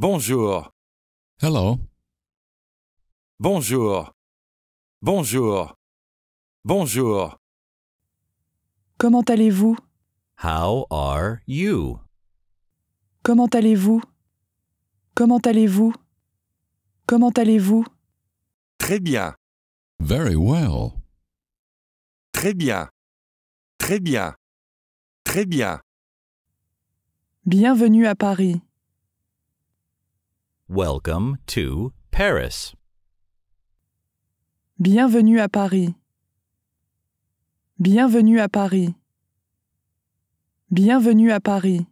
Bonjour. Hello. Bonjour. Bonjour. Bonjour. Comment allez-vous? How are you? Comment allez-vous? Comment allez-vous? Comment allez-vous? Très bien. Very well. Très bien. Très bien. Très bien. Bienvenue à Paris. Welcome to Paris. Bienvenue à Paris. Bienvenue à Paris. Bienvenue à Paris.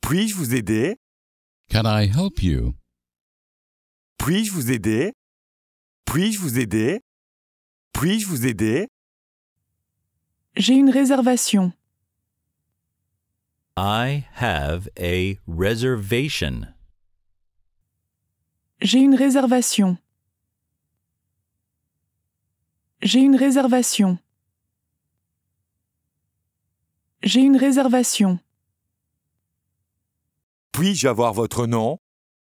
Puis-je vous aider? Can I help you? Puis-je vous aider? Puis-je vous aider? Puis-je vous aider? J'ai une réservation. I have a reservation. J'ai une réservation. J'ai une réservation. J'ai une réservation. Puis-je avoir votre nom?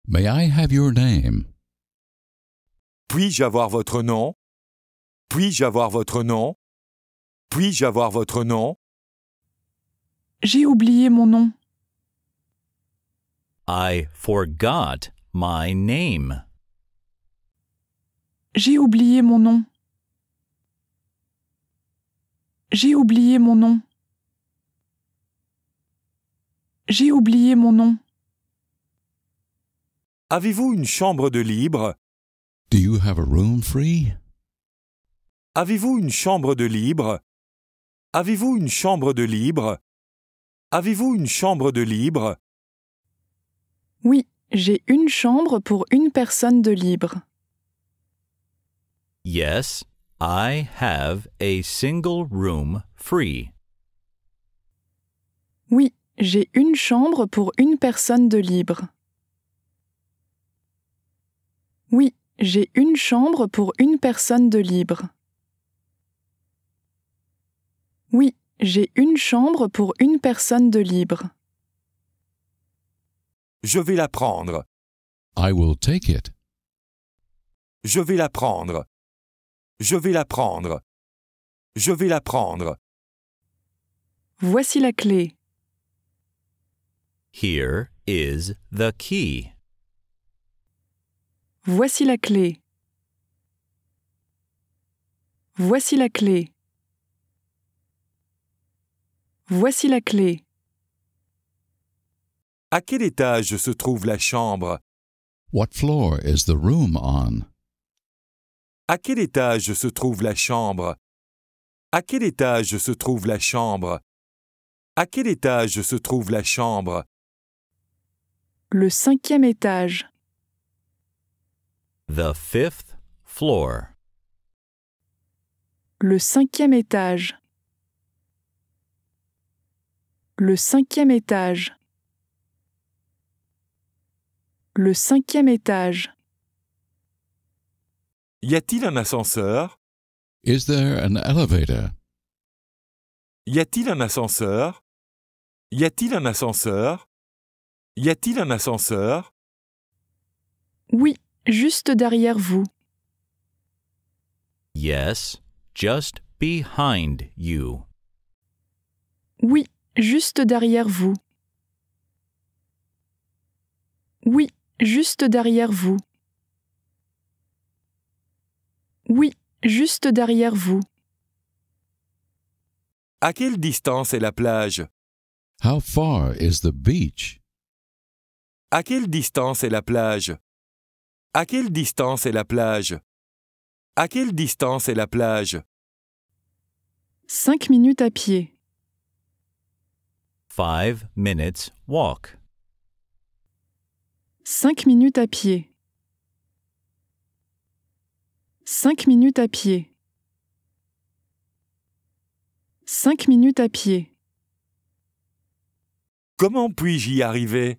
May I have your name? Puis-je avoir votre nom? Puis-je avoir votre nom? Puis-je avoir votre nom? J'ai oublié mon nom. I forgot my name. J'ai oublié mon nom. J'ai oublié mon nom. J'ai oublié mon nom. Avez-vous une chambre de libre? Do you have a room free? Avez-vous une chambre de libre? Avez-vous une chambre de libre? Avez-vous une chambre de libre? Oui. J'ai une chambre pour une personne de libre. Yes, I have a single room free. Oui, j'ai une chambre pour une personne de libre. Oui, j'ai une chambre pour une personne de libre. Oui, j'ai une chambre pour une personne de libre. Je vais la prendre. I will take it. Je vais la prendre. Je vais la prendre. Je vais la prendre. Voici la clé. Here is the key. Voici la clé. Voici la clé. Voici la clé. À quel étage se trouve la chambre? What floor is the room on? À quel étage se trouve la chambre? À quel étage se trouve la chambre? À quel étage se trouve la chambre? Le cinquième étage. The fifth floor. Le cinquième étage. Le cinquième étage. Le cinquième étage. Y a-t-il un ascenseur Is there an elevator? Y a-t-il un ascenseur Y a-t-il un ascenseur Y a-t-il un ascenseur Oui, juste derrière vous. Yes, just behind you. Oui, juste derrière vous. Oui, Juste derrière vous. Oui, juste derrière vous. À quelle distance est la plage How far is the beach? À quelle distance est la plage À quelle distance est la plage À quelle distance est la plage Cinq minutes à pied. Five minutes walk. Cinq minutes à pied. Cinq minutes à pied. Cinq minutes à pied. Comment puis-je y arriver?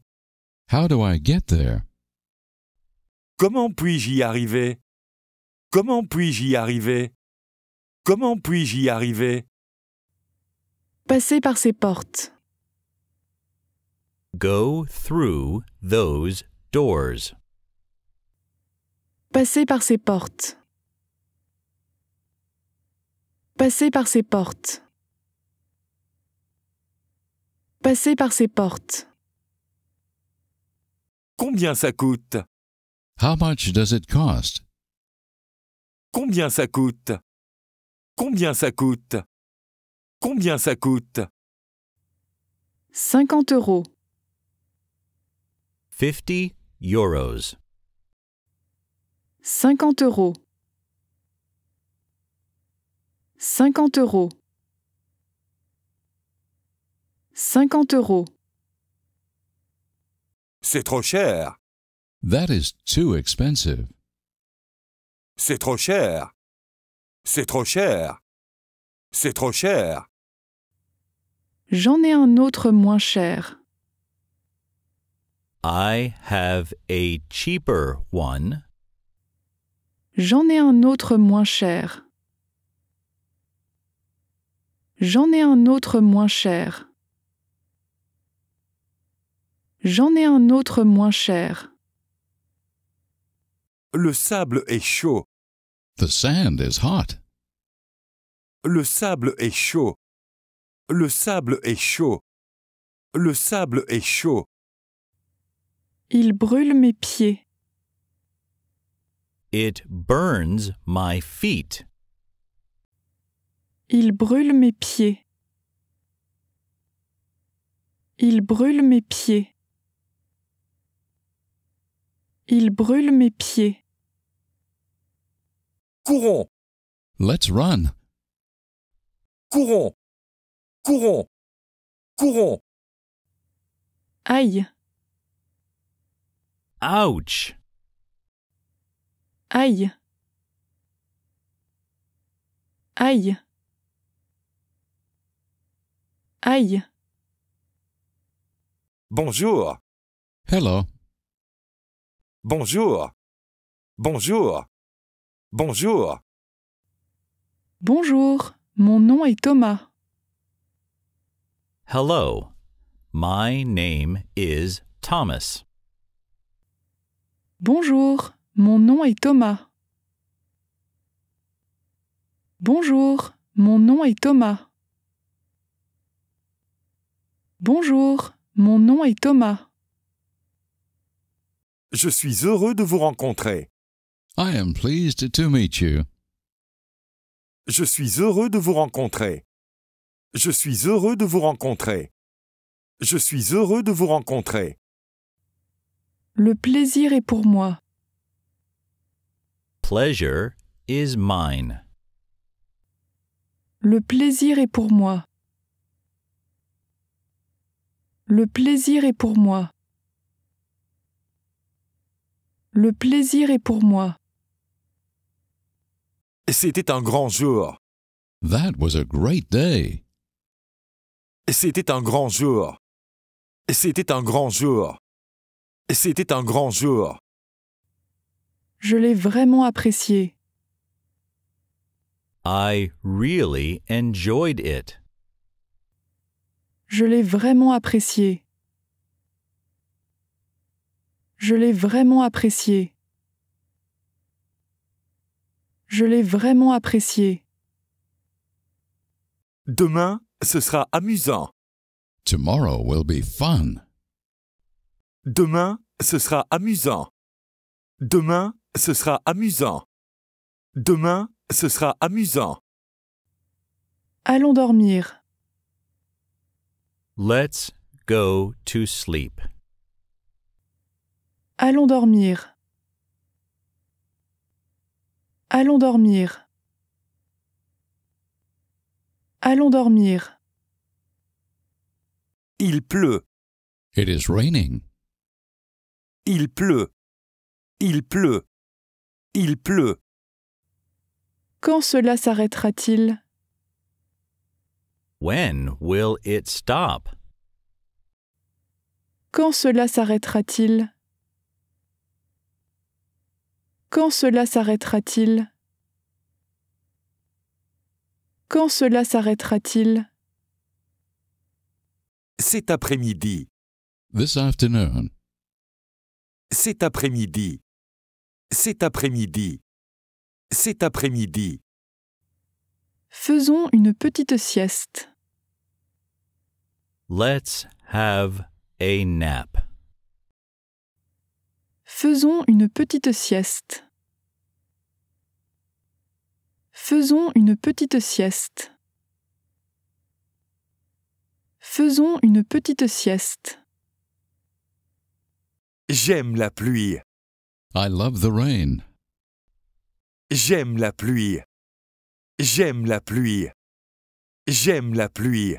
How do I get there? Comment puis-je y arriver? Comment puis-je y arriver? Comment puis-je y arriver? Passer par ces portes. Go through those Doors. Passer par ces portes. Passer par ces portes. Passer par ces portes. Combien ça coûte? How much does it cost? Combien ça coûte? Combien ça coûte? Combien ça coûte? 50 euros euros. 50 euros. 50 euros. 50 euros. C'est trop cher. That is too expensive. C'est trop cher. C'est trop cher. C'est trop cher. J'en ai un autre moins cher. I have a cheaper one. J'en ai un autre moins cher. J'en ai un autre moins cher. J'en ai un autre moins cher. Le sable est chaud. The sand is hot. Le sable est chaud. Le sable est chaud. Le sable est chaud. Il brûle mes pieds. It burns my feet. Il brûle mes pieds. Il brûle mes pieds. Il brûle mes pieds. Courons. Let's run. Courons. Courons. Courons. Aïe. Ouch. Aïe. Aïe. Aïe. Bonjour. Hello. Bonjour. Bonjour. Bonjour. Bonjour, mon nom est Thomas. Hello. My name is Thomas. Bonjour, mon nom est Thomas. Bonjour, mon nom est Thomas. Bonjour, mon nom est Thomas. Je suis heureux de vous rencontrer. I am pleased to meet you. Je suis heureux de vous rencontrer. Je suis heureux de vous rencontrer. Je suis heureux de vous rencontrer. Le plaisir est pour moi. Pleasure is mine. Le plaisir est pour moi. Le plaisir est pour moi. Le plaisir est pour moi. C'était un grand jour. That was a great day. C'était un grand jour. C'était un grand jour. C'était un grand jour. Je l'ai vraiment apprécié. I really enjoyed it. Je l'ai vraiment apprécié. Je l'ai vraiment apprécié. Je l'ai vraiment apprécié. Demain, ce sera amusant. Tomorrow will be fun. Demain, ce sera amusant. Demain, ce sera amusant. Demain, ce sera amusant. Allons dormir. Let's go to sleep. Allons dormir. Allons dormir. Allons dormir. Il pleut. It is raining. Il pleut. Il pleut. Il pleut. Quand cela s'arrêtera-t-il When will it stop? Quand cela s'arrêtera-t-il Quand cela s'arrêtera-t-il Quand cela s'arrêtera-t-il Cet après-midi. This afternoon. Cet après-midi. Cet après-midi. Cet après-midi. Faisons une petite sieste. Let's have a nap. Faisons une petite sieste. Faisons une petite sieste. Faisons une petite sieste. J'aime la pluie. I love the rain. J'aime la pluie. J'aime la pluie. J'aime la pluie.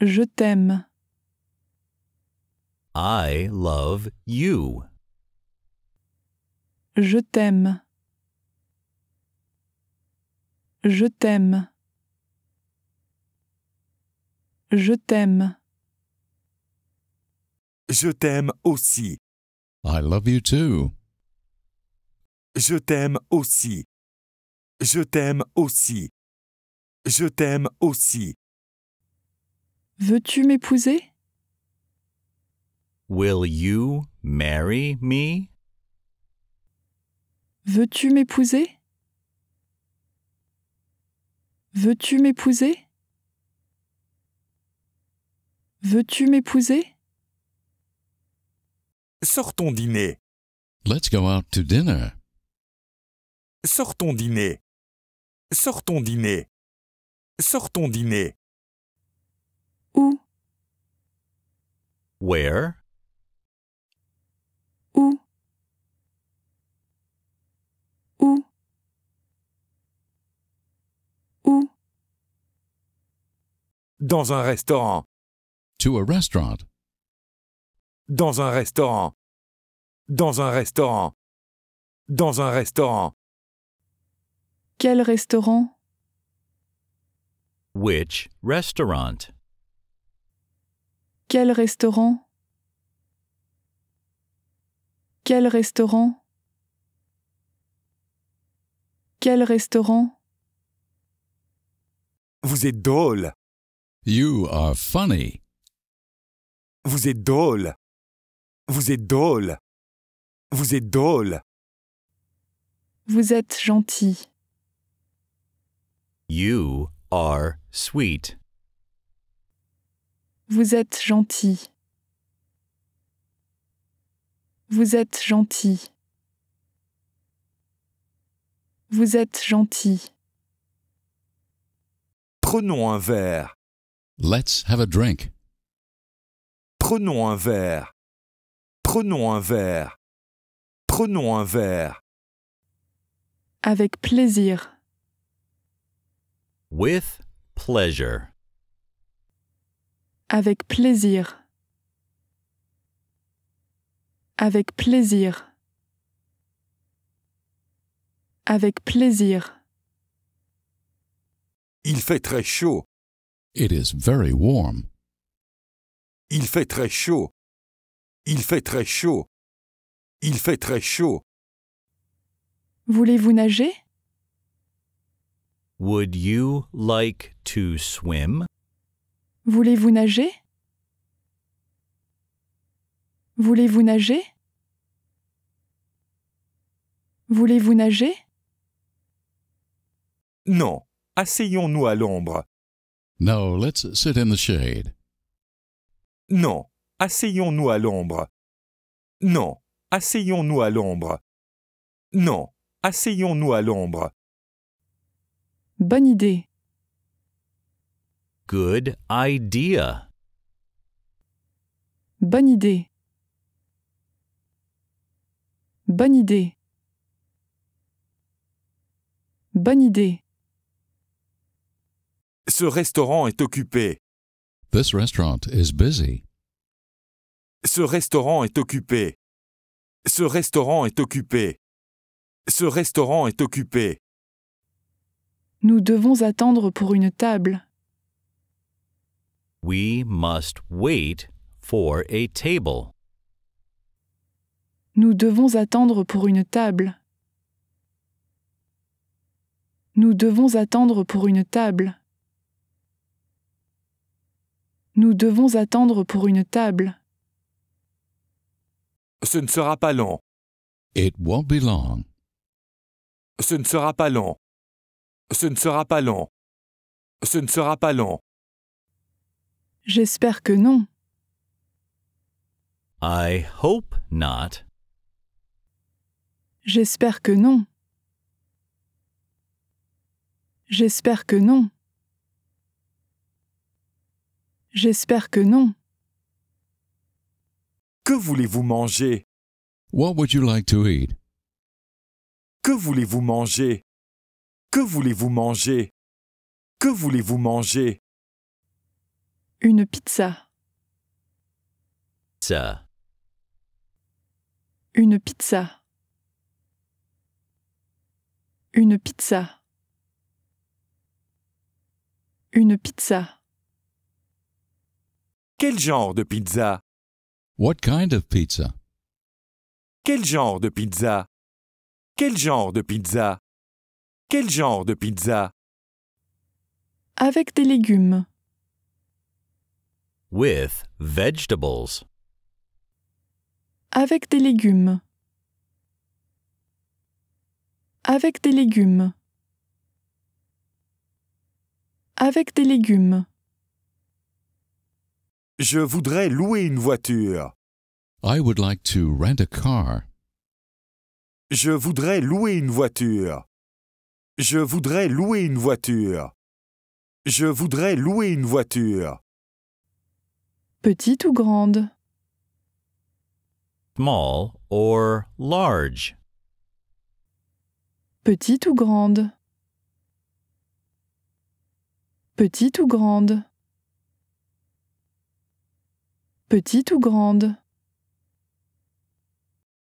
Je t'aime. I love you. Je t'aime. Je t'aime. Je t'aime. Je t'aime aussi. I love you too. Je t'aime aussi. Je t'aime aussi. Je t'aime aussi. Veux-tu m'épouser? Will you marry me? Veux-tu m'épouser? Veux-tu m'épouser? Veux-tu m'épouser? Sortons dîner. Let's go out to dinner. Sortons dîner. Sortons dîner. Sortons dîner. Où? Where? Où? Où? Où? Dans un restaurant. To a restaurant. Dans un restaurant. Dans un restaurant. Dans un restaurant. Quel restaurant Which restaurant Quel restaurant Quel restaurant Quel restaurant Vous êtes drôle. You are funny. Vous êtes drôle. Vous êtes drôle. Vous êtes drôle. Vous êtes gentil. You are sweet. Vous êtes gentil. Vous êtes gentil. Vous êtes gentil. Prenons un verre. Let's have a drink. Prenons un verre. Prenons un verre. Prenons un verre. Avec plaisir. With pleasure. Avec plaisir. Avec plaisir. Avec plaisir. Il fait très chaud. It is very warm. Il fait très chaud. Il fait très chaud. Il fait très chaud. Voulez-vous nager? Would you like to swim? Voulez-vous nager? Voulez-vous nager? Voulez-vous nager? Non, asseyons-nous à l'ombre. No, let's sit in the shade. Non, asseyons-nous à l'ombre. Non, asseyons-nous à l'ombre. Non, asseyons-nous à l'ombre. Bonne idée. Good idea. Bonne idée. Bonne idée. Bonne idée. Ce restaurant est occupé. This restaurant is busy. Ce restaurant est occupé. Ce restaurant est occupé. Ce restaurant est occupé. Nous devons attendre pour une table. We must wait for a table. Nous devons attendre pour une table. Nous devons attendre pour une table. Nous devons attendre pour une table. Ce ne sera pas long. It won't be long. Ce ne sera pas long. Ce ne sera pas long. Ce ne sera pas long. J'espère que non. I hope not. J'espère que non. J'espère que non. J'espère que non. Que voulez-vous manger? What would you like to eat? Que voulez-vous manger? Que voulez-vous manger? Que voulez-vous manger? Une pizza. Pizza. Une pizza. Une pizza. Une pizza. Quel genre de pizza What kind of pizza? Quel genre de pizza? Quel genre de pizza? Quel genre de pizza? Avec des légumes. With vegetables. Avec des légumes. Avec des légumes. Avec des légumes. Je voudrais louer une voiture. I would like to rent a car. Je voudrais louer une voiture. Je voudrais louer une voiture. Je voudrais louer une voiture. Petite ou grande? Small or large? Petite ou grande? Petite ou grande? Petite ou grande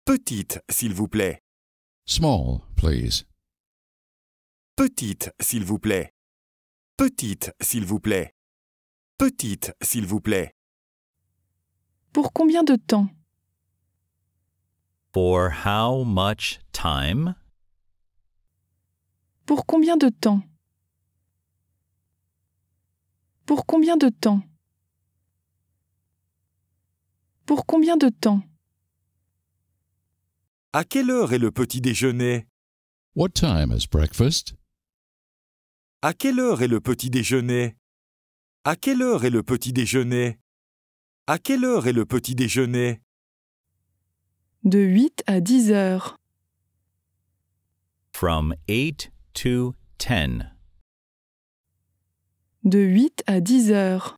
Petite, s'il vous plaît. Small, please. Petite, s'il vous plaît. Petite, s'il vous plaît. Petite, s'il vous plaît. Pour combien de temps For how much time? Pour combien de temps Pour combien de temps pour combien de temps À quelle heure est le petit déjeuner What time is breakfast À quelle heure est le petit déjeuner À quelle heure est le petit déjeuner À quelle heure est le petit déjeuner De 8 à 10 heures. From 8 to 10. De 8 à 10 heures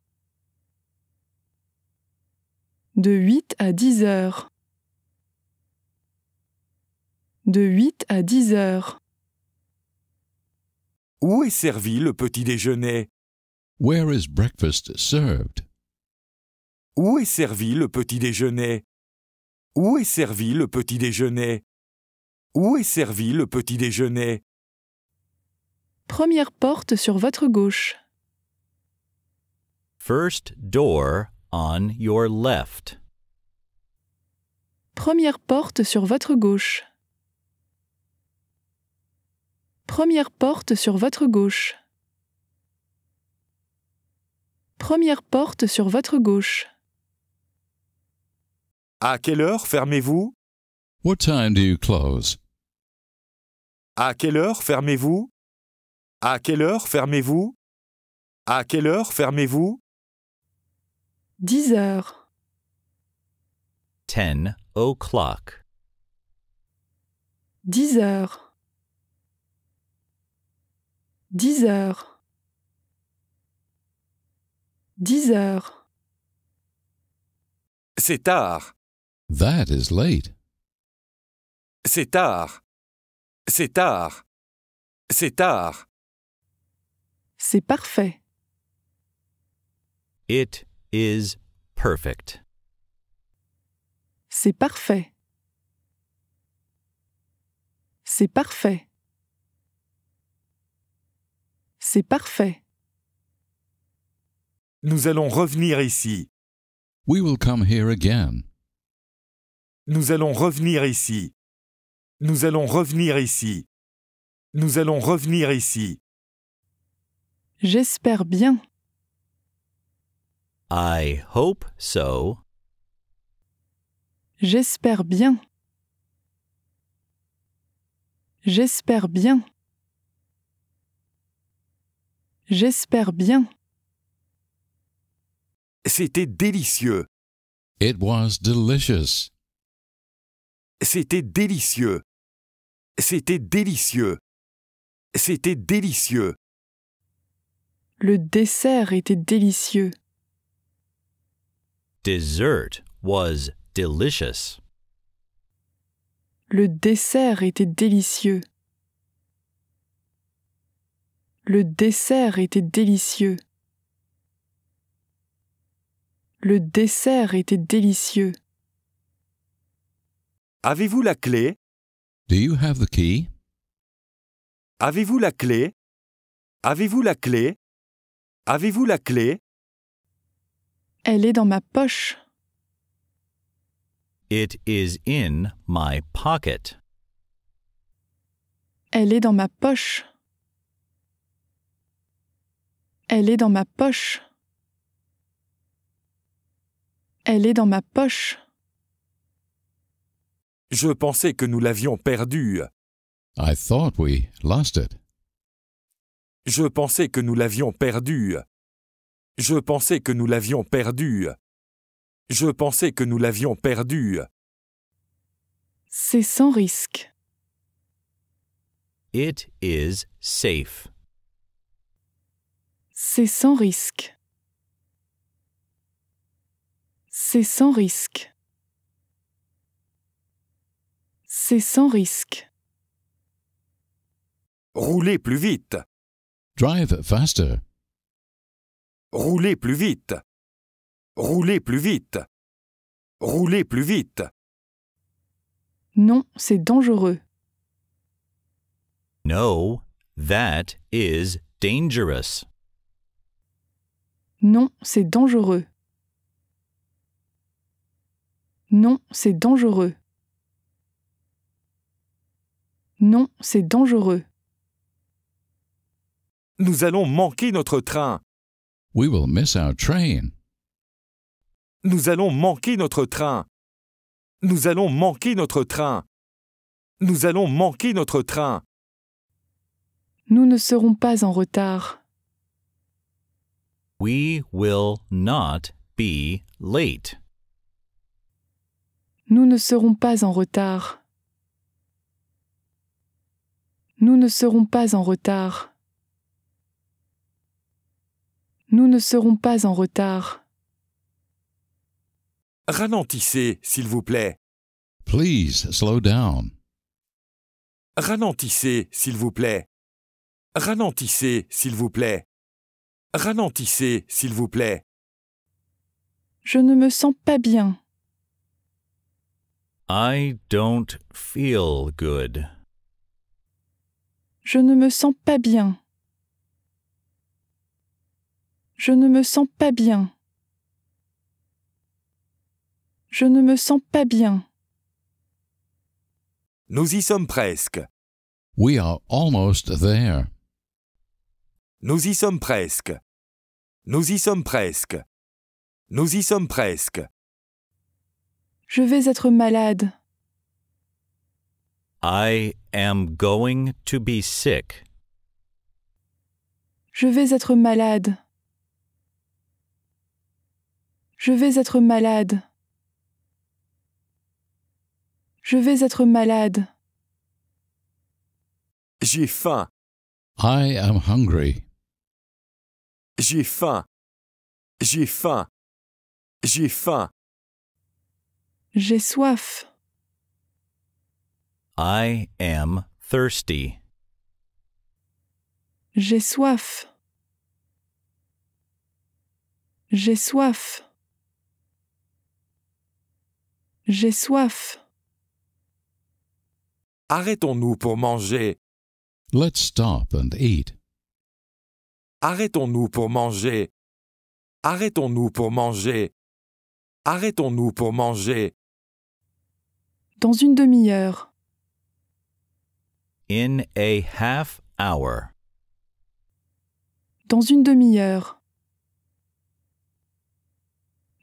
de huit à dix heures de huit à dix heures. Où est servi le petit déjeuner Where is breakfast served Où est servi le petit déjeuner Où est servi le petit déjeuner Où est servi le petit déjeuner Première porte sur votre gauche. First door on your left. Première porte sur votre gauche. Première porte sur votre gauche. Première porte sur votre gauche. À quelle heure fermez-vous What time do you close À quelle heure fermez-vous À quelle heure fermez-vous À quelle heure fermez-vous 10 heures. 10 o'clock. 10 heures. 10 heures. 10 heures. C'est tard. That is late. C'est tard. C'est tard. C'est tard. C'est parfait. It c'est parfait. C'est parfait. C'est parfait. Nous allons revenir ici. We will come here again. Nous allons revenir ici. Nous allons revenir ici. Nous allons revenir ici. J'espère bien. I hope so. J'espère bien. J'espère bien. J'espère bien. C'était délicieux. It was delicious. C'était délicieux. C'était délicieux. C'était délicieux. Le dessert était délicieux dessert was delicious. Le dessert était délicieux. Le dessert était délicieux. Le dessert était délicieux. Avez-vous la clé? Do you have the key? Avez-vous la clé? Avez-vous la clé? Avez-vous la clé? Elle est dans ma poche. It is in my pocket. Elle est dans ma poche. Elle est dans ma poche. Elle est dans ma poche. Je pensais que nous l'avions perdue. I thought we lost it. Je pensais que nous l'avions perdue. Je pensais que nous l'avions perdu. Je pensais que nous l'avions perdu. C'est sans risque. It is safe. C'est sans risque. C'est sans risque. C'est sans risque. Roulez plus vite. Drive faster. Roulez plus vite. Roulez plus vite. Roulez plus vite. Non, c'est dangereux. No, that is dangerous. Non, c'est dangereux. Non, c'est dangereux. Non, c'est dangereux. Nous allons manquer notre train. We will miss our train. Nous allons manquer notre train. Nous allons manquer notre train. Nous allons manquer notre train. Nous ne serons pas en retard. We will not be late. Nous ne serons pas en retard. Nous ne serons pas en retard. Nous ne serons pas en retard. Ralentissez, s'il vous plaît. Please slow down. Ralentissez, s'il vous plaît. Ralentissez, s'il vous plaît. Ralentissez, s'il vous plaît. Je ne me sens pas bien. I don't feel good. Je ne me sens pas bien. Je ne me sens pas bien. Je ne me sens pas bien. Nous y sommes presque. We are almost there. Nous y sommes presque. Nous y sommes presque. Nous y sommes presque. Je vais être malade. I am going to be sick. Je vais être malade. Je vais être malade. Je vais être malade. J'ai faim. I am hungry. J'ai faim. J'ai faim. J'ai faim. J'ai soif. I am thirsty. J'ai soif. J'ai soif. J'ai soif. Arrêtons-nous pour manger. Let's stop and eat. Arrêtons-nous pour manger. Arrêtons-nous pour manger. Arrêtons-nous pour manger. Dans une demi-heure. In a half hour. Dans une demi-heure.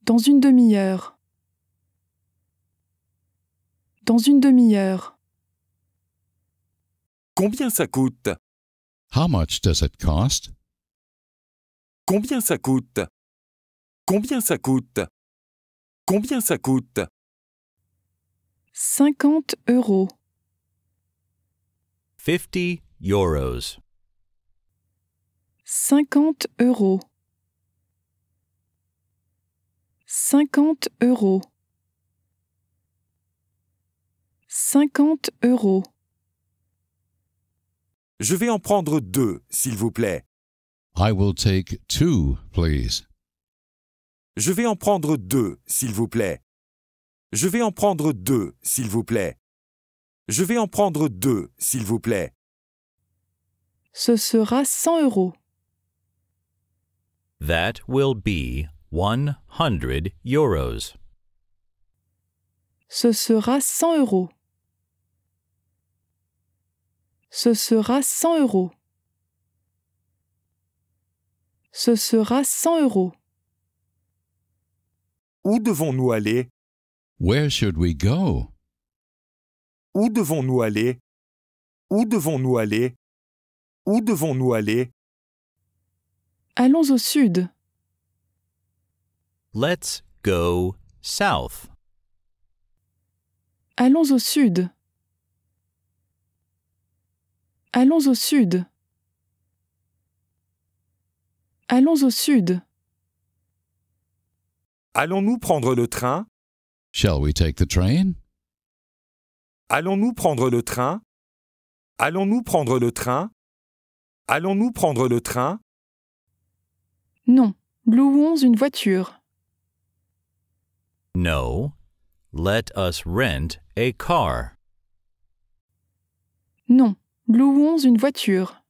Dans une demi-heure dans une demi-heure. Combien ça coûte? How much does it cost? Combien ça coûte? Combien ça coûte? Combien ça coûte? 50 euros. 50 euros. 50 euros. 50 euros. 50 euros. Je vais en prendre deux, s'il vous plaît. I will take two, please. Je vais en prendre deux, s'il vous plaît. Je vais en prendre deux, s'il vous plaît. Je vais en prendre deux, s'il vous plaît. Ce sera 100 euros. That will be 100 euros. Ce sera 100 euros. Ce sera cent euros. Ce sera cent euros. Où devons-nous aller? Where should we go? Où devons-nous aller? Où devons-nous aller? Où devons-nous aller? Allons au sud. Let's go south. Allons au sud. Allons au sud. Allons au sud. Allons-nous prendre le train Shall we take the train? Allons-nous prendre le train Allons-nous prendre le train Allons-nous prendre le train Non, louons une voiture. No, let us rent a car. Non, Louons une voiture.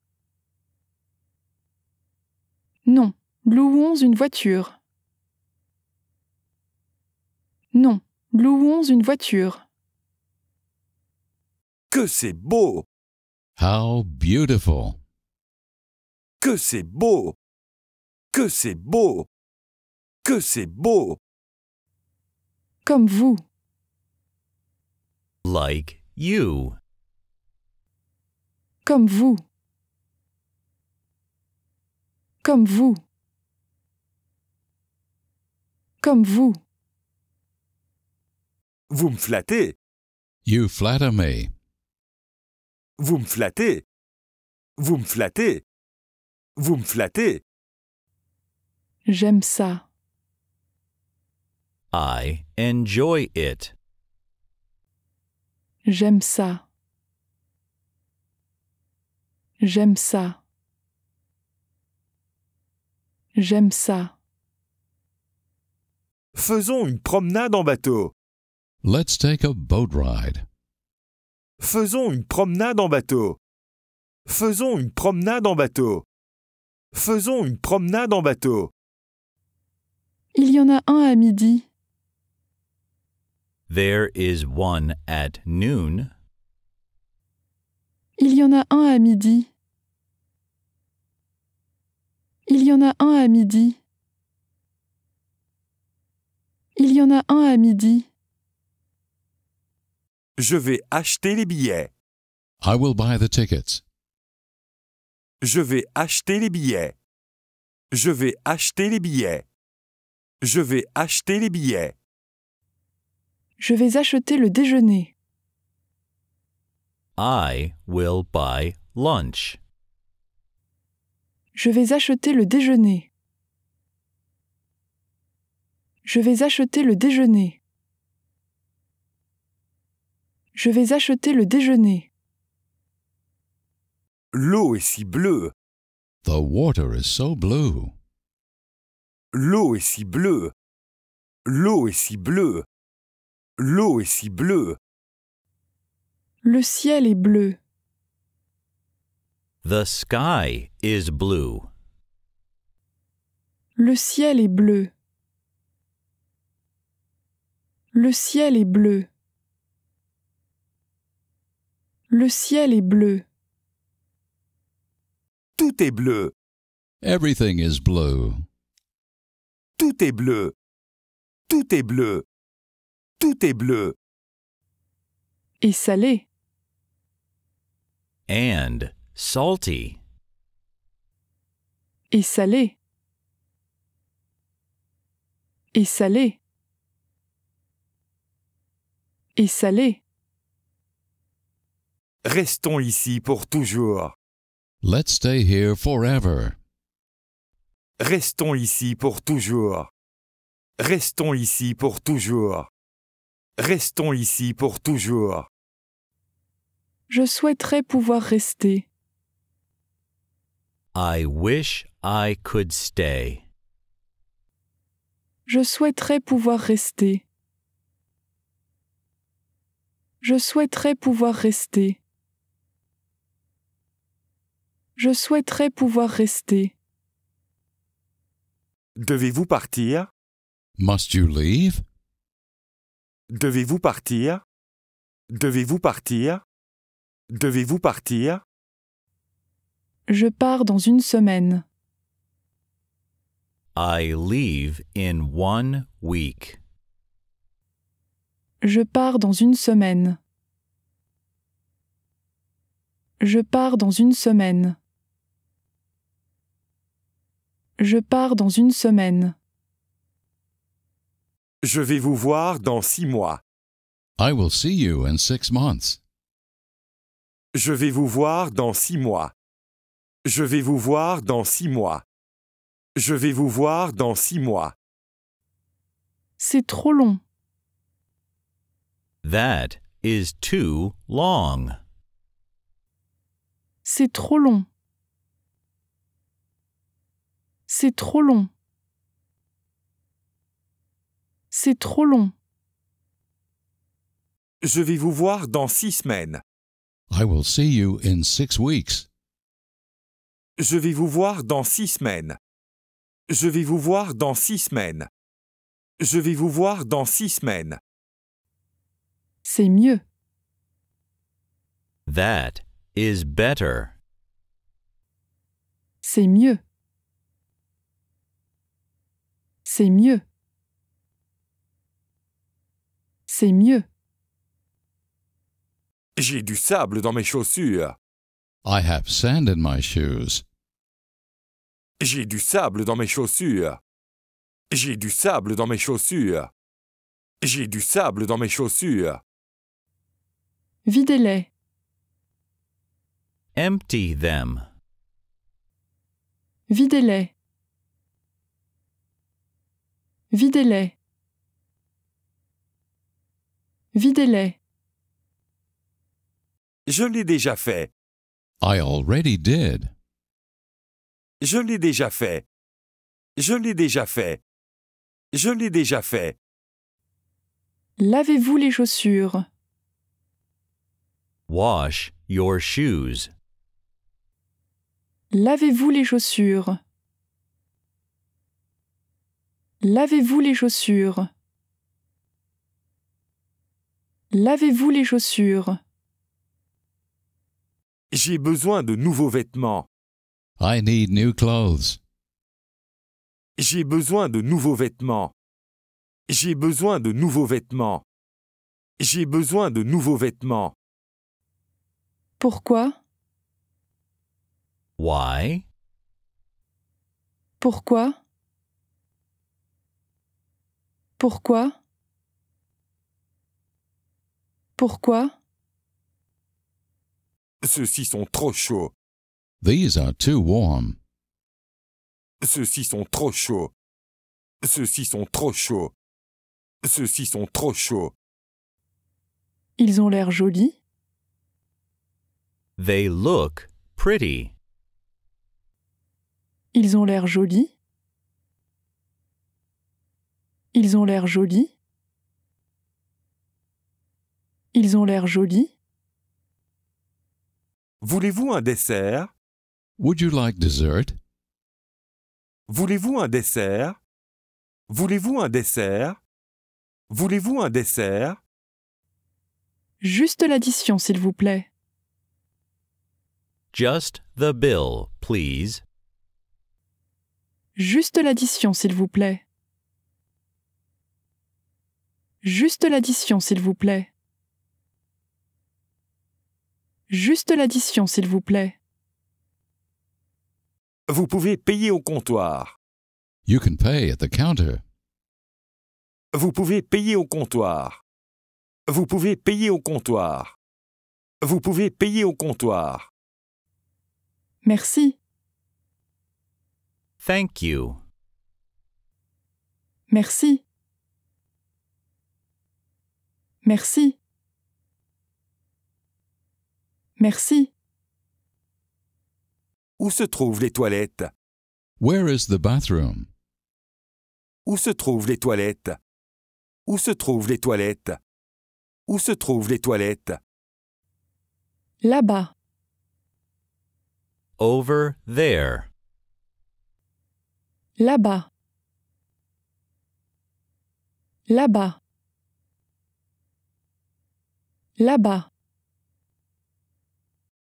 Non. Louons une voiture. Non. Louons une voiture. Que c'est beau How beautiful. Que c'est beau Que c'est beau Que c'est beau Comme vous. Like you. Comme vous. Comme vous. Comme vous. Vous me flattez. You flatter me. Vous me flattez. Vous me flattez. Vous me flattez. J'aime ça. I enjoy it. J'aime ça. J'aime ça. J'aime ça. Faisons une promenade en bateau. Let's take a boat ride. Faisons une promenade en bateau. Faisons une promenade en bateau. Faisons une promenade en bateau. Il y en a un à midi. There is one at noon. Il y en a un à midi. Il y en a un à midi. Il y en a un à midi. Je vais acheter les billets. I will buy the tickets. Je vais acheter les billets. Je vais acheter les billets. Je vais acheter les billets. Je vais acheter le déjeuner. I will buy lunch. Je vais acheter le déjeuner. Je vais acheter le déjeuner. Je vais acheter le déjeuner. L'eau est si bleue. The water is so blue. L'eau est si bleue. L'eau est si bleue. L'eau est si bleue. Le ciel est bleu. The sky is blue. Le ciel est bleu. Le ciel est bleu. Le ciel est bleu. Tout est bleu. Everything is blue. Tout est bleu. Tout est bleu. Tout est bleu. Et salé and salty. Et salé. Et salé. Et salé. Restons ici pour toujours. Let's stay here forever. Restons ici pour toujours. Restons ici pour toujours. Restons ici pour toujours. Je souhaiterais pouvoir rester. I wish I could stay. Je souhaiterais pouvoir rester. Je souhaiterais pouvoir rester. Je souhaiterais pouvoir rester. Devez-vous partir? Must you leave? Devez-vous partir? Devez-vous partir? Devez-vous partir Je pars dans une semaine. I leave in one week. Je pars dans une semaine. Je pars dans une semaine. Je pars dans une semaine. Je vais vous voir dans six mois. I will see you in six months. Je vais vous voir dans six mois. Je vais vous voir dans six mois. Je vais vous voir dans six mois. C'est trop long. That is too long. C'est trop long. C'est trop long. C'est trop long. Je vais vous voir dans six semaines. I will see you in six weeks. Je vais vous voir dans six semaines. Je vais vous voir dans six semaines. Je vais vous voir dans six semaines. C'est mieux. That is better. C'est mieux. C'est mieux. C'est mieux. J'ai du sable dans mes chaussures. I have sand in my shoes. J'ai du sable dans mes chaussures. J'ai du sable dans mes chaussures. J'ai du sable dans mes chaussures. Videz-les. Empty them. Videz-les. Videz-les. Videz-les. Je l'ai déjà fait. I already did. Je l'ai déjà fait. Je l'ai déjà fait. Je l'ai déjà fait. Lavez-vous les chaussures. Wash your shoes. Lavez-vous les chaussures. Lavez-vous les chaussures. Lavez-vous les chaussures. J'ai besoin de nouveaux vêtements. I need new clothes. J'ai besoin de nouveaux vêtements. J'ai besoin de nouveaux vêtements. J'ai besoin de nouveaux vêtements. Pourquoi Why Pourquoi Pourquoi Pourquoi ceux-ci sont trop chauds. These are too warm. Ceux-ci sont trop chauds. Ceux-ci sont trop chauds. Ceux-ci sont trop chauds. Ils ont l'air jolis. They look pretty. Ils ont l'air jolis. Ils ont l'air jolis. Ils ont l'air jolis. Voulez-vous un dessert? Would you like dessert? Voulez-vous un dessert? Voulez-vous un dessert? Voulez-vous un dessert? Juste l'addition, s'il vous plaît. Just the bill, please. Juste l'addition, s'il vous plaît. Juste l'addition, s'il vous plaît. Juste l'addition, s'il vous plaît. Vous pouvez payer au comptoir. You can pay at the counter. Vous pouvez payer au comptoir. Vous pouvez payer au comptoir. Vous pouvez payer au comptoir. Merci. Thank you. Merci. Merci. Merci. Où se trouvent les toilettes? Where is the bathroom? Où se trouvent les toilettes? Où se trouvent les toilettes? Où se trouvent les toilettes? Là-bas. Over there. Là-bas. Là-bas. Là-bas.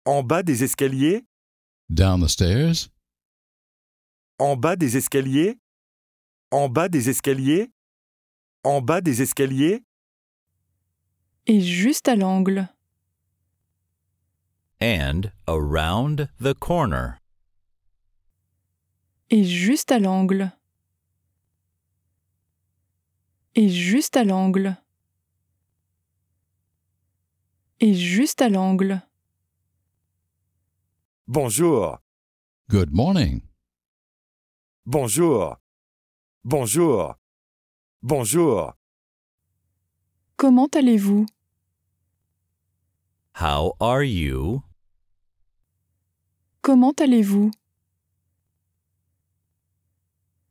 En bas des escaliers. Down the stairs. En bas des escaliers. En bas des escaliers. En bas des escaliers. Et juste à l'angle. And around the corner. Et juste à l'angle. Et juste à l'angle. Et juste à l'angle. Bonjour. Good morning. Bonjour. Bonjour. Bonjour. Comment allez-vous How are you? Comment allez-vous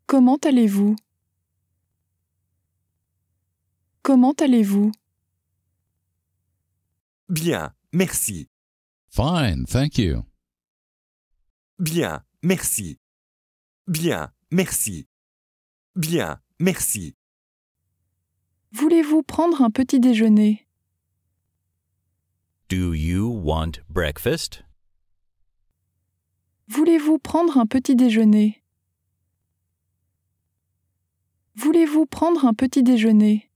Comment allez-vous Comment allez-vous Bien, merci. Fine, thank you. Bien, merci. Bien, merci. Bien, merci. Voulez-vous prendre un petit déjeuner Do you want breakfast? Voulez-vous prendre un petit déjeuner Voulez-vous prendre un petit déjeuner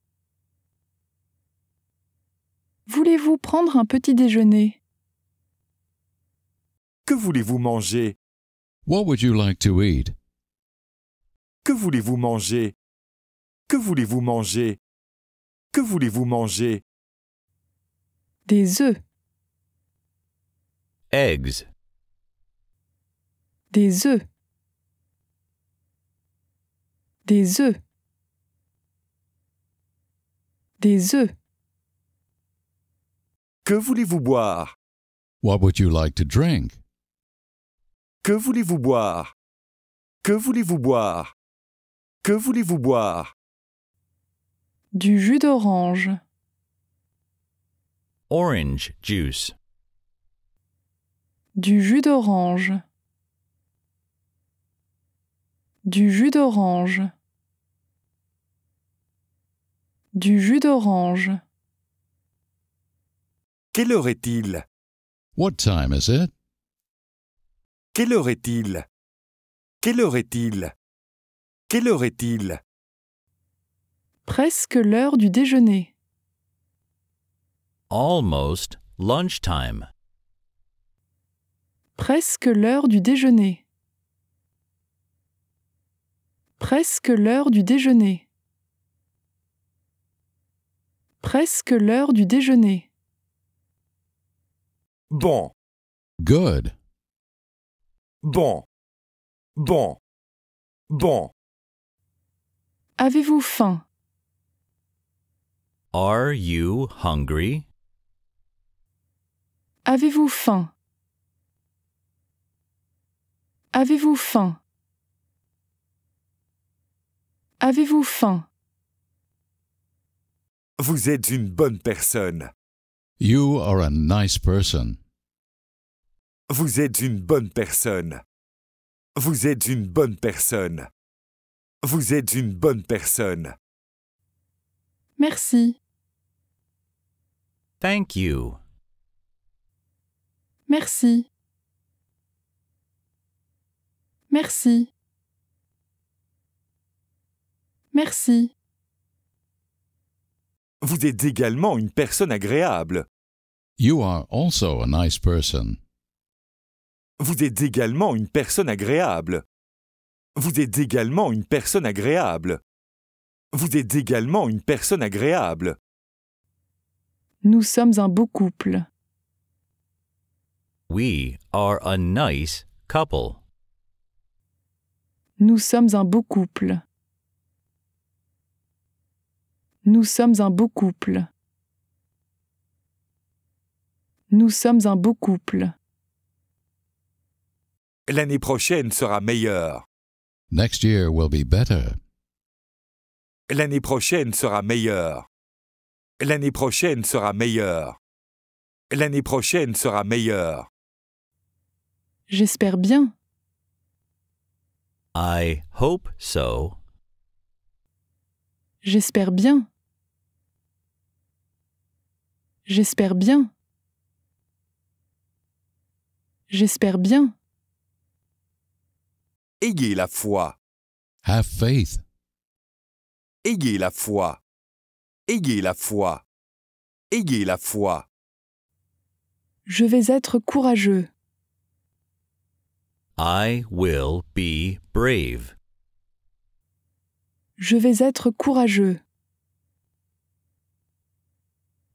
Voulez-vous prendre un petit déjeuner que voulez-vous manger? What would you like to eat? Que voulez-vous manger? Que voulez-vous manger? Que voulez-vous manger? Des œufs. Eggs. Des œufs. Des œufs. Des œufs. Que voulez-vous boire? What would you like to drink? Que voulez-vous boire Que voulez-vous boire Que voulez-vous boire Du jus d'orange. Orange juice. Du jus d'orange. Du jus d'orange. Du jus d'orange. Quelle heure est-il What time is it quelle heure est-il Quelle heure est-il Quelle heure est-il Presque l'heure du déjeuner. Almost lunchtime. Presque l'heure du déjeuner. Presque l'heure du déjeuner. Presque l'heure du déjeuner. Bon. Good. Bon. Bon. Bon. Avez-vous faim? Are you hungry? Avez-vous faim? Avez-vous faim? Avez-vous faim? Vous êtes une bonne personne. You are a nice person. Vous êtes une bonne personne. Vous êtes une bonne personne. Vous êtes une bonne personne. Merci. Thank you. Merci. Merci. Merci. Vous êtes également une personne agréable. You are also a nice person. Vous êtes également une personne agréable. Vous êtes également une personne agréable. Vous êtes également une personne agréable. Nous sommes un beau couple. We are a nice couple. Nous sommes un beau couple. Nous sommes un beau couple. Nous sommes un beau couple l'année prochaine sera meilleure. Next year will be better. L'année prochaine sera meilleure. L'année prochaine sera meilleure. L'année prochaine sera meilleure. J'espère bien. I hope so. J'espère bien. J'espère bien. J'espère bien. Ayez la foi. Have faith. la foi. Ayez la foi. Ayez la foi. Je vais être courageux. I will be brave. Je vais être courageux.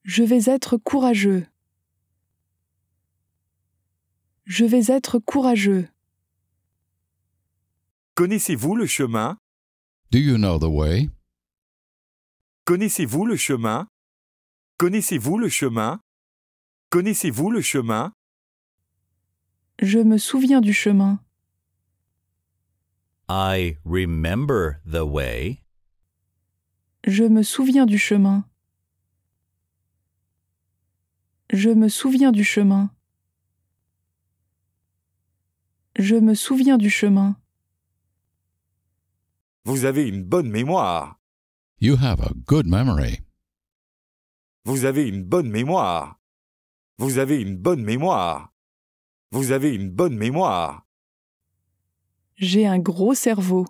Je vais être courageux. Je vais être courageux. Connaissez-vous le chemin? Do you know the way? Connaissez-vous le chemin? Connaissez-vous le chemin? Connaissez-vous le chemin? Je me souviens du chemin. I remember the way. Je me souviens du chemin. Je me souviens du chemin. Je me souviens du chemin. Vous avez une bonne mémoire. You have a good memory. Vous avez une bonne mémoire. Vous avez une bonne mémoire. Vous avez une bonne mémoire. J'ai un gros cerveau.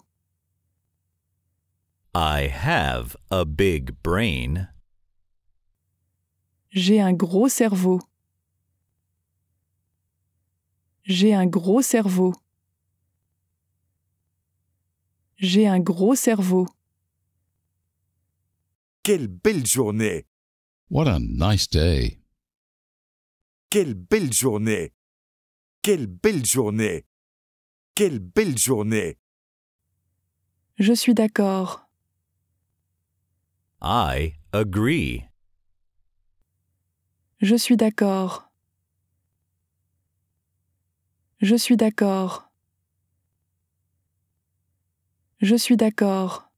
I have a big brain. J'ai un gros cerveau. J'ai un gros cerveau. J'ai un gros cerveau. Quelle belle journée. What a nice day. Quelle belle journée. Quelle belle journée. Quelle belle journée. Je suis d'accord. I agree. Je suis d'accord. Je suis d'accord. Je suis d'accord.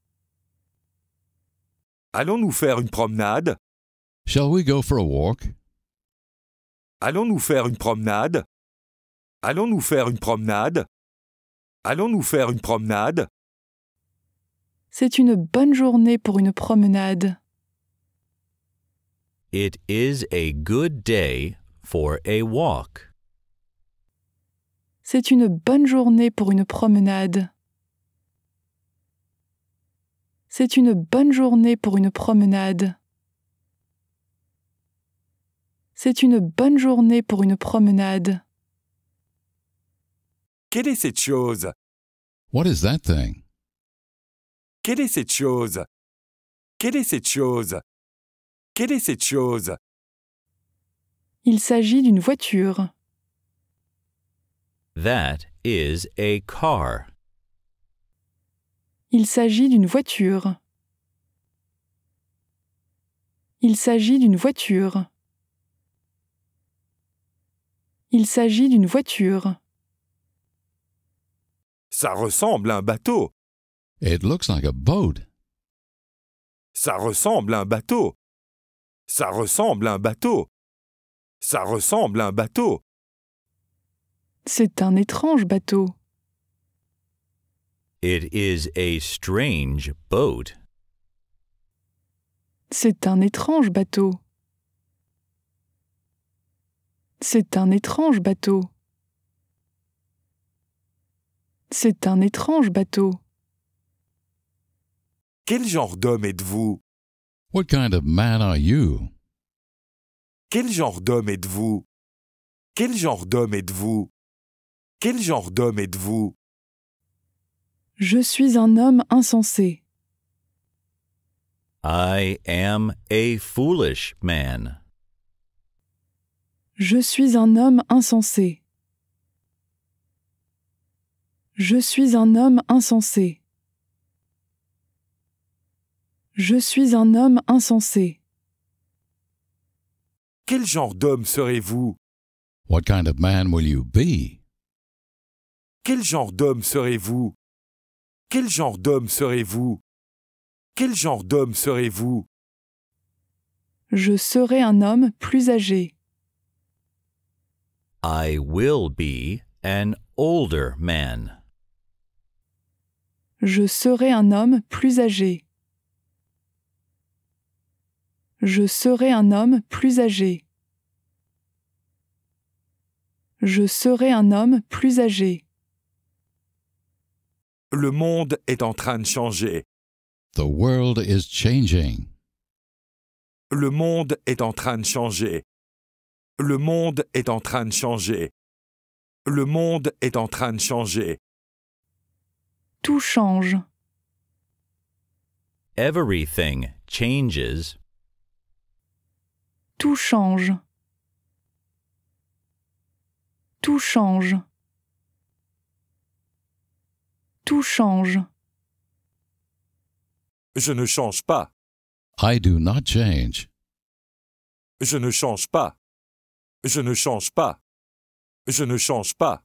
Allons-nous faire une promenade? Shall we go for a walk? Allons-nous faire une promenade? Allons-nous faire une promenade? Allons-nous faire une promenade? C'est une bonne journée pour une promenade. It is a good day for a walk. C'est une bonne journée pour une promenade. C'est une bonne journée pour une promenade. C'est une bonne journée pour une promenade. Quelle est cette chose? What is that thing? Quelle est cette chose? Quelle est cette chose? Quelle est cette chose? Il s'agit d'une voiture. That is a car. Il s'agit d'une voiture. Il s'agit d'une voiture. Il s'agit d'une voiture. Ça ressemble à un bateau. It looks like a boat. Ça ressemble à un bateau. Ça ressemble à un bateau. Ça ressemble à un bateau. C'est un étrange bateau. It is a strange boat. C'est un étrange bateau. C'est un étrange bateau. C'est un étrange bateau. Quel genre d'homme êtes-vous What kind of man are you? Quel genre d'homme êtes-vous Quel genre d'homme êtes-vous Quel genre d'homme êtes-vous je suis un homme insensé. I am a foolish man. Je suis un homme insensé. Je suis un homme insensé. Je suis un homme insensé. Quel genre d'homme serez-vous What kind of man will you be? Quel genre d'homme serez-vous quel genre d'homme serez-vous Quel genre d'homme serez-vous Je serai un homme plus âgé. I will be an older man. Je serai un homme plus âgé. Je serai un homme plus âgé. Je serai un homme plus âgé le monde est en train de changer. The world is changing. Le monde est en train de changer. Le monde est en train de changer. Le monde est en train de changer. Tout change. Everything changes. Tout change. Tout change tout change. Je ne change pas. I do not change. Je ne change pas. Je ne change pas. Je ne change pas.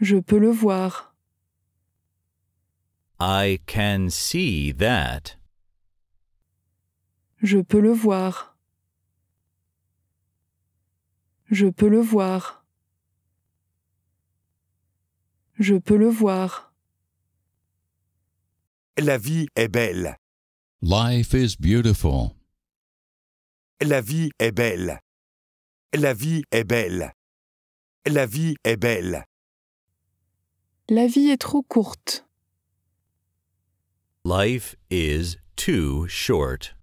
Je peux le voir. I can see that. Je peux le voir. Je peux le voir. Je peux le voir. La vie est belle. Life is beautiful. La vie est belle. La vie est belle. La vie est belle. La vie est trop courte. Life is too short.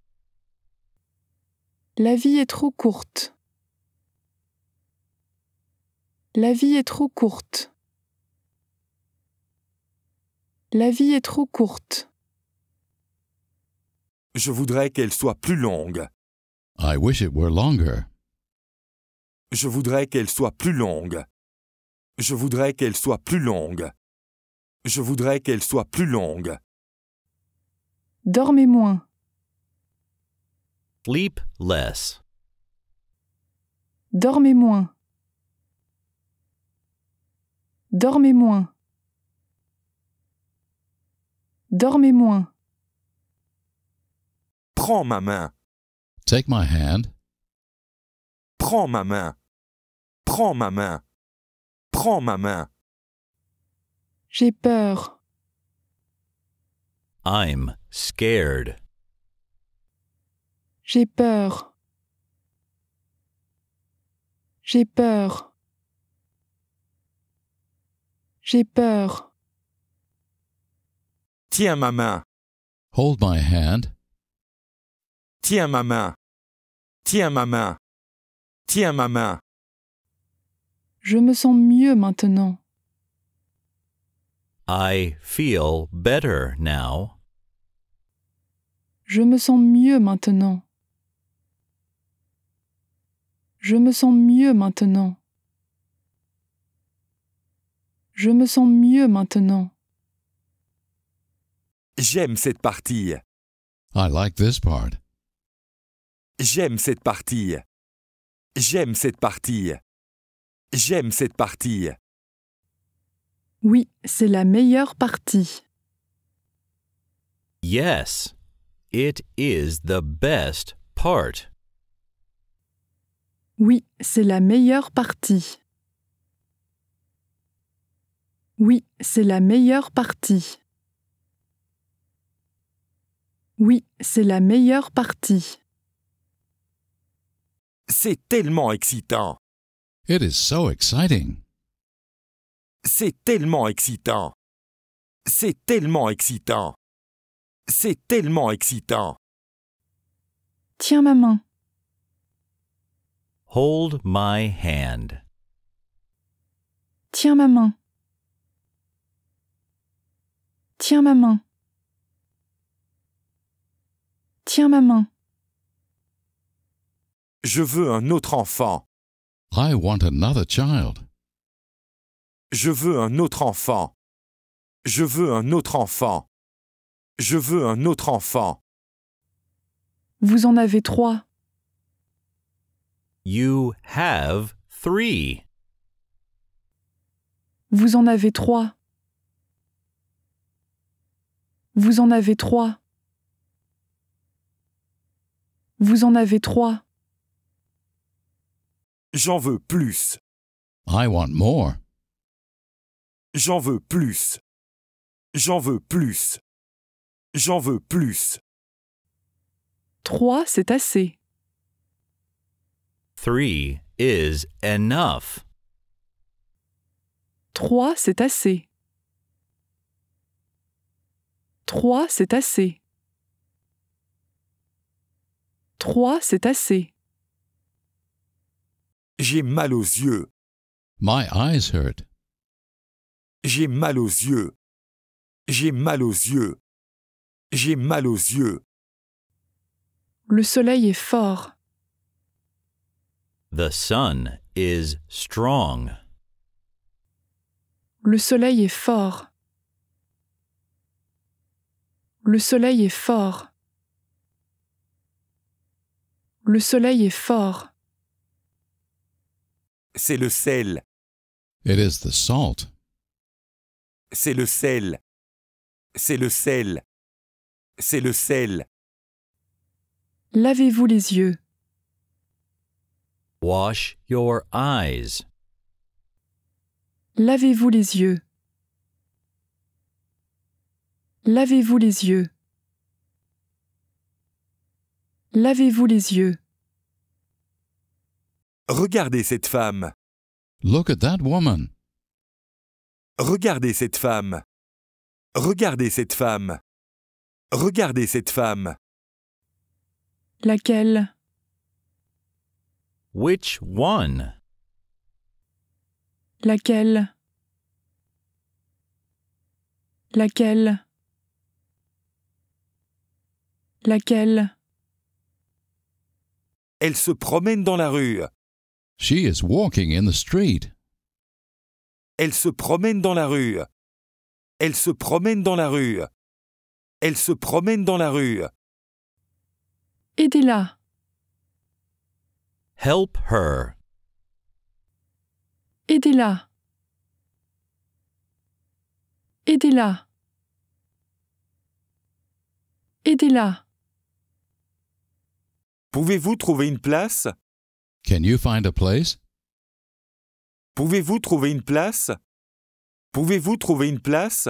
La vie est trop courte. La vie est trop courte. La vie est trop courte. Je voudrais qu'elle soit plus longue. I wish it were longer. Je voudrais qu'elle soit plus longue. Je voudrais qu'elle soit plus longue. Je voudrais qu'elle soit plus longue. Dormez moins. Sleep less. Dormez moins. Dormez moins. Dormez moins. Prends ma main. Take my hand. Prends ma main. Prends ma main. Prends ma main. J'ai peur. I'm scared. J'ai peur. J'ai peur. J'ai peur. Tiens ma main. Hold my hand. Tiens ma main. Tiens ma main. Tiens ma main. Je me sens mieux maintenant. I feel better now. Je me sens mieux maintenant. Je me sens mieux maintenant. Je me sens mieux maintenant. J'aime cette partie. I like this part. J'aime cette partie. J'aime cette partie. J'aime cette partie. Oui, c'est la meilleure partie. Yes, it is the best part. Oui, c'est la meilleure partie. Oui, c'est la meilleure partie. Oui, c'est la meilleure partie. C'est tellement excitant. It is so exciting. C'est tellement excitant. C'est tellement excitant. C'est tellement excitant. Tiens ma main. Hold my hand. Tiens ma main. Tiens ma main. Tiens ma main. Je veux un autre enfant. I want another child. Je veux un autre enfant. Je veux un autre enfant. Je veux un autre enfant. Vous en avez trois. You have three. Vous en avez trois. Vous en avez trois. Vous en avez trois. J'en veux plus. I want more. J'en veux plus. J'en veux plus. J'en veux plus. Trois, c'est assez. Three is enough. Trois, c'est assez. Trois, c'est assez. Trois, c'est assez. J'ai mal aux yeux. My eyes hurt. J'ai mal aux yeux. J'ai mal aux yeux. J'ai mal aux yeux. Le soleil est fort. The sun is strong. Le soleil est fort. Le soleil est fort. Le soleil est fort. C'est le sel. It is the salt. C'est le sel. C'est le sel. C'est le sel. Lavez-vous les yeux. Wash your eyes. Lavez-vous les yeux. Lavez-vous les yeux. Lavez-vous les yeux. Regardez cette femme. Look at that woman. Regardez cette femme. Regardez cette femme. Regardez cette femme. Laquelle Which one? Laquelle Laquelle Laquelle Elle se promène dans la rue. She is walking in the street. Elle se promène dans la rue. Elle se promène dans la rue. Elle se promène dans la rue. Aidez-la. Help her. Aidez-la. Aidez-la. Aidez-la. Pouvez-vous trouver une place Can you find a place? Pouvez-vous trouver une place? Pouvez-vous trouver une place?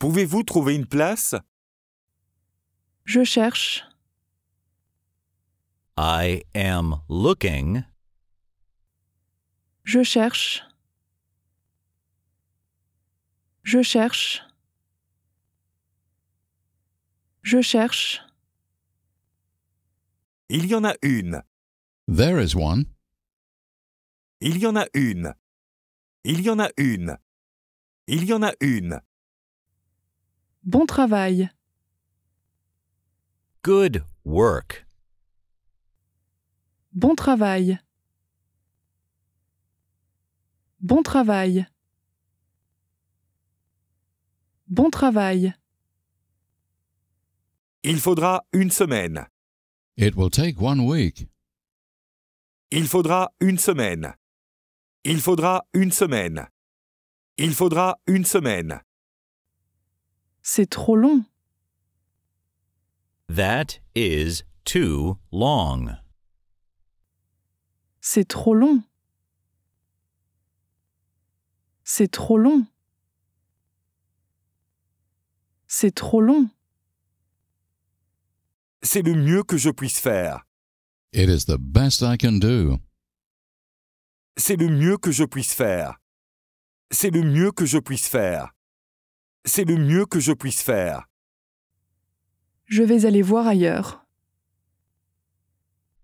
Pouvez-vous trouver une place? Je cherche. I am looking. Je cherche. Je cherche. Je cherche. Il y en a une. There is one. Il y en a une. Il y en a une. Il y en a une. Bon travail. Good work. Bon travail. Bon travail. Bon travail. Il faudra une semaine. It will take one week. Il faudra une semaine. Il faudra une semaine. Il faudra une semaine. C'est trop long. That is too long. C'est trop long. C'est trop long. C'est trop long. C'est le mieux que je puisse faire. It is the best I can do. C'est le mieux que je puisse faire. C'est le mieux que je puisse faire. C'est le mieux que je puisse faire. Je vais aller voir ailleurs.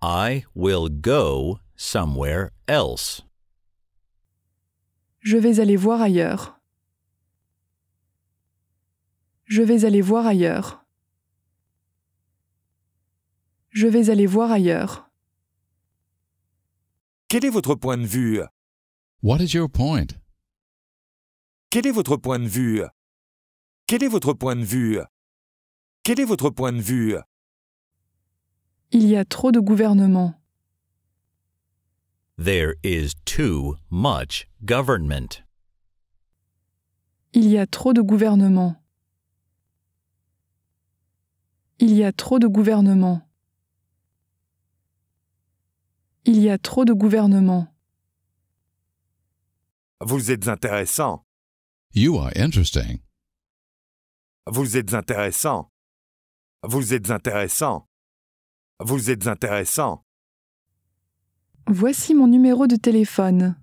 I will go somewhere else. Je vais aller voir ailleurs. Je vais aller voir ailleurs. Je vais aller voir ailleurs. Quel est votre point de vue Quel est votre point de vue Quel est votre point de vue Quel est votre point de vue Il y a trop de gouvernement. There is too much government. Il y a trop de gouvernement. Il y a trop de gouvernement. Il y a trop de gouvernements. Vous êtes intéressant. You are interesting. Vous êtes intéressant. Vous êtes intéressant. Vous êtes intéressant. Voici mon numéro de téléphone.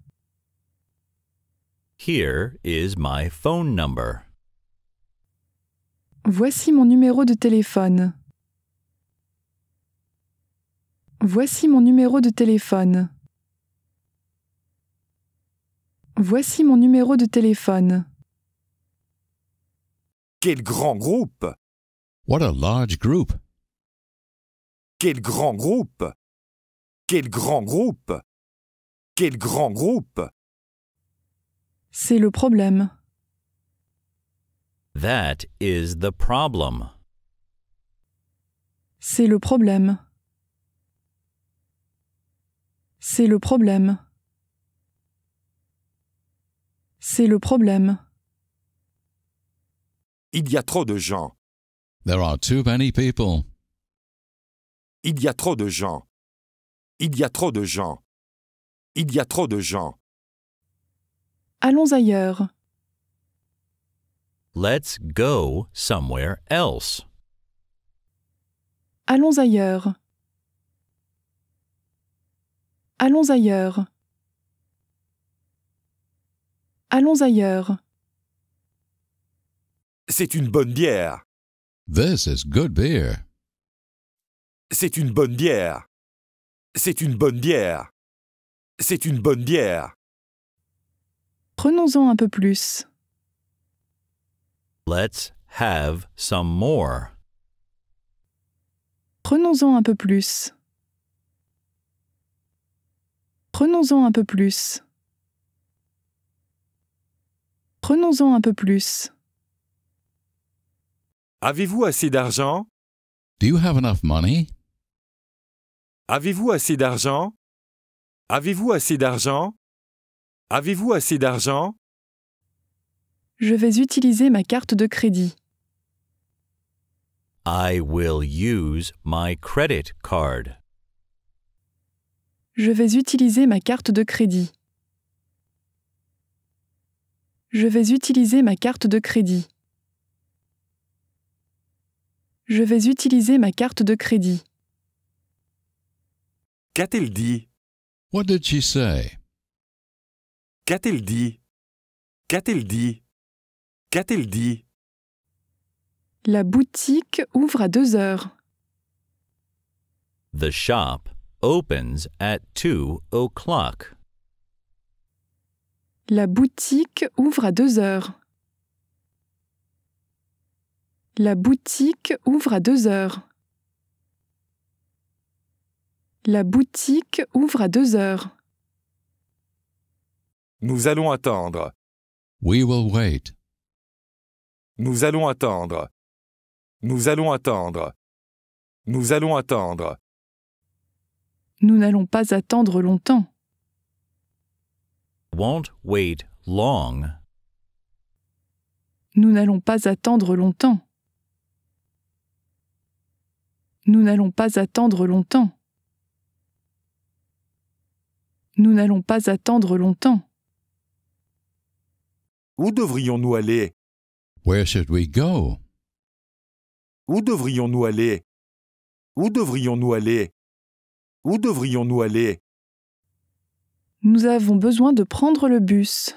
Here is my phone number. Voici mon numéro de téléphone. Voici mon numéro de téléphone. Voici mon numéro de téléphone. Quel grand groupe What a large group Quel grand groupe Quel grand groupe Quel grand groupe C'est le problème. That is the problem. C'est le problème. C'est le problème. C'est le problème. Il y a trop de gens. There are too many people. Il y a trop de gens. Il y a trop de gens. Il y a trop de gens. Allons ailleurs. Let's go somewhere else. Allons ailleurs. Allons ailleurs. Allons ailleurs. C'est une bonne bière. This is good beer. C'est une bonne bière. C'est une bonne bière. C'est une bonne bière. Prenons-en un peu plus. Let's have some more. Prenons-en un peu plus. Prenons-en un peu plus. Prenons-en un peu plus. Avez-vous assez d'argent? Do you have enough money? Avez-vous assez d'argent? Avez-vous assez d'argent? Avez-vous assez d'argent? Je vais utiliser ma carte de crédit. I will use my credit card. Je vais utiliser ma carte de crédit. Je vais utiliser ma carte de crédit. Je vais utiliser ma carte de crédit. Qu'a-t-elle dit What did she say? Qu'a-t-elle dit Qu'a-t-elle dit Qu'a-t-elle dit La boutique ouvre à deux heures. The shop opens at o'clock. La boutique ouvre à deux heures. La boutique ouvre à deux heures. La boutique ouvre à deux heures. Nous allons attendre. We will wait. Nous allons attendre. Nous allons attendre. Nous allons attendre. Nous n'allons pas attendre longtemps. Nous n'allons pas attendre longtemps. Nous n'allons pas attendre longtemps. Nous n'allons pas attendre longtemps. Où devrions-nous aller? Où devrions-nous aller? Où devrions-nous aller? Où devrions-nous aller Nous avons besoin de prendre le bus.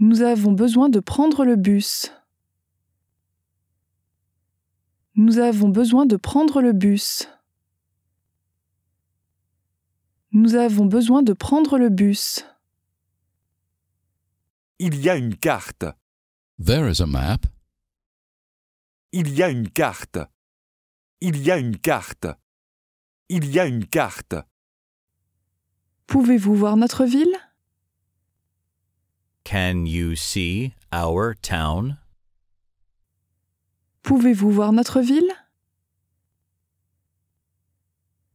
Nous avons besoin de prendre le bus. Nous avons besoin de prendre le bus. Nous avons besoin de prendre le bus. Il y a une carte. There is il y a une carte. Il y a une carte. Il y a une carte. Pouvez-vous voir notre ville Can you see our town Pouvez-vous voir notre ville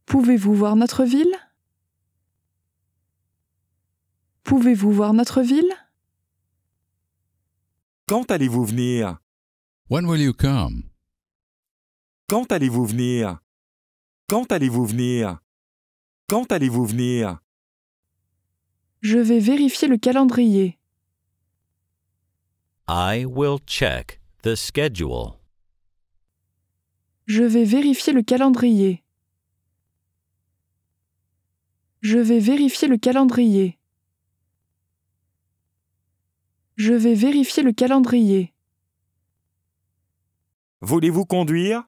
Pouvez-vous voir notre ville Pouvez-vous voir notre ville Quand allez-vous venir When will you come? Quand allez-vous venir? Quand allez-vous venir? Quand allez-vous venir? Je vais vérifier le calendrier. I will check the schedule. Je vais vérifier le calendrier. Je vais vérifier le calendrier. Je vais vérifier le calendrier. Voulez-vous conduire?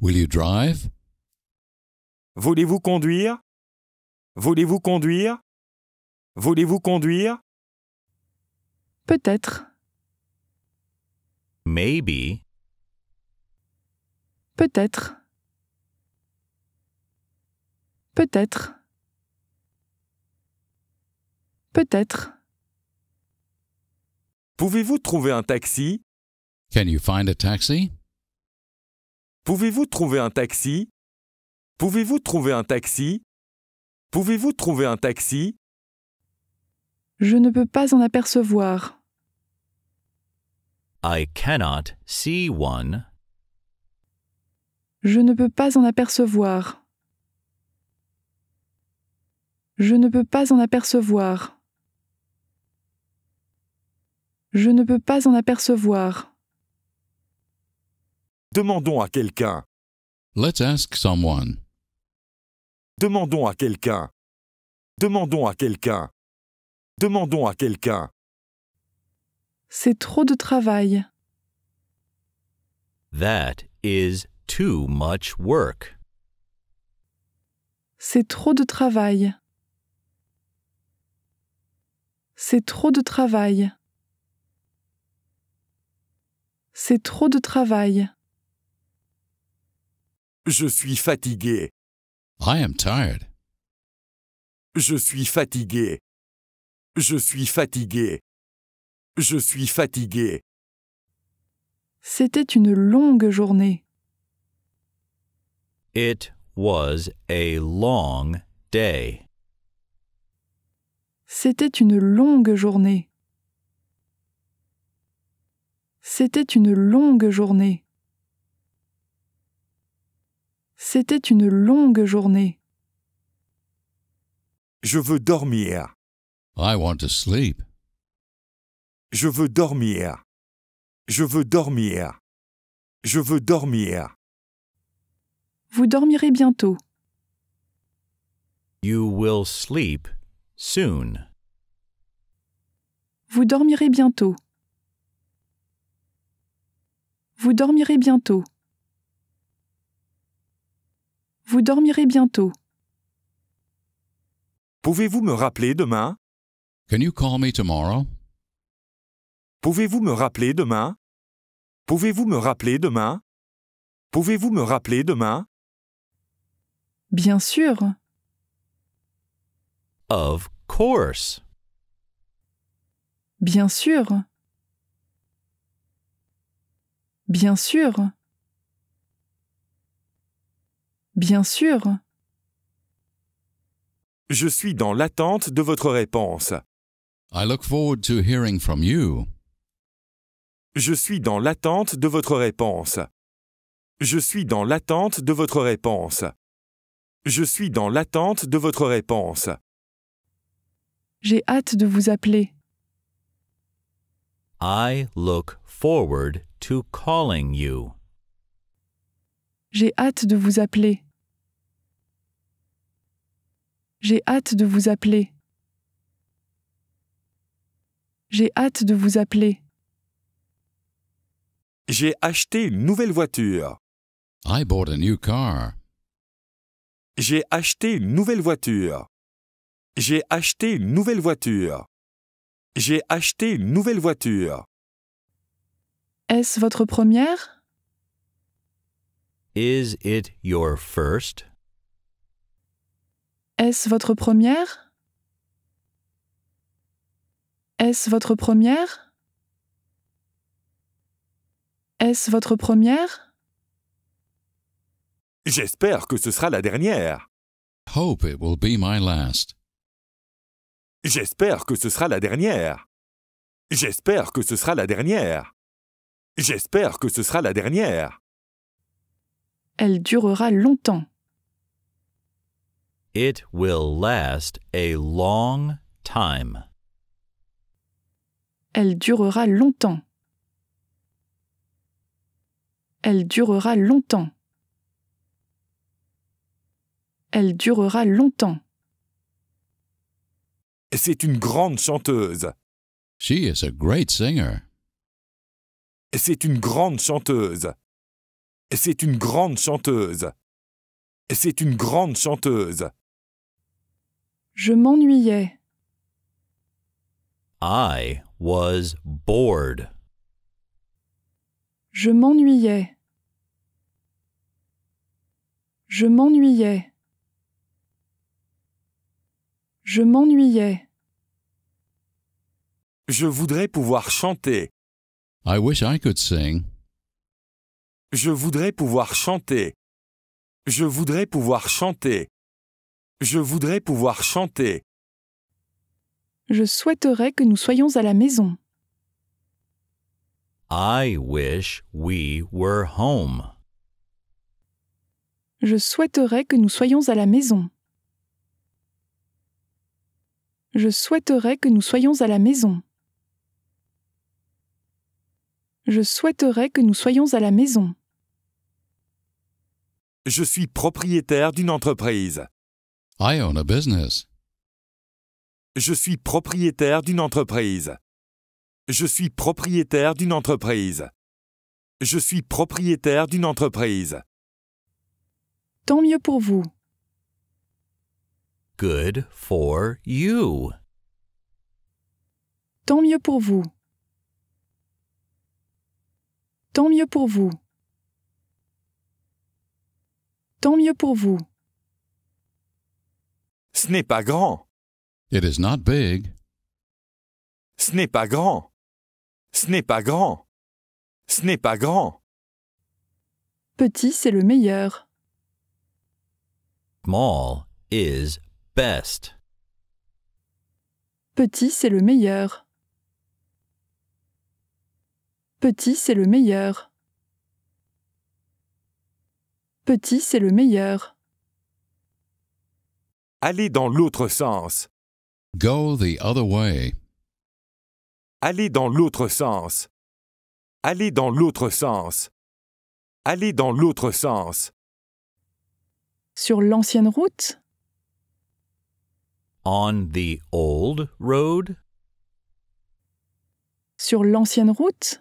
Will you drive? Voulez-vous conduire? Voulez-vous conduire? Voulez-vous conduire? Peut-être. Maybe. Peut-être. Peut-être. Peut-être. Pouvez-vous trouver un taxi? Can you find a taxi? Pouvez-vous trouver un taxi Pouvez-vous trouver un taxi Pouvez-vous trouver un taxi Je ne peux pas en apercevoir. I cannot see one. Je ne peux pas en apercevoir. Je ne peux pas en apercevoir. Je ne peux pas en apercevoir. Demandons à quelqu'un. Let's ask someone. Demandons à quelqu'un. Demandons à quelqu'un. Demandons à quelqu'un. C'est trop de travail. That is too much work. C'est trop de travail. C'est trop de travail. C'est trop de travail. Je suis fatigué. I am tired. Je suis fatigué. Je suis fatigué. Je suis fatigué. C'était une longue journée. It was a long day. C'était une longue journée. C'était une longue journée. C'était une longue journée. Je veux dormir. I want to sleep. Je veux dormir. Je veux dormir. Je veux dormir. Vous dormirez bientôt. You will sleep soon. Vous dormirez bientôt. Vous dormirez bientôt. Vous dormirez bientôt. Pouvez-vous me rappeler demain? Can you call me tomorrow? Pouvez-vous me rappeler demain? Pouvez-vous me rappeler demain? Pouvez-vous me rappeler demain? Bien sûr. Of course. Bien sûr. Bien sûr. Bien sûr. Je suis dans l'attente de votre réponse. I look forward to hearing from you. Je suis dans l'attente de votre réponse. Je suis dans l'attente de votre réponse. Je suis dans l'attente de votre réponse. J'ai hâte de vous appeler. I look forward to calling you. J'ai hâte de vous appeler. J'ai hâte de vous appeler. J'ai hâte de vous appeler. J'ai acheté une nouvelle voiture. I bought a new car. J'ai acheté une nouvelle voiture. J'ai acheté une nouvelle voiture. J'ai acheté une nouvelle voiture. Est-ce votre première Is it your first? Est-ce votre première? Est-ce votre première? Est-ce votre première? J'espère que ce sera la dernière. Hope it will be my last. J'espère que ce sera la dernière. J'espère que ce sera la dernière. J'espère que ce sera la dernière. Elle durera longtemps. It will last a long time. Elle durera longtemps. Elle durera longtemps. Elle durera longtemps. C'est une grande chanteuse. She is a great singer. C'est une grande chanteuse. C'est une grande chanteuse. C'est une grande chanteuse. Je m'ennuyais. I was bored. Je m'ennuyais. Je m'ennuyais. Je m'ennuyais. Je voudrais pouvoir chanter. I wish I could sing. Je voudrais pouvoir chanter. Je voudrais pouvoir chanter. Je voudrais pouvoir chanter. Je souhaiterais que nous soyons à la maison. I wish we were home. Je souhaiterais que nous soyons à la maison. Je souhaiterais que nous soyons à la maison. Je souhaiterais que nous soyons à la maison. Je suis propriétaire d'une entreprise. I own a business. Je suis propriétaire d'une entreprise. Je suis propriétaire d'une entreprise. Je suis propriétaire d'une entreprise. Tant mieux pour vous. Good for you. Tant mieux pour vous. Tant mieux pour vous. Tant mieux pour vous. Ce n'est pas grand. It is not big. Ce n'est pas grand. Ce n'est pas grand. Ce n'est pas grand. Petit, c'est le meilleur. Small is best. Petit, c'est le meilleur. Petit, c'est le meilleur petit, c'est le meilleur. Allez dans l'autre sens. Go the other way. Allez dans l'autre sens. Allez dans l'autre sens. Allez dans l'autre sens. Sur l'ancienne route On the old road. Sur l'ancienne route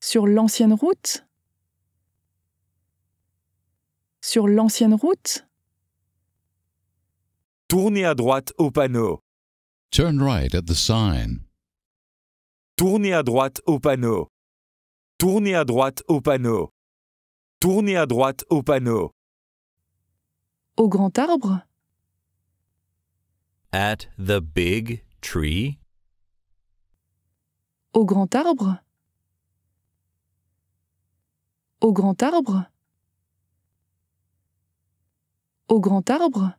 Sur l'ancienne route sur l'ancienne route Tournez à droite au panneau. Turn right at the sign. Tournez à droite au panneau. Tournez à droite au panneau. Tournez à droite au panneau. Au grand arbre At the big tree. Au grand arbre Au grand arbre au grand arbre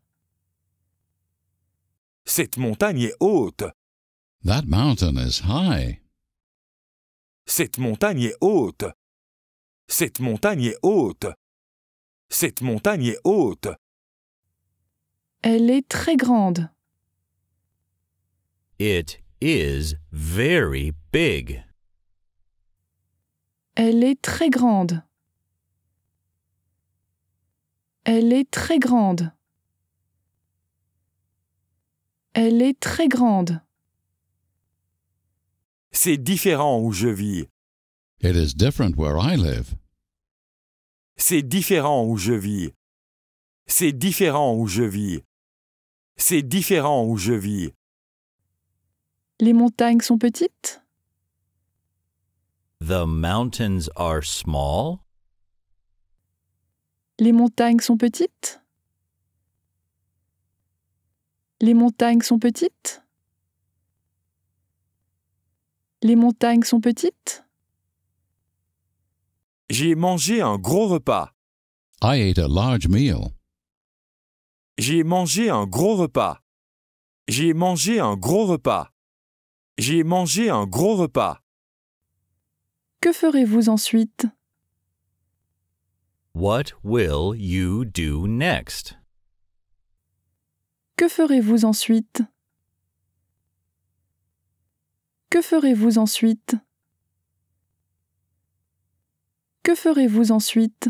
Cette montagne est haute. That mountain is high. Cette montagne est haute. Cette montagne est haute. Cette montagne est haute. Elle est très grande. It is very big. Elle est très grande. Elle est très grande. Elle est très grande. C'est différent où je vis. It is different where I live. C'est différent où je vis. C'est différent où je vis. C'est différent où je vis. Les montagnes sont petites. The mountains are small. Les montagnes sont petites Les montagnes sont petites Les montagnes sont petites J'ai mangé un gros repas. I ate a large meal. J'ai mangé un gros repas. J'ai mangé un gros repas. J'ai mangé un gros repas. Que ferez-vous ensuite What will you do next? Que ferez-vous ensuite? Que ferez-vous ensuite? Que ferez-vous ensuite?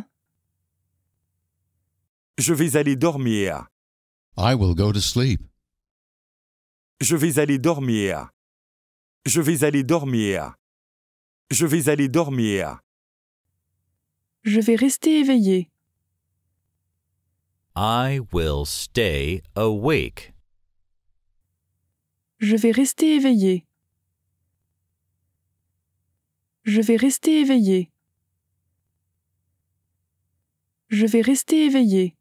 Je vais aller dormir. I will go to sleep. Je vais aller dormir. Je vais aller dormir. Je vais aller dormir. Je vais rester éveillé. I will stay awake. Je vais rester éveillé. Je vais rester éveillé. Je vais rester éveillé.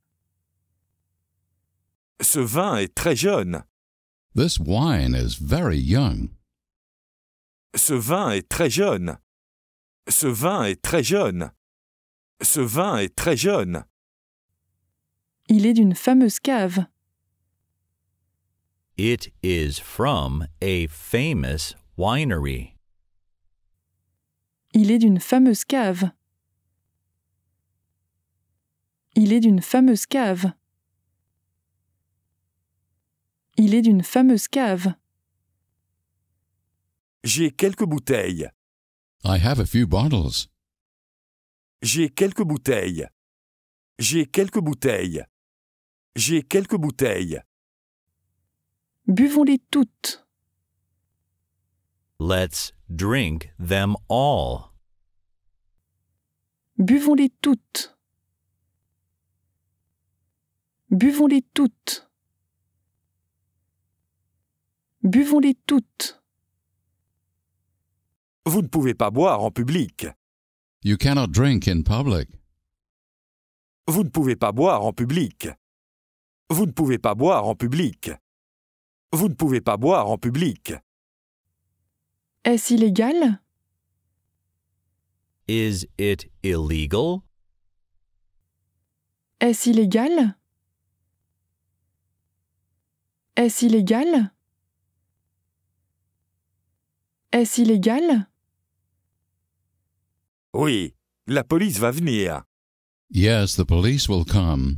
Ce vin est très jeune. This wine is very young. Ce vin est très jeune. Ce vin est très jeune. Ce vin est très jeune. Il est d'une fameuse cave. It is from a famous winery. Il est d'une fameuse cave. Il est d'une fameuse cave. Il est d'une fameuse cave. J'ai quelques bouteilles. I have a few bottles. J'ai quelques bouteilles. J'ai quelques bouteilles. J'ai quelques bouteilles. Buvons-les toutes. Let's drink them all. Buvons-les toutes. Buvons-les toutes. Buvons-les toutes. Vous ne pouvez pas boire en public. You cannot drink in public. Vous ne pouvez pas boire en public. Vous ne pouvez pas boire en public. Vous ne pouvez pas boire en public. Est-ce illégal? Is it illegal? Est-ce illégal? Est-ce illégal? Est-ce illégal? Oui, la police va venir. Yes, the police will come.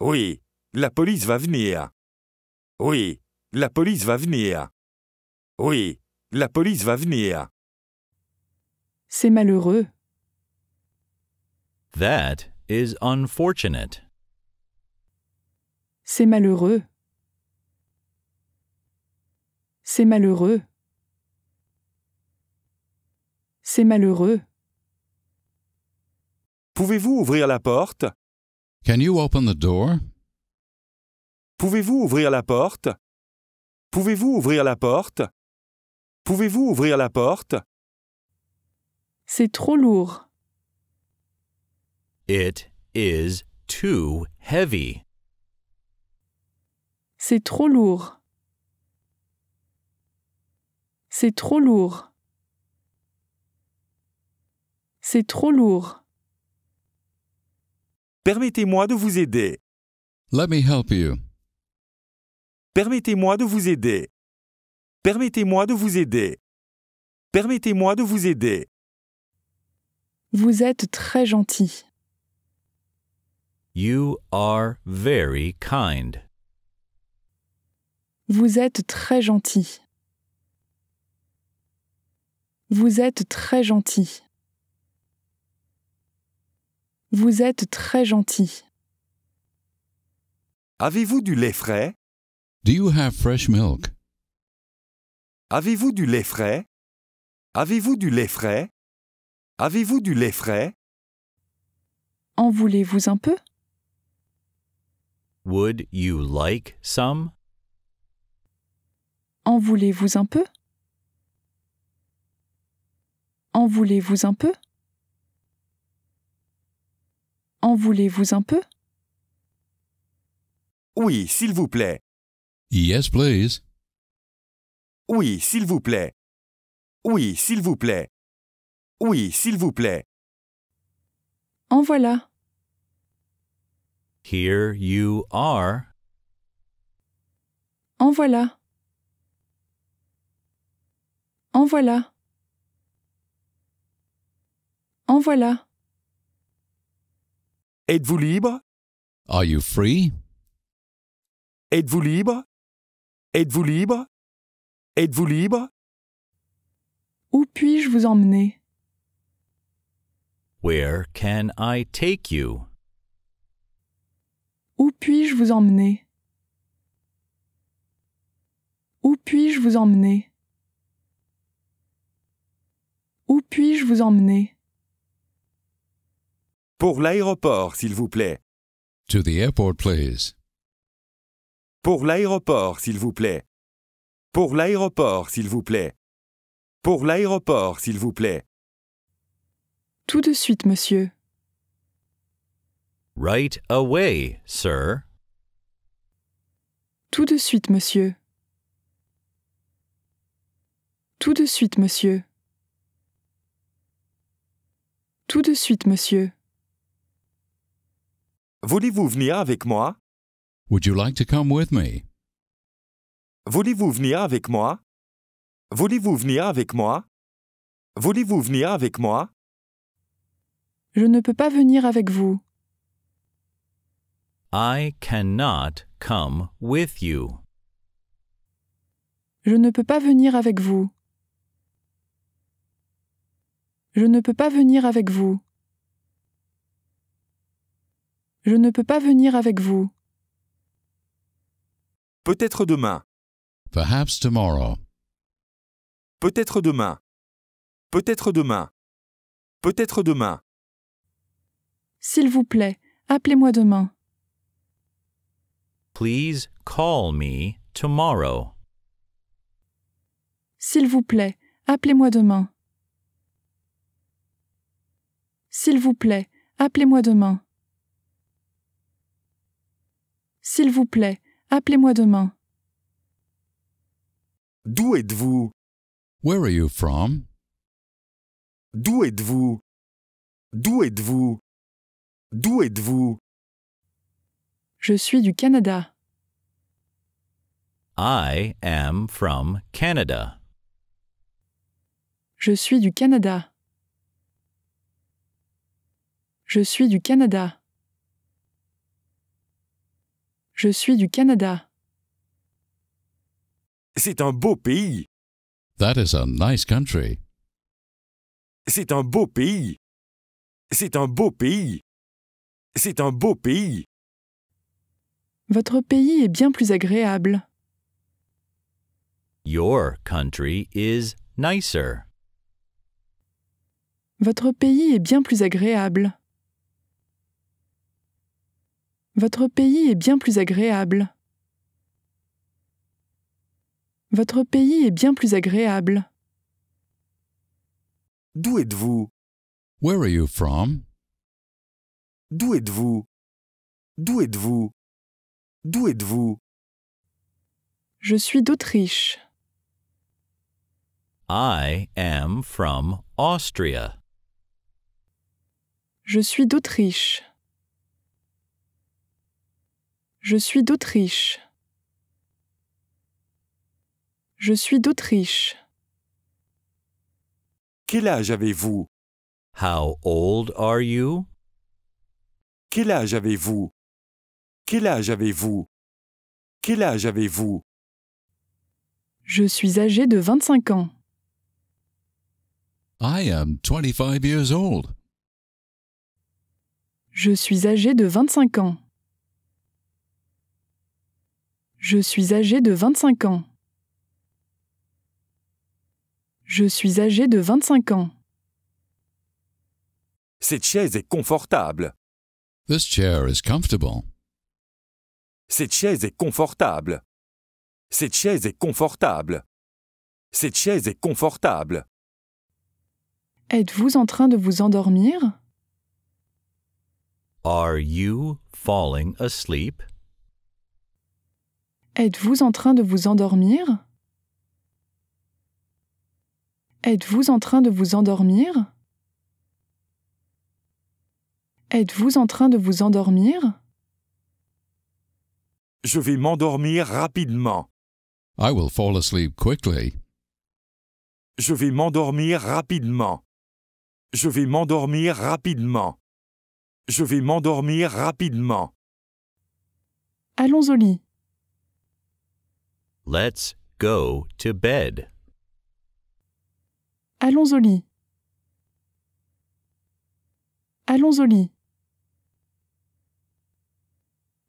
Oui, la police va venir. Oui, la police va venir. Oui, la police va venir. C'est malheureux. That is unfortunate. C'est malheureux. C'est malheureux. C'est malheureux. Pouvez-vous ouvrir la porte? Can you open the door? Pouvez-vous ouvrir la porte? Pouvez-vous ouvrir la porte? Pouvez-vous ouvrir la porte? C'est trop lourd. It is too heavy. C'est trop lourd. C'est trop lourd. C'est trop lourd. Permettez-moi de vous aider. Let me help you. Permettez-moi de vous aider. Permettez-moi de vous aider. Permettez-moi de vous aider. Vous êtes très gentil. You are very kind. Vous êtes très gentil. Vous êtes très gentil. Vous êtes très gentil. Avez-vous du lait frais? Do you have fresh milk? Avez-vous du lait frais? Avez-vous du lait frais? Avez-vous du lait frais? En voulez-vous un peu? Would you like some? En voulez-vous un peu? En voulez-vous un peu? En voulez-vous un peu Oui, s'il vous plaît. Yes, please. Oui, s'il vous plaît. Oui, s'il vous plaît. Oui, s'il vous plaît. En voilà. Here you are. En voilà. En voilà. En voilà. Êtes-vous libre? Are you free? Êtes-vous libre? Êtes-vous libre? Êtes-vous libre? Où puis-je vous emmener? Where can I take you? Où puis-je vous emmener? Où puis-je vous emmener? Où puis-je vous emmener? Pour l'aéroport, s'il vous plaît. To the airport, please. Pour l'aéroport, s'il vous plaît. Pour l'aéroport, s'il vous plaît. Pour l'aéroport, s'il vous plaît. Tout de suite, monsieur. Right away, sir. Tout de suite, monsieur. Tout de suite, monsieur. Tout de suite, monsieur. Voulez-vous venir avec moi? Would you like to come with me? Voulez-vous venir avec moi? Voulez-vous venir avec moi? Voulez-vous venir avec moi? Je ne peux pas venir avec vous. I cannot come with you. Je ne peux pas venir avec vous. Je ne peux pas venir avec vous. Je ne peux pas venir avec vous. Peut-être demain. Perhaps Peut-être demain. Peut-être demain. Peut-être demain. S'il vous plaît, appelez-moi demain. Please call me tomorrow. S'il vous plaît, appelez-moi demain. S'il vous plaît, appelez-moi demain. S'il vous plaît, appelez-moi demain. D'où êtes-vous? Where are you from? D'où êtes-vous? D'où êtes-vous? D'où êtes-vous? Je suis du Canada. I am from Canada. Je suis du Canada. Je suis du Canada. Je suis du Canada. C'est un beau pays. That is a nice country. C'est un beau pays. C'est un beau pays. C'est un beau pays. Votre pays est bien plus agréable. Your country is nicer. Votre pays est bien plus agréable. Votre pays est bien plus agréable. Votre pays est bien plus agréable. D'où êtes-vous Where are you from D'où êtes-vous D'où êtes-vous D'où êtes-vous Je suis d'Autriche. I am from Austria. Je suis d'Autriche. Je suis d'Autriche. Je suis d'Autriche. Quel âge avez-vous? How old are you? Quel âge avez-vous? Quel âge avez-vous? Quel âge avez-vous? Je suis âgé de 25 ans. I am 25 years old. Je suis âgé de 25 ans. Je suis âgé de 25 ans. Je suis âgé de 25 ans. Cette chaise est confortable. Cette chaise est confortable. Cette chaise est confortable. Cette chaise est confortable. Êtes-vous en train de vous endormir? Are you falling asleep? Êtes-vous en train de vous endormir Êtes-vous en train de vous endormir Êtes-vous en train de vous endormir Je vais m'endormir rapidement. I will fall asleep quickly. Je vais m'endormir rapidement. Je vais m'endormir rapidement. Je vais m'endormir rapidement. Allons au lit. Let's go to bed. Allons au lit. Allons au lit.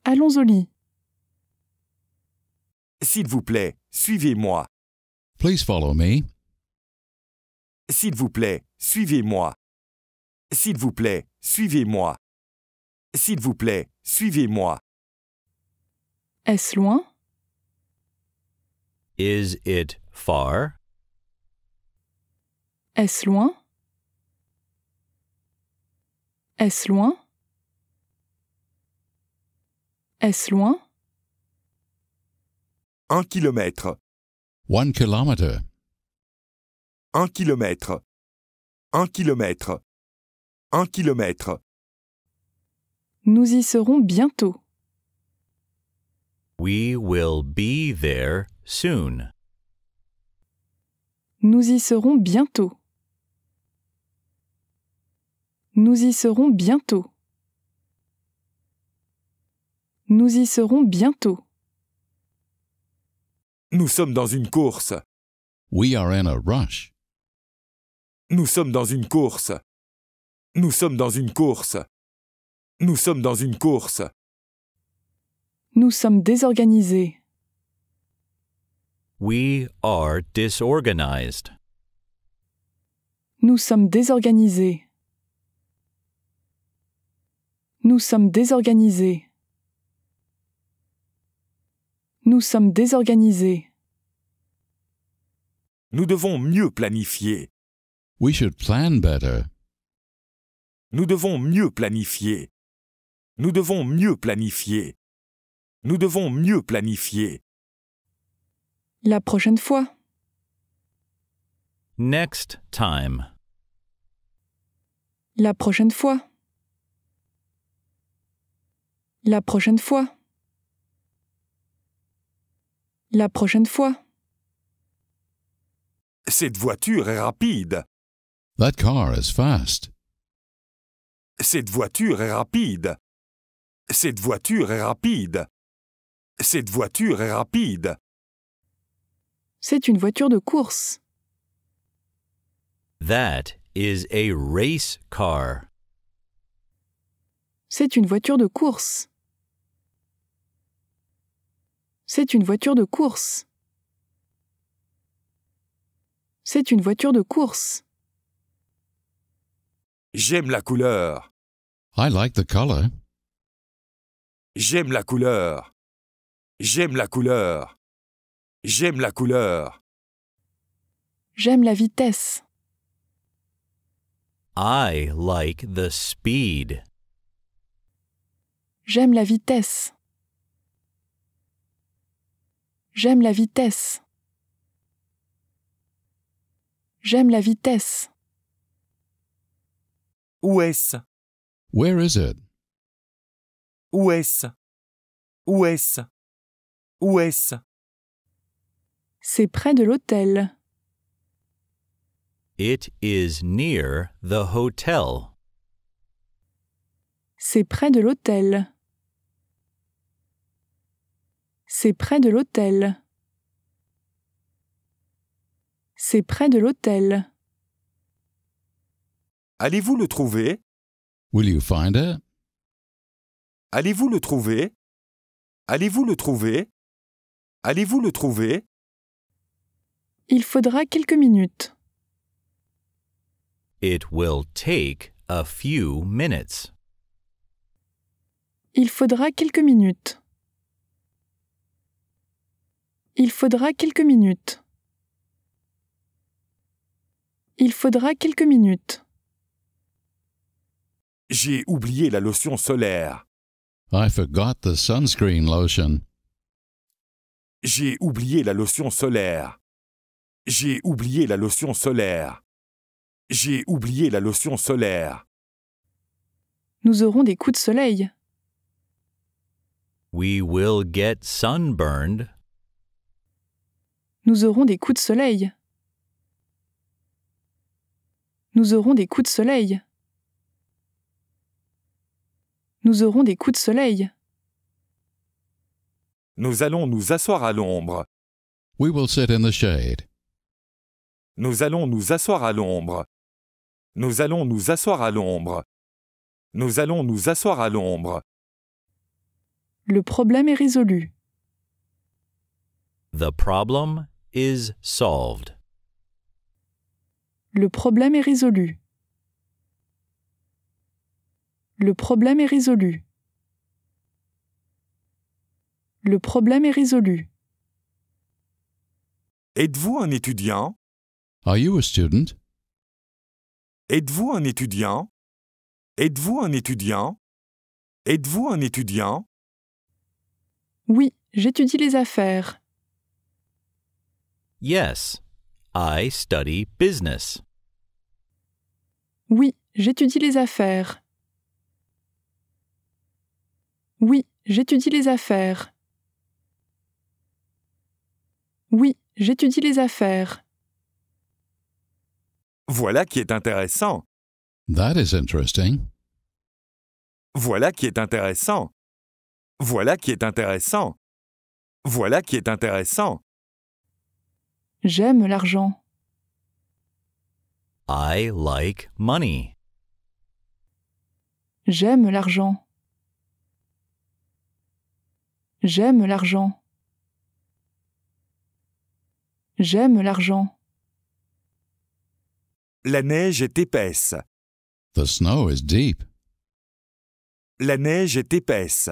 Allons au lit. S'il vous plaît, suivez-moi. Please follow me. S'il vous plaît, suivez-moi. S'il vous plaît, suivez-moi. S'il vous plaît, suivez-moi. Est-ce loin est-ce loin? Est-ce loin? Est-ce loin? Un kilomètre. One kilometer. Un kilomètre. Un kilomètre. Un kilomètre. Nous y serons bientôt. We will be there soon. Nous y serons bientôt. Nous y serons bientôt. Nous y serons bientôt. Nous sommes dans une course. We are in a rush. Nous sommes dans une course. Nous sommes dans une course. Nous sommes dans une course. Nous sommes désorganisés. We are disorganized. Nous sommes désorganisés. Nous sommes désorganisés. Nous sommes désorganisés. Nous devons mieux planifier. We should plan better. Nous devons mieux planifier. Nous devons mieux planifier. Nous devons mieux planifier. La prochaine fois. Next time. La prochaine fois. La prochaine fois. La prochaine fois. Cette voiture est rapide. That car is fast. Cette voiture est rapide. Cette voiture est rapide. Cette voiture est rapide. C'est une voiture de course. That is a race car. C'est une voiture de course. C'est une voiture de course. C'est une voiture de course. J'aime la couleur. I like the color. J'aime la couleur. J'aime la couleur. J'aime la couleur. J'aime la vitesse. I like the speed. J'aime la vitesse. J'aime la vitesse. J'aime la vitesse. Où est-ce Where is it? Où est-ce Où est-ce où est-ce C'est près de l'hôtel. It is near the hotel. C'est près de l'hôtel. C'est près de l'hôtel. C'est près de l'hôtel. Allez-vous le trouver? Will you find it? Allez-vous le trouver? Allez-vous le trouver? Allez-vous le trouver Il faudra quelques minutes. It will take a few minutes. Il faudra quelques minutes. Il faudra quelques minutes. Il faudra quelques minutes. J'ai oublié la lotion solaire. I forgot the sunscreen lotion. J'ai oublié la lotion solaire. J'ai oublié la lotion solaire. J'ai oublié la lotion solaire. Nous aurons des coups de soleil. We will get sunburned. Nous aurons des coups de soleil. Nous aurons des coups de soleil. Nous aurons des coups de soleil. Nous allons nous asseoir à l'ombre. Nous allons nous asseoir à l'ombre. Nous allons nous asseoir à l'ombre. Nous allons nous asseoir à l'ombre. Le problème est résolu. The problem is solved. Le problème est résolu. Le problème est résolu. Le problème est résolu. Êtes-vous un étudiant? Are you a student? Êtes-vous un étudiant? Êtes-vous un étudiant? Êtes-vous un étudiant? Oui, j'étudie les affaires. Yes, I study business. Oui, j'étudie les affaires. Oui, j'étudie les affaires. Oui, j'étudie les affaires. Voilà qui est intéressant. That is interesting. Voilà qui est intéressant. Voilà qui est intéressant. Voilà qui est intéressant. J'aime l'argent. I like money. J'aime l'argent. J'aime l'argent. J'aime l'argent. La neige est épaisse. The snow is deep. La neige est épaisse.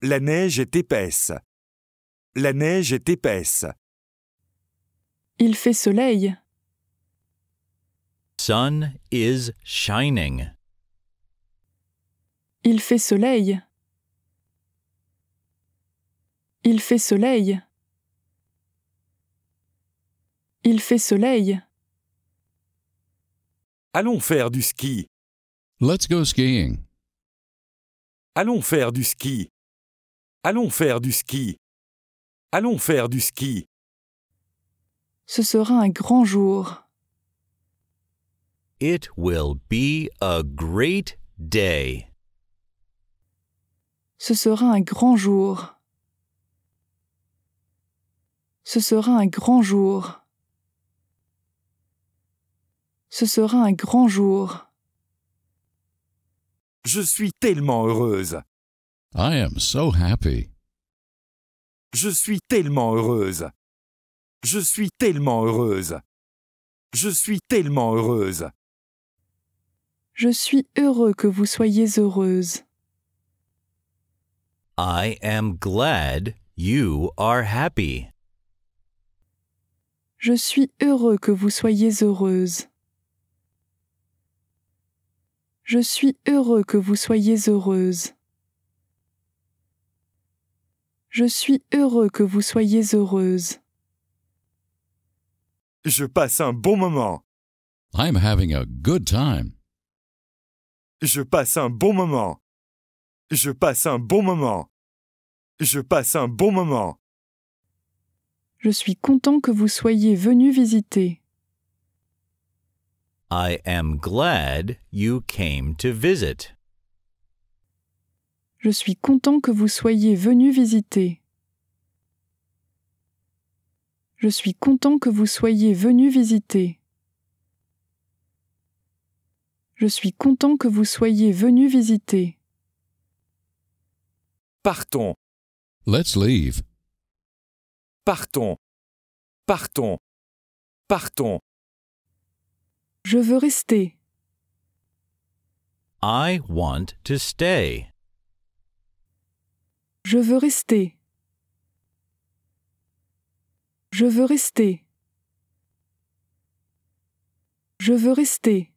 La neige est épaisse. La neige est épaisse. Il fait soleil. Sun is shining. Il fait soleil. Il fait soleil. Il fait soleil. Allons faire du ski. Let's go skiing. Allons faire du ski. Allons faire du ski. Allons faire du ski. Ce sera un grand jour. It will be a great day. Ce sera un grand jour. Ce sera un grand jour ce sera un grand jour. Je suis tellement heureuse. I am so happy. Je suis tellement heureuse. Je suis tellement heureuse. Je suis tellement heureuse. Je suis heureux que vous soyez heureuse. I am glad you are happy. Je suis heureux que vous soyez heureuse. Je suis heureux que vous soyez heureuse. Je suis heureux que vous soyez heureuse. Je passe un bon moment. I'm having a good time. Je passe un bon moment. Je passe un bon moment. Je passe un bon moment. Je suis content que vous soyez venu visiter. I am glad you came to visit. Je suis content que vous soyez venu visiter. Je suis content que vous soyez venu visiter. Je suis content que vous soyez venu visiter. Partons. Let's leave. Partons. Partons. Partons. Je veux rester. I want to stay. Je veux rester. Je veux rester. Je veux rester.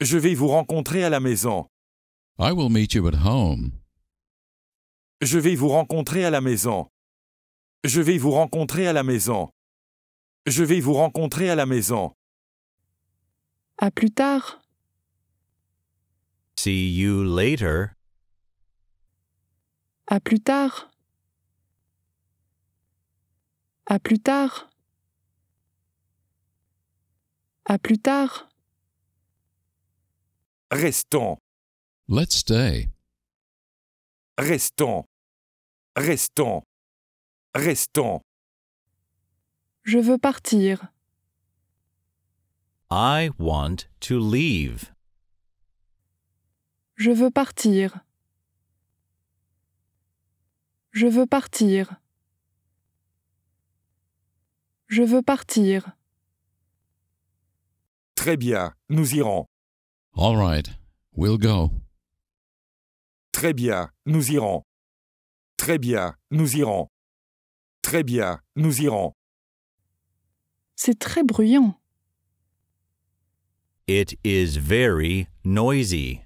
Je vais vous rencontrer à la maison. I will meet you at home. Je vais vous rencontrer à la maison. Je vais vous rencontrer à la maison. Je vais vous rencontrer à la maison. À plus tard. See you later. À plus tard. À plus tard. À plus tard. Restons. Let's stay. Restons. Restons. Restons. Je veux partir. I want to leave. Je veux partir. Je veux partir. Je veux partir. Très bien, nous irons. All right, we'll go. Très bien, nous irons. Très bien, nous irons. Très bien, nous irons. C'est très bruyant. It is very noisy.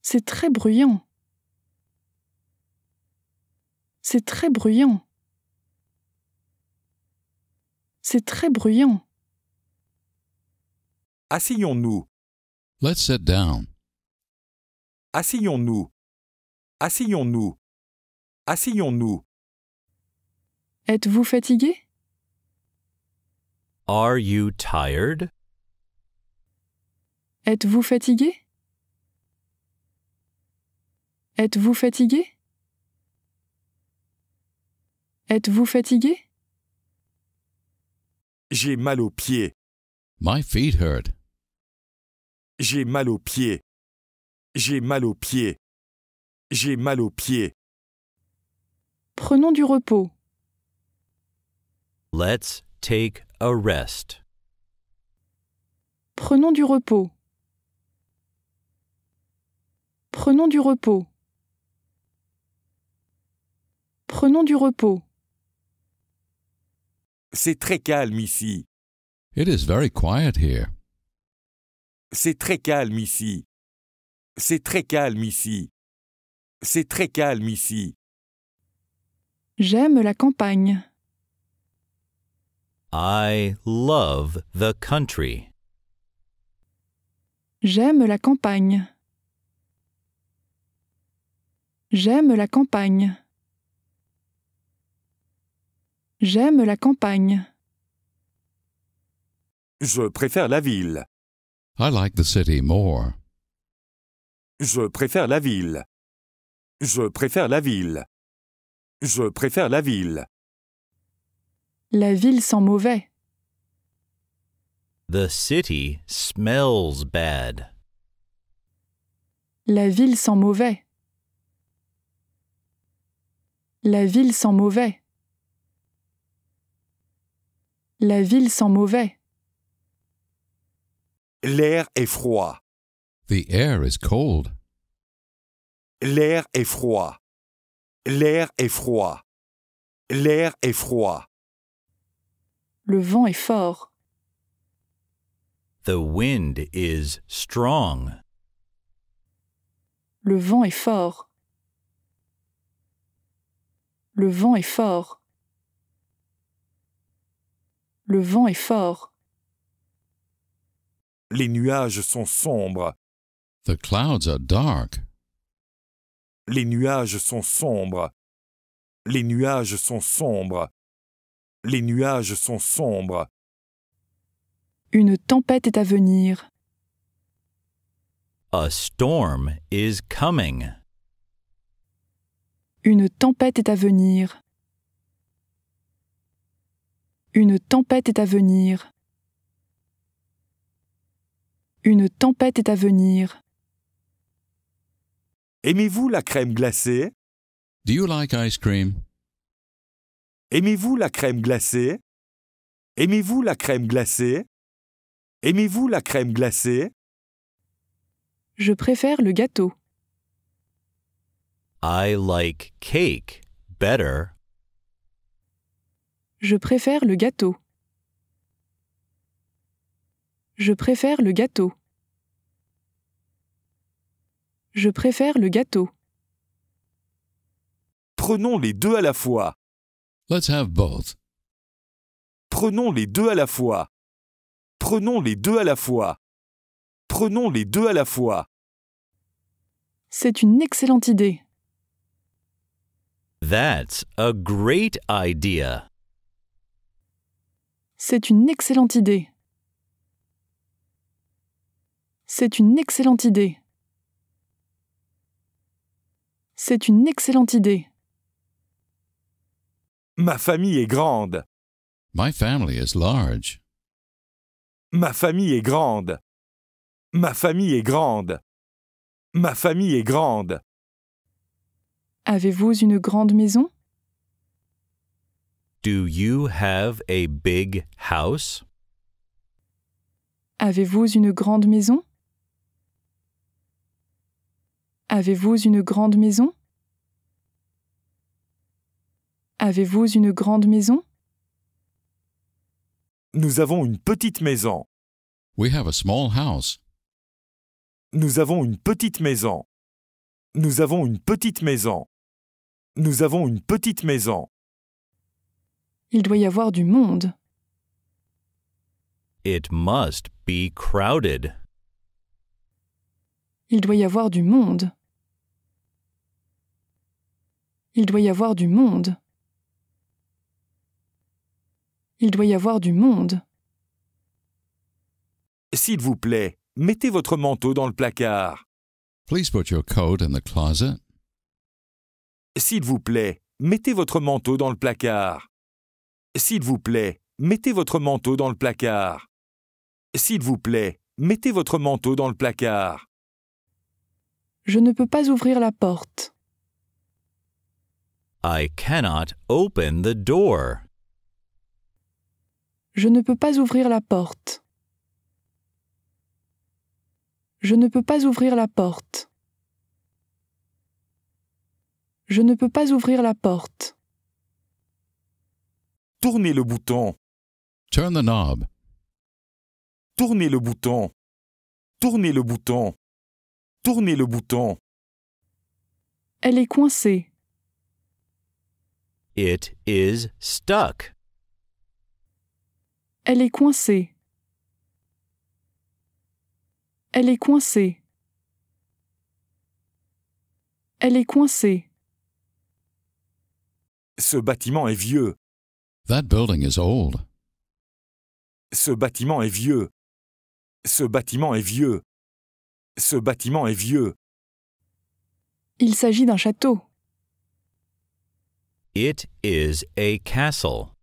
C'est très bruyant. C'est très bruyant. C'est très bruyant. Asseyons-nous. Let's sit down. Asseyons-nous. Asseyons-nous. Asseyons-nous. Êtes-vous fatigué Are you tired? Êtes-vous fatigué? Êtes-vous fatigué? Êtes-vous fatigué? J'ai mal aux pieds. My feet hurt. J'ai mal aux pieds. J'ai mal aux pieds. J'ai mal aux pieds. Prenons du repos. Let's take a rest. Prenons du repos. Prenons du repos. Prenons du repos. C'est très calme ici. It is very quiet here. C'est très calme ici. C'est très calme ici. C'est très calme ici. J'aime la campagne. I love the country. J'aime la campagne. J'aime la campagne. J'aime la campagne. Je préfère la ville. I like the city more. Je préfère la ville. Je préfère la ville. Je préfère la ville. La ville sent mauvais. The city smells bad. La ville sent mauvais. La ville sent mauvais. La ville sent mauvais. L'air est froid. The air is cold. L'air est froid. L'air est froid. L'air est froid. Le vent est fort. The wind is strong. Le vent est fort. Le vent est fort. Le vent est fort. Les nuages sont sombres. The clouds are dark. Les nuages sont sombres. Les nuages sont sombres les nuages sont sombres. Une tempête est à venir. storm is Une tempête est à venir. Une tempête est à venir. Une tempête est à venir. Aimez-vous la crème glacée? Do you like ice cream? Aimez-vous la crème glacée Aimez-vous la crème glacée Aimez-vous la crème glacée Je préfère le gâteau. I like cake better. Je préfère le gâteau. Je préfère le gâteau. Je préfère le gâteau. Prenons les deux à la fois. Let's have both. Prenons les deux à la fois. Prenons les deux à la fois. Prenons les deux à la fois. C'est une excellente idée. That's a great idea. C'est une excellente idée. C'est une excellente idée. C'est une excellente idée. Ma famille est grande. My family is large. Ma famille est grande. Ma famille est grande. Ma famille est grande. Avez-vous une grande maison? Do you have a big house? Avez-vous une grande maison? Avez-vous une grande maison? Avez-vous une grande maison Nous avons une petite maison. Nous avons une petite maison. Nous avons une petite maison. Nous avons une petite maison. Il doit y avoir du monde. crowded. Il doit y avoir du monde. Il doit y avoir du monde. Il doit y avoir du monde. S'il vous plaît, mettez votre manteau dans le placard. S'il vous plaît, mettez votre manteau dans le placard. S'il vous plaît, mettez votre manteau dans le placard. S'il vous plaît, mettez votre manteau dans le placard. Je ne peux pas ouvrir la porte. I cannot open the door. Je ne peux pas ouvrir la porte. Je ne peux pas ouvrir la porte. Je ne peux pas ouvrir la porte. Tournez le bouton. Turn the knob. Tournez le bouton. Tournez le bouton. Tournez le bouton. Elle est coincée. It is stuck. Elle est coincée. Elle est coincée. Elle est coincée. Ce bâtiment est vieux. That building is old. Ce bâtiment est vieux. Ce bâtiment est vieux. Ce bâtiment est vieux. Il s'agit d'un château. It is a castle.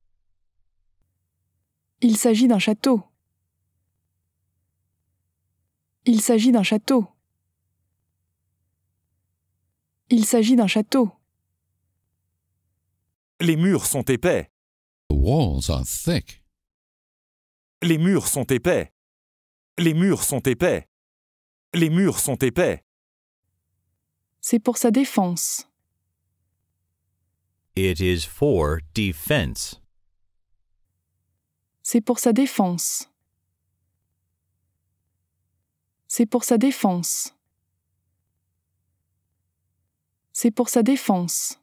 Il s'agit d'un château. Il s'agit d'un château. Il s'agit d'un château. Les murs sont épais. Les murs sont épais. Les murs sont épais. Les murs sont épais. C'est pour sa défense. It is for defense. C'est pour sa défense. C'est pour sa défense. C'est pour sa défense.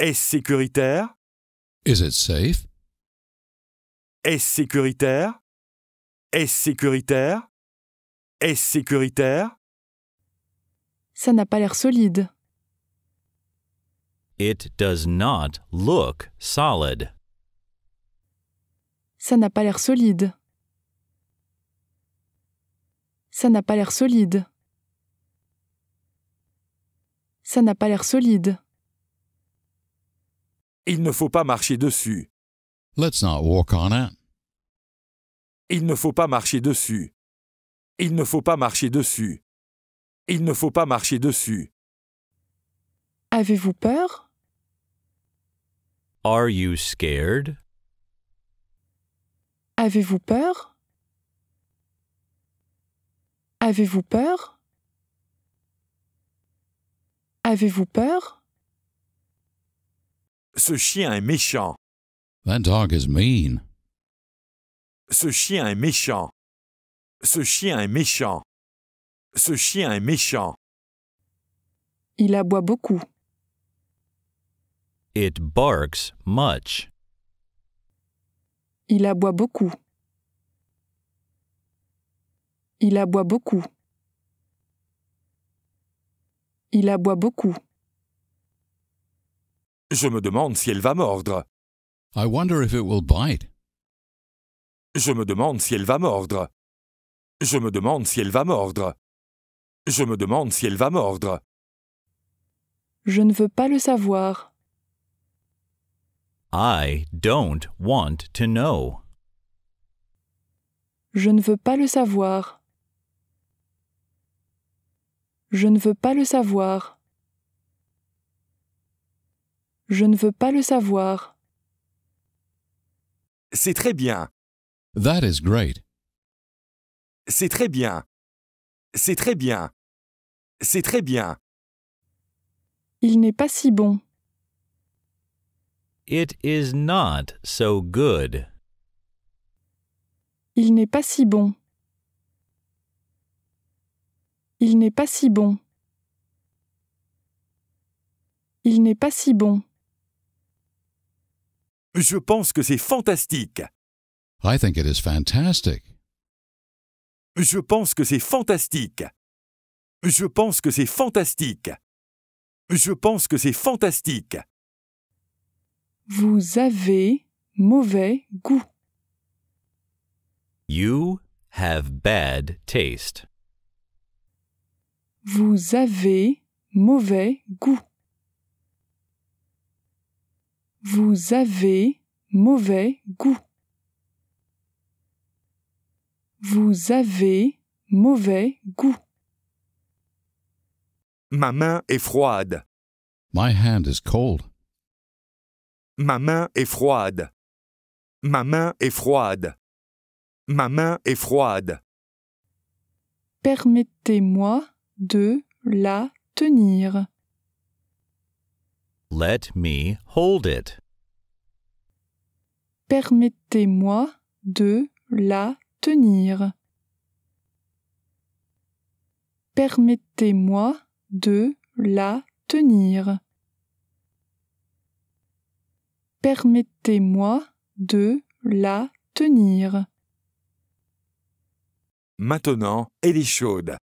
Est-ce sécuritaire? Is it safe? Est-ce sécuritaire? Est-ce sécuritaire? Est-ce sécuritaire? Ça n'a pas l'air solide. It does not look solid. Ça n'a pas l'air solide. Ça n'a pas l'air solide. Ça n'a pas l'air solide. Il ne faut pas marcher dessus. Let's not walk on it. Il ne faut pas marcher dessus. Il ne faut pas marcher dessus. Il ne faut pas marcher dessus. Avez-vous peur? Are you scared? Avez-vous peur Avez-vous peur Avez-vous peur Ce chien est méchant. That dog is mean. Ce chien est méchant. Ce chien est méchant. Ce chien est méchant. Il aboie beaucoup. It barks much. Il aboie beaucoup. Il aboie beaucoup. Il aboie beaucoup. Je me demande si elle va mordre. I wonder if it will bite. Je me demande si elle va mordre. Je me demande si elle va mordre. Je me demande si elle va mordre. Je ne veux pas le savoir. I don't want to know. Je ne veux pas le savoir. Je ne veux pas le savoir. Je ne veux pas le savoir. C'est très bien. That is great. C'est très bien. C'est très bien. C'est très bien. Il n'est pas si bon. It is not so good. Il n'est pas si bon. Il n'est pas si bon. Il n'est pas si bon. Je pense que c'est fantastique. I think it is fantastic. Je pense que c'est fantastique. Je pense que c'est fantastique. Je pense que c'est fantastique. Vous avez mauvais goût. You have bad taste. Vous avez mauvais goût. Vous avez mauvais goût. Vous avez mauvais goût. Ma main est froide. My hand is cold. Ma main est froide. Ma main est froide. Ma main est froide. Permettez-moi de la tenir. Let me hold it. Permettez-moi de la tenir. Permettez-moi de la tenir. Permettez-moi de la tenir. Maintenant, elle est chaude.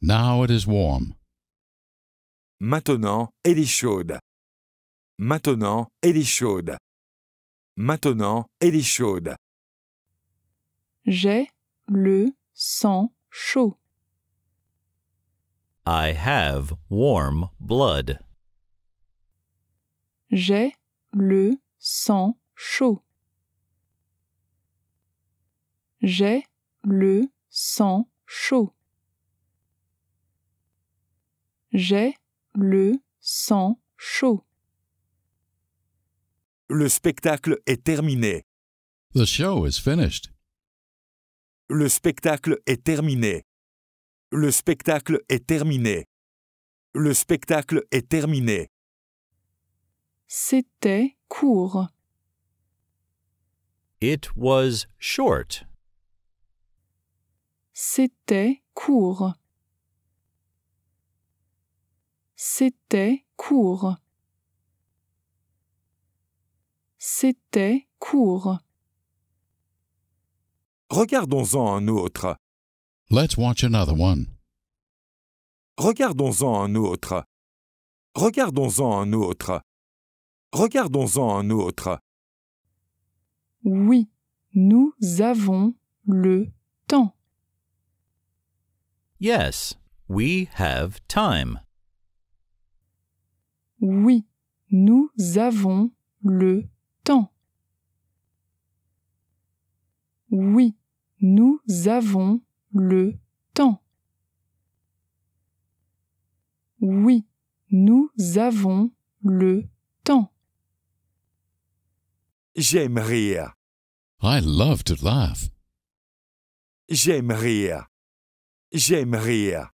Now it is Maintenant, elle est chaude. Maintenant, elle est chaude. Maintenant, elle est chaude. J'ai le sang chaud. I have warm blood. J'ai le sans chaud. J'ai le sang chaud. J'ai le sang chaud. Le spectacle est terminé. The show is finished. Le spectacle est terminé. Le spectacle est terminé. Le spectacle est terminé. C'était court. It was short. C'était court. C'était court. C'était court. Regardons-en un autre. Let's watch another one. Regardons-en un autre. Regardons-en un autre. Regardons-en un autre. Oui, nous avons le temps. Yes, we have time. Oui, nous avons le temps. Oui, nous avons le temps. Oui, nous avons le temps. J'aime rire. I love to laugh. J'aime rire. J'aime rire.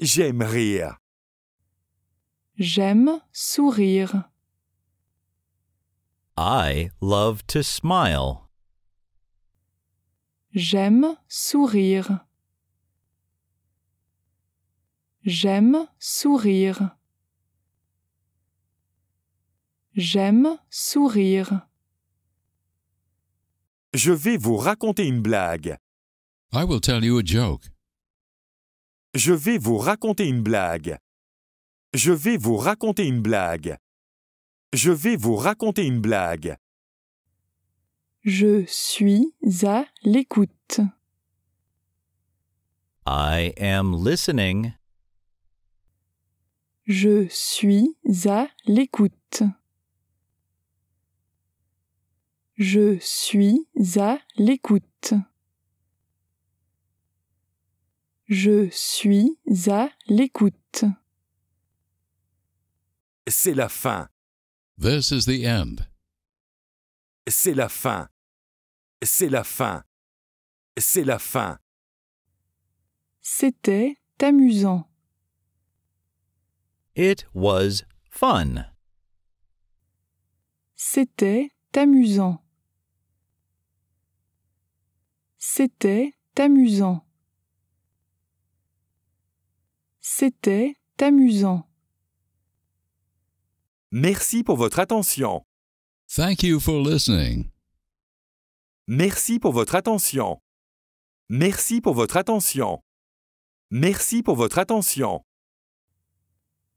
J'aime rire. J'aime sourire. I love to smile. J'aime sourire. J'aime sourire. J'aime sourire. Je vais vous raconter une blague. Je vais vous raconter une blague. Je vais vous raconter une blague. Je vais vous raconter une blague. Je suis à l'écoute. I am listening. Je suis à l'écoute. Je suis à l'écoute. Je suis à l'écoute. C'est la fin. This is the end. C'est la fin. C'est la fin. C'est la fin. C'était amusant. It was fun. C'était amusant. C'était amusant. C'était amusant. Merci pour votre attention. Thank you for listening. Merci pour votre attention. Merci pour votre attention. Merci pour votre attention.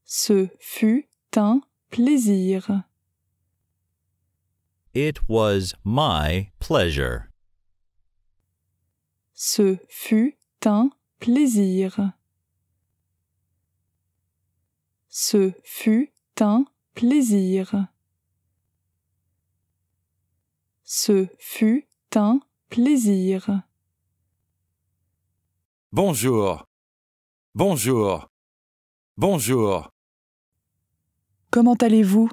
Ce fut un plaisir. It was my pleasure. Ce fut un plaisir. Ce fut un plaisir. Ce fut un plaisir. Bonjour. Bonjour. Bonjour. Comment allez-vous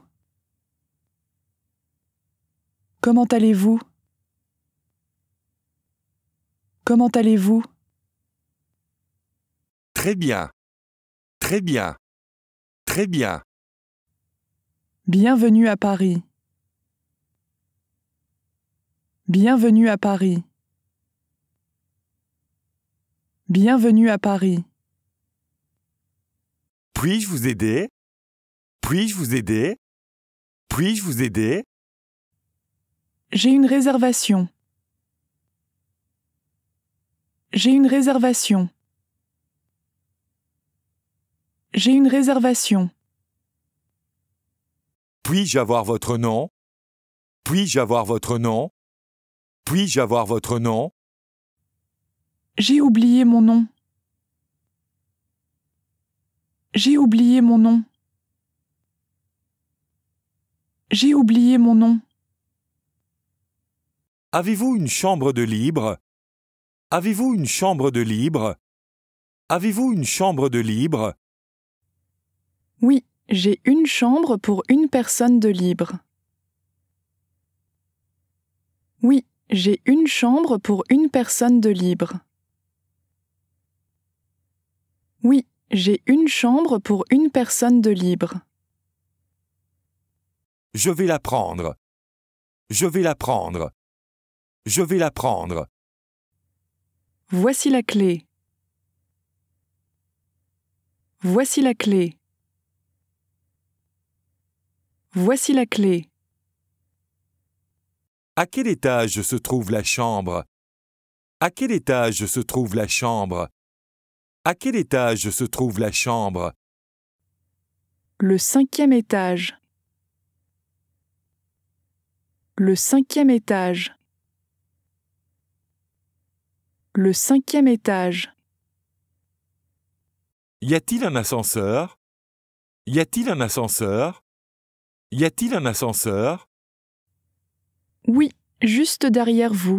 Comment allez-vous Comment allez-vous Très bien. Très bien. Très bien. Bienvenue à Paris. Bienvenue à Paris. Bienvenue à Paris. Puis-je vous aider Puis-je vous aider Puis-je vous aider J'ai une réservation. J'ai une réservation. J'ai une réservation. Puis-je avoir votre nom Puis-je avoir votre nom Puis-je avoir votre nom J'ai oublié mon nom. J'ai oublié mon nom. J'ai oublié mon nom. Avez-vous une chambre de libre Avez-vous une chambre de libre Avez-vous une chambre de libre Oui, j'ai une chambre pour une personne de libre. Oui, j'ai une chambre pour une personne de libre. Oui, j'ai une chambre pour une personne de libre. Je vais la prendre. Je vais la prendre. Je vais la prendre. Voici la clé. Voici la clé. Voici la clé. À quel étage se trouve la chambre À quel étage se trouve la chambre À quel étage se trouve la chambre Le cinquième étage. Le cinquième étage. Le cinquième étage. Y a-t-il un ascenseur Y a-t-il un ascenseur Y a-t-il un ascenseur Oui, juste derrière vous.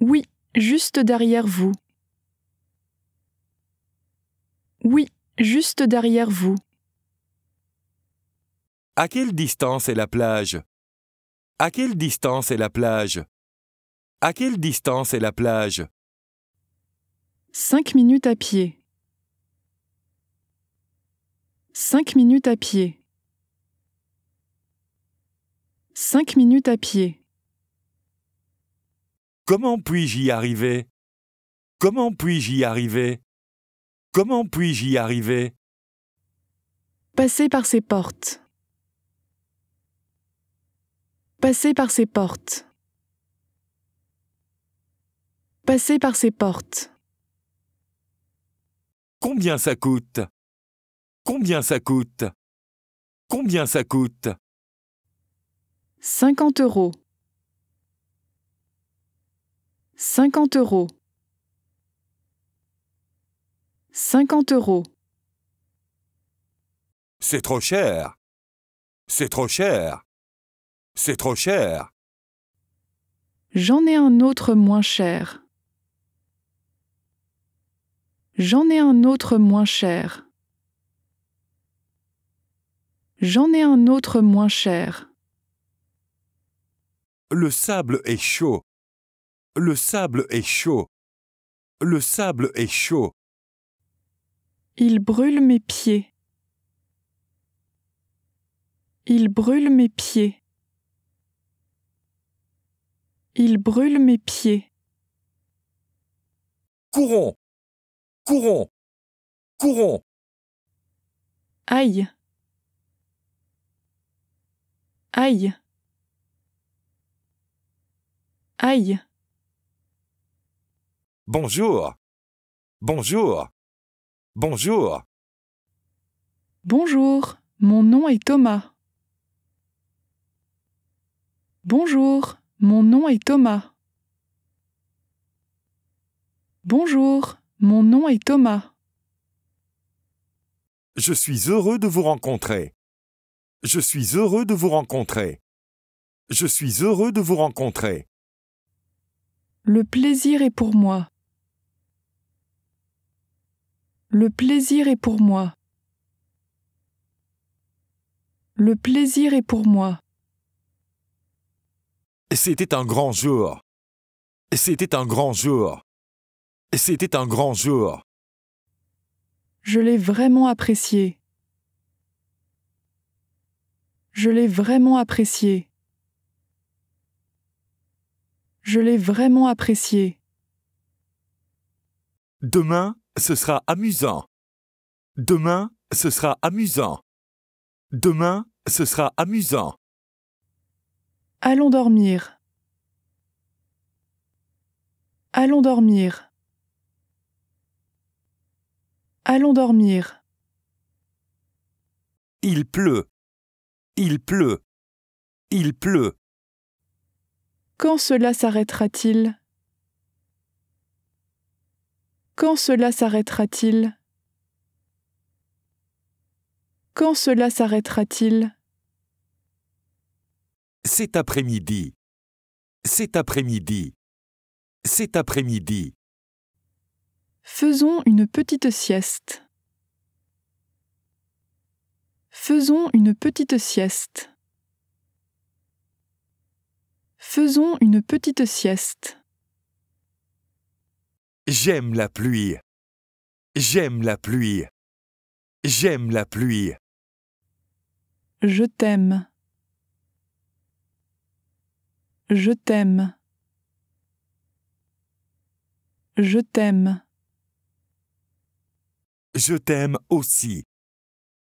Oui, juste derrière vous. Oui, juste derrière vous. À quelle distance est la plage À quelle distance est la plage à quelle distance est la plage Cinq minutes à pied. Cinq minutes à pied. Cinq minutes à pied. Comment puis-je y arriver Comment puis-je y arriver Comment puis-je y arriver Passer par ces portes. Passer par ces portes passer par ces portes. Combien ça coûte Combien ça coûte Combien ça coûte 50 euros. 50 euros. 50 euros. C'est trop cher. C'est trop cher. C'est trop cher. J'en ai un autre moins cher. J'en ai un autre moins cher. J'en ai un autre moins cher. Le sable est chaud. Le sable est chaud. Le sable est chaud. Il brûle mes pieds. Il brûle mes pieds. Il brûle mes pieds. Courons Courons Courons Aïe Aïe Aïe Bonjour Bonjour Bonjour Bonjour, mon nom est Thomas. Bonjour, mon nom est Thomas. Bonjour, mon nom est Thomas. Je suis heureux de vous rencontrer. Je suis heureux de vous rencontrer. Je suis heureux de vous rencontrer. Le plaisir est pour moi. Le plaisir est pour moi. Le plaisir est pour moi. C'était un grand jour. C'était un grand jour. C'était un grand jour. Je l'ai vraiment apprécié. Je l'ai vraiment apprécié. Je l'ai vraiment apprécié. Demain, ce sera amusant. Demain, ce sera amusant. Demain, ce sera amusant. Allons dormir. Allons dormir. Allons dormir. Il pleut. Il pleut. Il pleut. Quand cela s'arrêtera-t-il Quand cela s'arrêtera-t-il Quand cela s'arrêtera-t-il Cet après-midi. Cet après-midi. Cet après-midi. Faisons une petite sieste. Faisons une petite sieste. Faisons une petite sieste. J'aime la pluie. J'aime la pluie. J'aime la pluie. Je t'aime. Je t'aime. Je t'aime. Je t'aime aussi.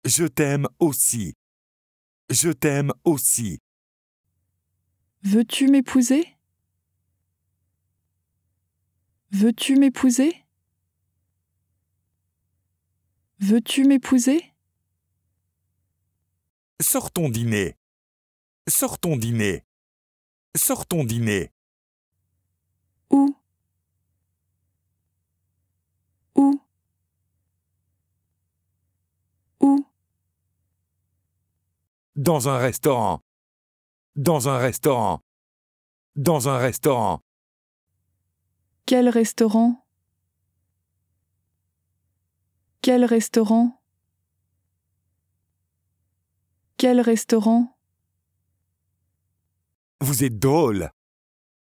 Je t'aime aussi. Je t'aime aussi. Veux-tu m'épouser Veux-tu m'épouser Veux-tu m'épouser Sortons ton dîner. Sortons ton dîner. Sortons ton dîner. Où Dans un restaurant. Dans un restaurant. Dans un restaurant. Quel restaurant Quel restaurant Quel restaurant Vous êtes drôle.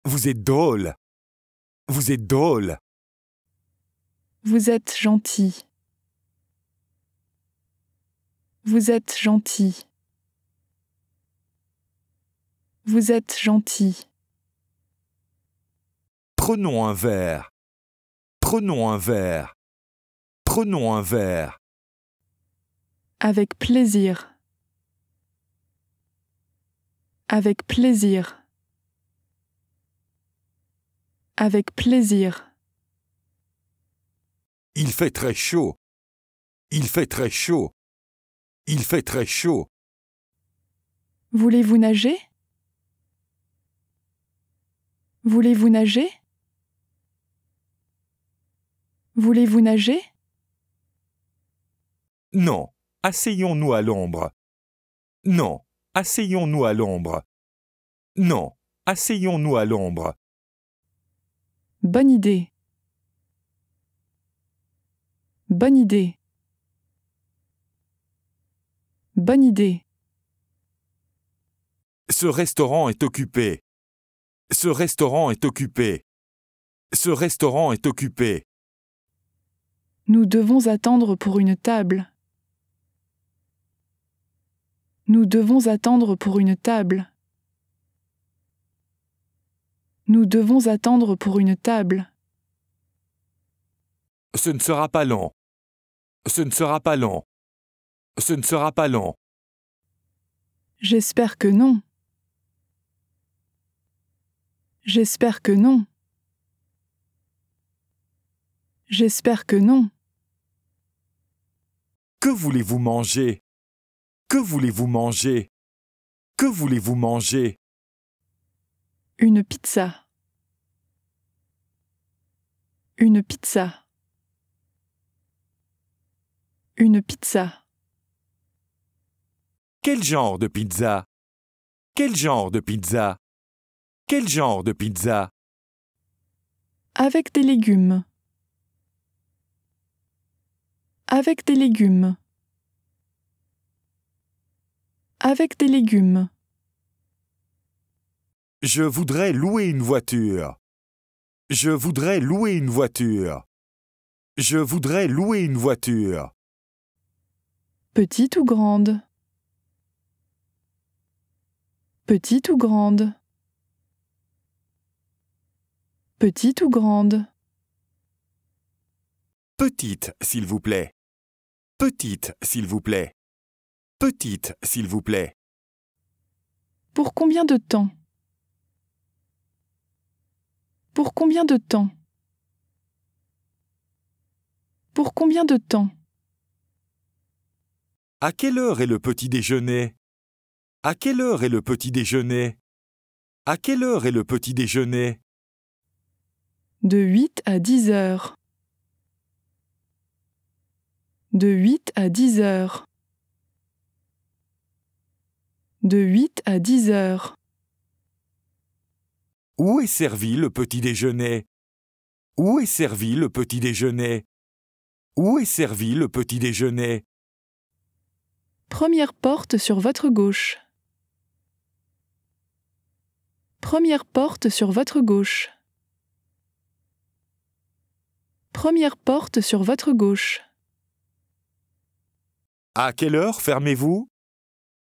Vous êtes drôle. Vous êtes drôle. Vous êtes gentil. Vous êtes gentil. Vous êtes gentil. Prenons un verre. Prenons un verre. Prenons un verre. Avec plaisir. Avec plaisir. Avec plaisir. Il fait très chaud. Il fait très chaud. Il fait très chaud. Voulez-vous nager Voulez-vous nager Voulez-vous nager Non, asseyons-nous à l'ombre. Non, asseyons-nous à l'ombre. Non, asseyons-nous à l'ombre. Bonne idée. Bonne idée. Bonne idée. Ce restaurant est occupé. Ce restaurant est occupé. Ce restaurant est occupé. Nous devons attendre pour une table. Nous devons attendre pour une table. Nous devons attendre pour une table. Ce ne sera pas long. Ce ne sera pas long. Ce ne sera pas long. J'espère que non. J'espère que non. J'espère que non. Que voulez-vous manger Que voulez-vous manger Que voulez-vous manger Une pizza. Une pizza. Une pizza. Quel genre de pizza Quel genre de pizza quel genre de pizza Avec des légumes. Avec des légumes. Avec des légumes. Je voudrais louer une voiture. Je voudrais louer une voiture. Je voudrais louer une voiture. Petite ou grande Petite ou grande Petite ou grande Petite, s'il vous plaît. Petite, s'il vous plaît. Petite, s'il vous plaît. Pour combien de temps Pour combien de temps Pour combien de temps À quelle heure est le petit déjeuner À quelle heure est le petit déjeuner À quelle heure est le petit déjeuner de 8 à 10 heures de 8 à 10 heures de 8 à 10 heures Où est servi le petit déjeuner Où est servi le petit déjeuner Où est servi le petit déjeuner Première porte sur votre gauche. Première porte sur votre gauche. Première porte sur votre gauche. À quelle heure fermez-vous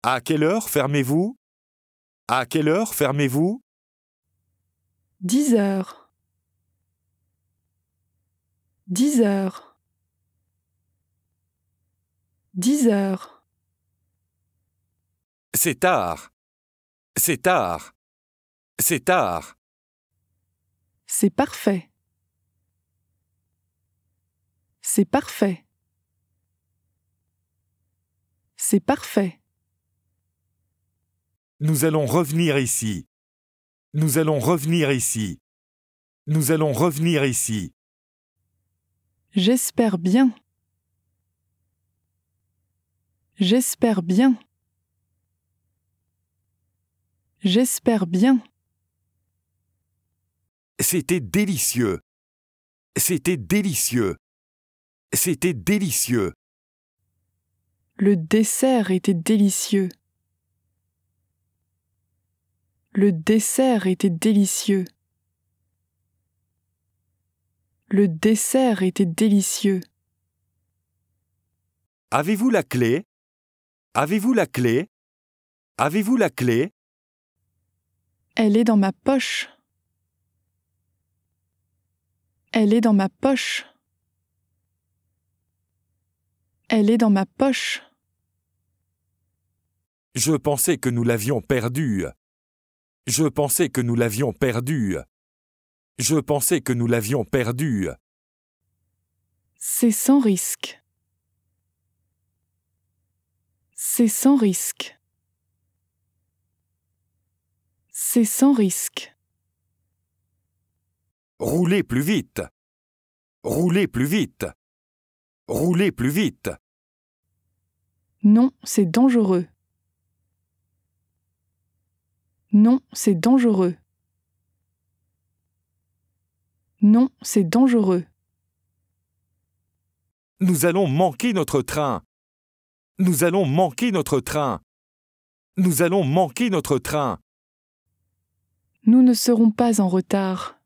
À quelle heure fermez-vous À quelle heure fermez-vous 10 heures. 10 heures. 10 heures. C'est tard. C'est tard. C'est tard. C'est parfait. C'est parfait. C'est parfait. Nous allons revenir ici. Nous allons revenir ici. Nous allons revenir ici. J'espère bien. J'espère bien. J'espère bien. C'était délicieux. C'était délicieux. C'était délicieux. Le dessert était délicieux. Le dessert était délicieux. Le dessert était délicieux. Avez-vous la clé Avez-vous la clé Avez-vous la clé Elle est dans ma poche. Elle est dans ma poche. Elle est dans ma poche. Je pensais que nous l'avions perdue. Je pensais que nous l'avions perdue. Je pensais que nous l'avions perdue. C'est sans risque. C'est sans risque. C'est sans risque. Roulez plus vite. Roulez plus vite. Roulez plus vite. Non, c'est dangereux. Non, c'est dangereux. Non, c'est dangereux. Nous allons manquer notre train. Nous allons manquer notre train. Nous allons manquer notre train. Nous ne serons pas en retard.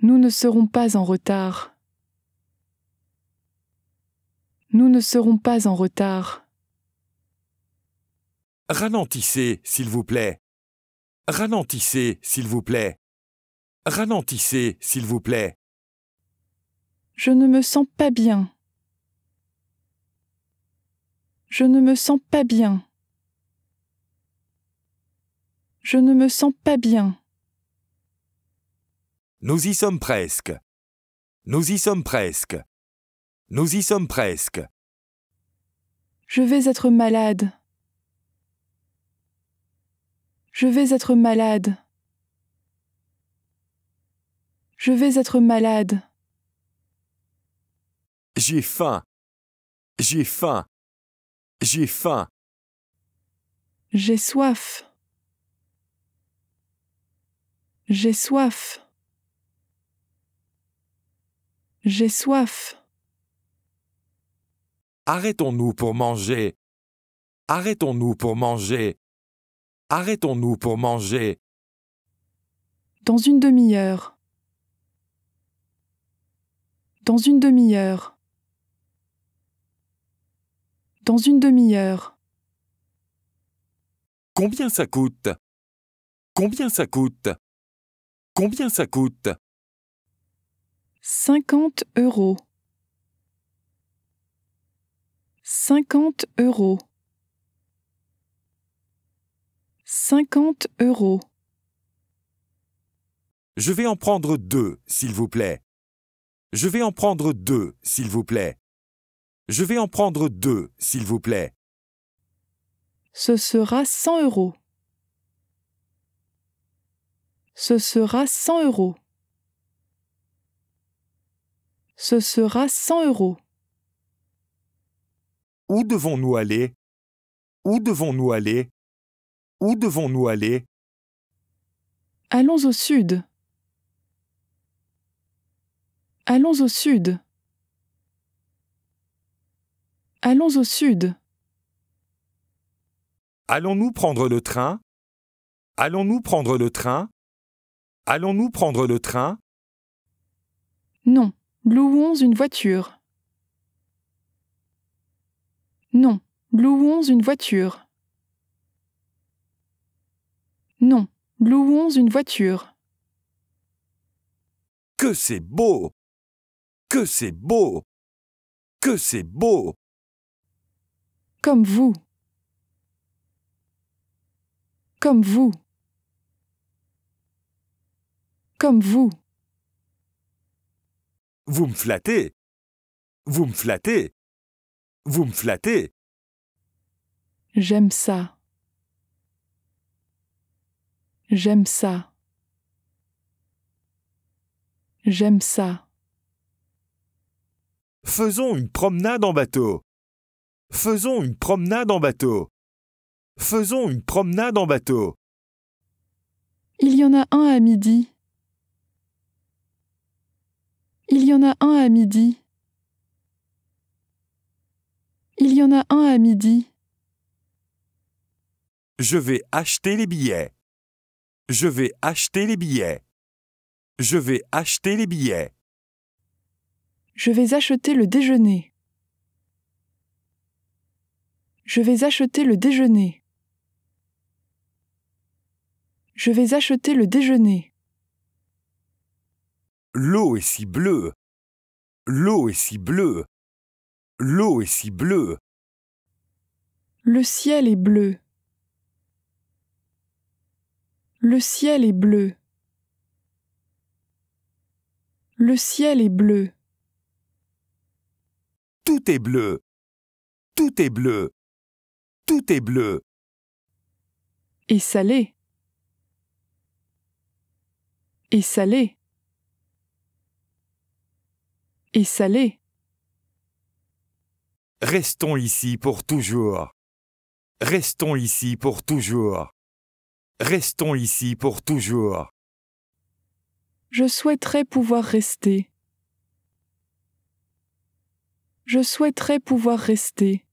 Nous ne serons pas en retard. Nous ne serons pas en retard. Ralentissez, s'il vous plaît. Ralentissez, s'il vous plaît. Ralentissez, s'il vous plaît. Je ne me sens pas bien. Je ne me sens pas bien. Je ne me sens pas bien. Nous y sommes presque. Nous y sommes presque. Nous y sommes presque. Je vais être malade. Je vais être malade. Je vais être malade. J'ai faim. J'ai faim. J'ai faim. J'ai soif. J'ai soif. J'ai soif. Arrêtons-nous pour manger. Arrêtons-nous pour manger. Arrêtons-nous pour manger. Dans une demi-heure. Dans une demi-heure. Dans une demi-heure. Combien ça coûte Combien ça coûte Combien ça coûte 50 euros cinquante euros, cinquante euros. Je vais en prendre deux, s'il vous plaît. Je vais en prendre deux, s'il vous plaît. Je vais en prendre deux, s'il vous plaît. Ce sera cent euros. Ce sera cent euros. Ce sera cent euros. Où devons-nous aller Où devons-nous aller Où devons-nous aller Allons au sud. Allons au sud. Allons au sud. Allons-nous prendre le train Allons-nous prendre le train Allons-nous prendre le train Non, louons une voiture. Non, louons une voiture. Non, louons une voiture. Que c'est beau Que c'est beau Que c'est beau Comme vous. Comme vous. Comme vous. Vous me flattez Vous me flattez vous me flattez. J'aime ça. J'aime ça. J'aime ça. Faisons une promenade en bateau. Faisons une promenade en bateau. Faisons une promenade en bateau. Il y en a un à midi. Il y en a un à midi. Il y en a un à midi. Je vais acheter les billets. Je vais acheter les billets. Je vais acheter les billets. Je vais acheter le déjeuner. Je vais acheter le déjeuner. Je vais acheter le déjeuner. L'eau est si bleue. L'eau est si bleue. L'eau est si bleue. Le ciel est bleu. Le ciel est bleu. Le ciel est bleu. Tout est bleu. Tout est bleu. Tout est bleu. Et salé. Et salé. Et salé. Restons ici pour toujours. Restons ici pour toujours. Restons ici pour toujours. Je souhaiterais pouvoir rester. Je souhaiterais pouvoir rester.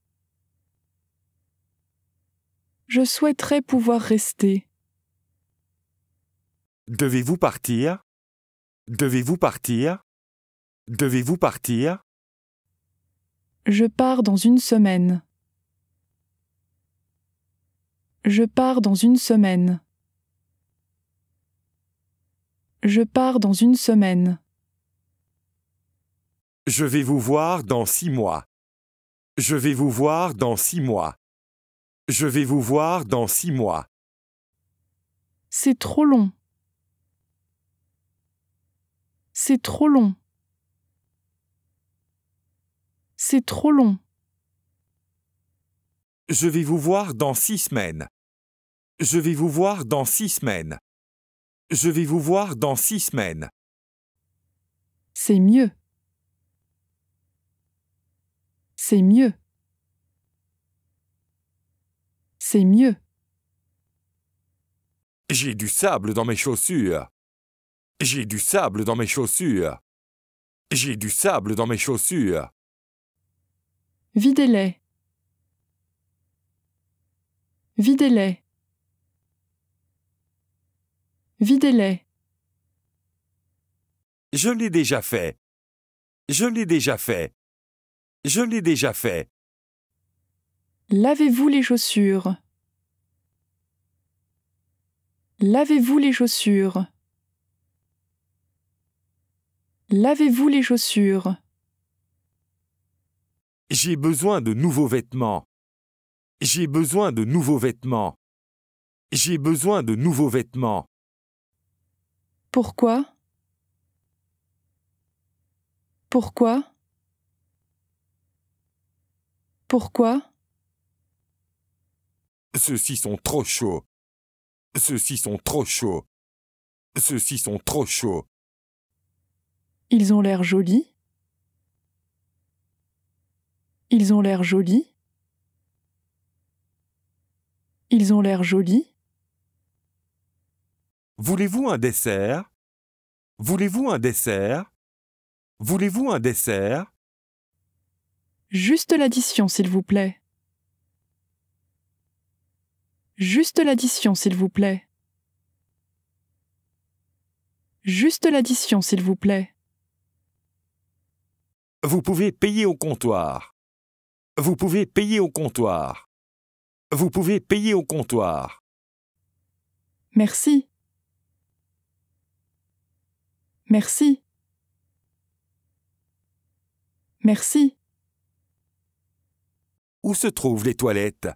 Je souhaiterais pouvoir rester. Devez-vous partir Devez-vous partir Devez-vous partir je pars dans une semaine. Je pars dans une semaine. Je pars dans une semaine. Je vais vous voir dans six mois. Je vais vous voir dans six mois. Je vais vous voir dans six mois. C'est trop long. C'est trop long. C'est trop long. Je vais vous voir dans six semaines. Je vais vous voir dans six semaines. Je vais vous voir dans six semaines. C'est mieux. C'est mieux. C'est mieux. J'ai du sable dans mes chaussures. J'ai du sable dans mes chaussures. J'ai du sable dans mes chaussures. Videz-les. Videz-les. Videz-les. Je l'ai déjà fait. Je l'ai déjà fait. Je l'ai déjà fait. Lavez-vous les chaussures. Lavez-vous les chaussures. Lavez-vous les chaussures. J'ai besoin de nouveaux vêtements. J'ai besoin de nouveaux vêtements. J'ai besoin de nouveaux vêtements. Pourquoi Pourquoi Pourquoi Ceux-ci sont trop chauds. Ceux-ci sont trop chauds. Ceux-ci sont trop chauds. Ils ont l'air jolis. Ils ont l'air jolis. Ils ont l'air jolis. Voulez-vous un dessert Voulez-vous un dessert Voulez-vous un dessert Juste l'addition, s'il vous plaît. Juste l'addition, s'il vous plaît. Juste l'addition, s'il vous plaît. Vous pouvez payer au comptoir. Vous pouvez payer au comptoir. Vous pouvez payer au comptoir. Merci. Merci. Merci. Où se trouvent les toilettes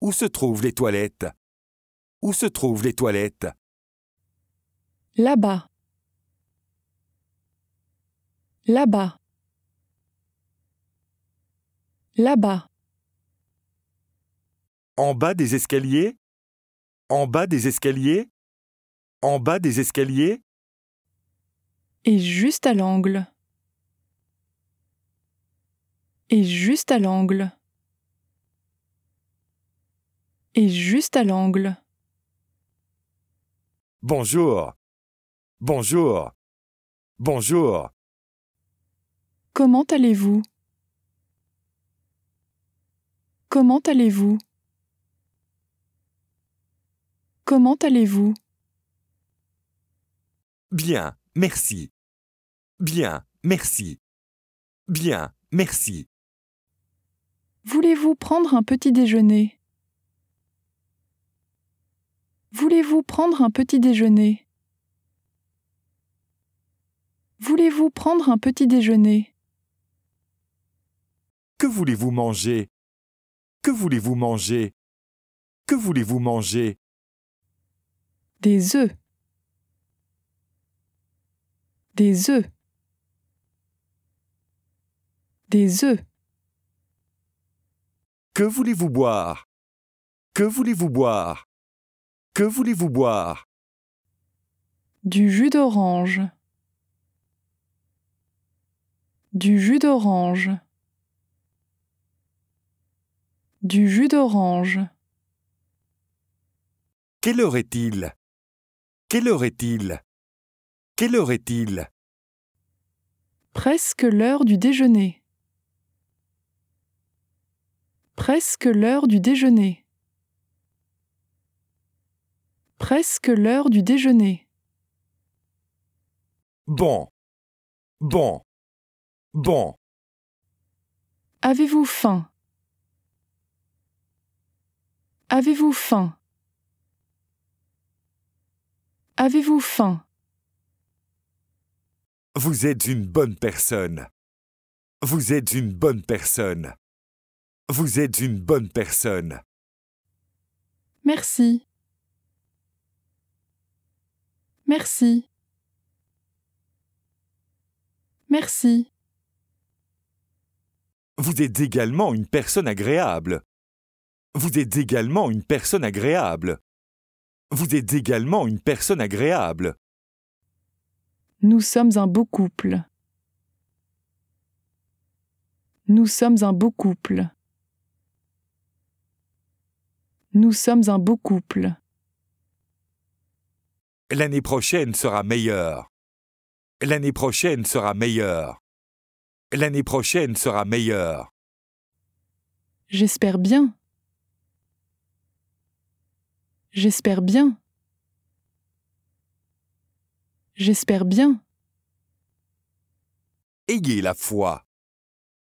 Où se trouvent les toilettes Où se trouvent les toilettes Là-bas. Là-bas. Là-bas. En bas des escaliers. En bas des escaliers. En bas des escaliers. Et juste à l'angle. Et juste à l'angle. Et juste à l'angle. Bonjour. Bonjour. Bonjour. Comment allez-vous Comment allez-vous Comment allez-vous Bien, merci. Bien, merci. Bien, merci. Voulez-vous prendre un petit déjeuner Voulez-vous prendre un petit déjeuner Voulez-vous prendre un petit déjeuner Que voulez-vous manger que voulez-vous manger Que voulez-vous manger Des œufs. Des œufs. Des œufs. Que voulez-vous boire Que voulez-vous boire Que voulez-vous boire Du jus d'orange. Du jus d'orange. Du jus d'orange. Quelle heure est-il Quelle heure est-il Quelle heure est-il Presque l'heure du déjeuner. Presque l'heure du déjeuner. Presque l'heure du déjeuner. Bon. Bon. Bon. Avez-vous faim Avez-vous faim Avez-vous faim Vous êtes une bonne personne. Vous êtes une bonne personne. Vous êtes une bonne personne. Merci. Merci. Merci. Vous êtes également une personne agréable. Vous êtes également une personne agréable. Vous êtes également une personne agréable. Nous sommes un beau couple. Nous sommes un beau couple. Nous sommes un beau couple. L'année prochaine sera meilleure. L'année prochaine sera meilleure. L'année prochaine sera meilleure. J'espère bien. J'espère bien. J'espère bien. Ayez la foi.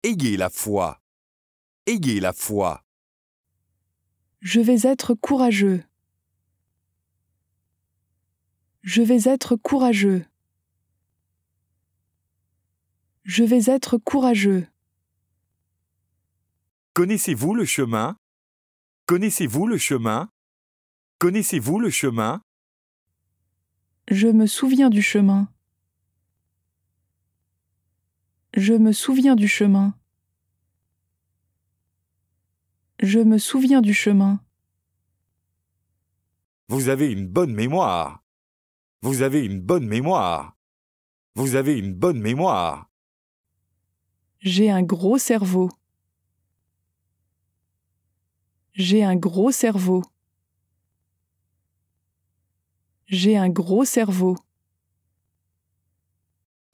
Ayez la foi. Ayez la foi. Je vais être courageux. Je vais être courageux. Je vais être courageux. Connaissez-vous le chemin Connaissez-vous le chemin Connaissez-vous le chemin Je me souviens du chemin. Je me souviens du chemin. Je me souviens du chemin. Vous avez une bonne mémoire. Vous avez une bonne mémoire. Vous avez une bonne mémoire. J'ai un gros cerveau. J'ai un gros cerveau. J'ai un gros cerveau.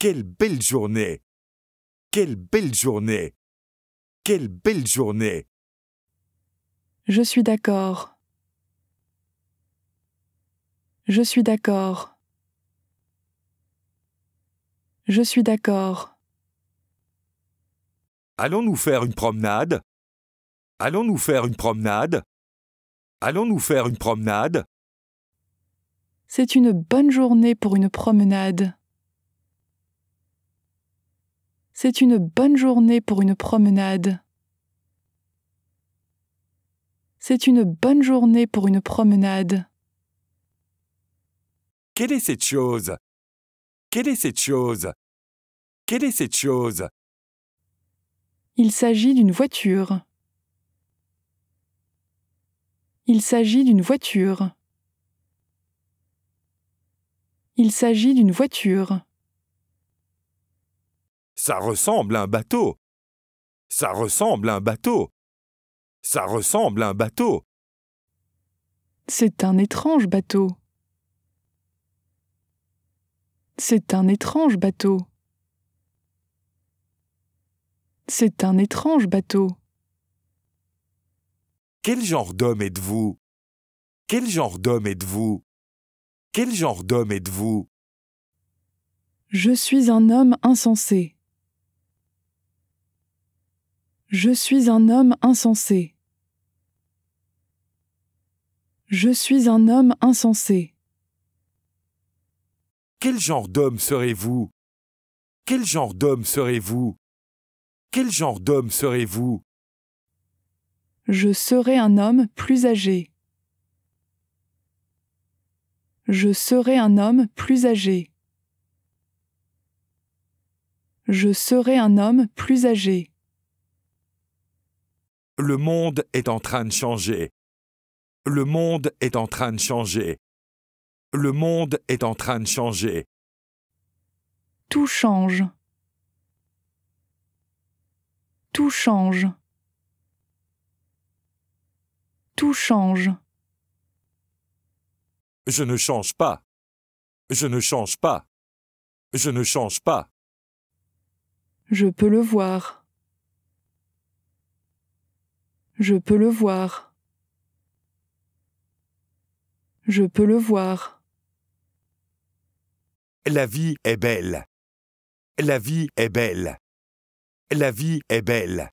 Quelle belle journée Quelle belle journée Quelle belle journée Je suis d'accord. Je suis d'accord. Je suis d'accord. Allons-nous faire une promenade Allons-nous faire une promenade Allons-nous faire une promenade c'est une bonne journée pour une promenade. C'est une bonne journée pour une promenade. C'est une bonne journée pour une promenade. Quelle est cette chose Quelle est cette chose Quelle est cette chose Il s'agit d'une voiture. Il s'agit d'une voiture. Il s'agit d'une voiture. Ça ressemble à un bateau. Ça ressemble à un bateau. Ça ressemble à un bateau. C'est un étrange bateau. C'est un étrange bateau. C'est un étrange bateau. Quel genre d'homme êtes-vous Quel genre d'homme êtes-vous quel genre d'homme êtes-vous Je suis un homme insensé. Je suis un homme insensé. Je suis un homme insensé. Quel genre d'homme serez-vous Quel genre d'homme serez-vous Quel genre d'homme serez-vous Je serai un homme plus âgé. Je serai un homme plus âgé. Je serai un homme plus âgé. Le monde est en train de changer. Le monde est en train de changer. Le monde est en train de changer. Tout change. Tout change. Tout change. Je ne change pas. Je ne change pas. Je ne change pas. Je peux le voir. Je peux le voir. Je peux le voir. La vie est belle. La vie est belle. La vie est belle.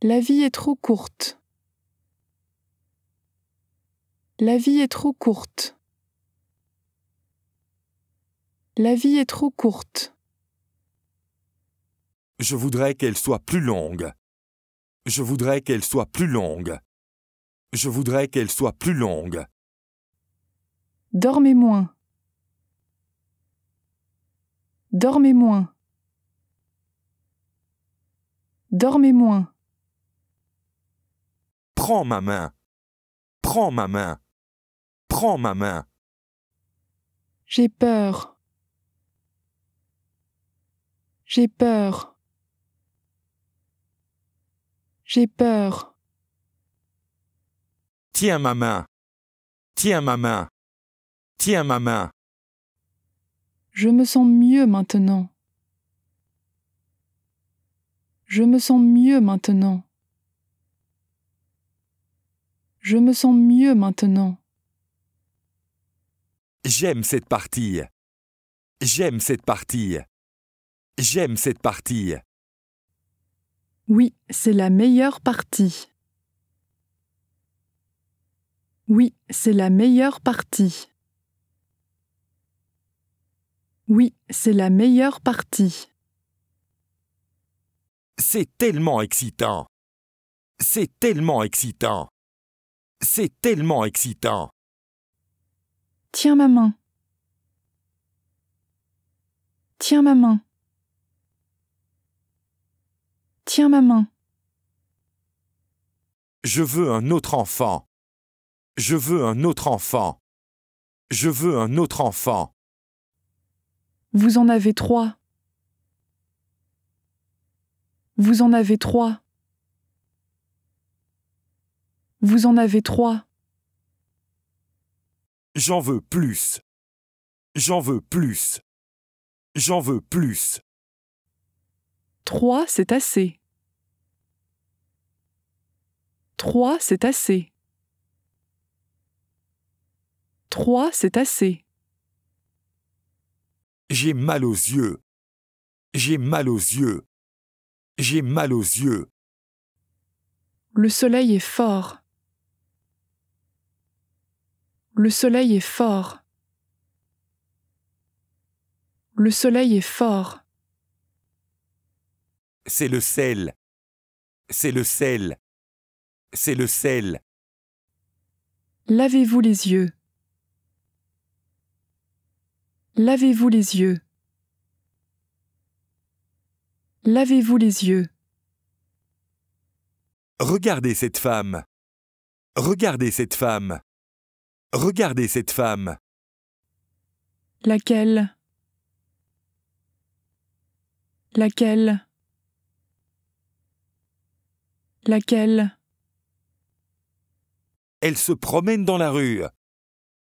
La vie est trop courte. La vie est trop courte. La vie est trop courte. Je voudrais qu'elle soit plus longue. Je voudrais qu'elle soit plus longue. Je voudrais qu'elle soit plus longue. Dormez moins. Dormez moins. Dormez moins. Prends ma main. Prends ma main. Prends ma main. J'ai peur. J'ai peur. J'ai peur. Tiens ma main. Tiens ma main. Tiens ma main. Je me sens mieux maintenant. Je me sens mieux maintenant. Je me sens mieux maintenant. J'aime cette partie. J'aime cette partie. J'aime cette partie. Oui, c'est la meilleure partie. Oui, c'est la meilleure partie. Oui, c'est la meilleure partie. C'est tellement excitant. C'est tellement excitant. C'est tellement excitant. Tiens ma main. Tiens ma main. Tiens ma main. Je veux un autre enfant. Je veux un autre enfant. Je veux un autre enfant. Vous en avez trois. Vous en avez trois. Vous en avez trois. J'en veux plus. J'en veux plus. J'en veux plus. Trois, c'est assez. Trois, c'est assez. Trois, c'est assez. J'ai mal aux yeux. J'ai mal aux yeux. J'ai mal aux yeux. Le soleil est fort. Le soleil est fort. Le soleil est fort. C'est le sel. C'est le sel. C'est le sel. Lavez-vous les yeux. Lavez-vous les yeux. Lavez-vous les yeux. Regardez cette femme. Regardez cette femme. Regardez cette femme. Laquelle Laquelle Laquelle Elle se promène dans la rue.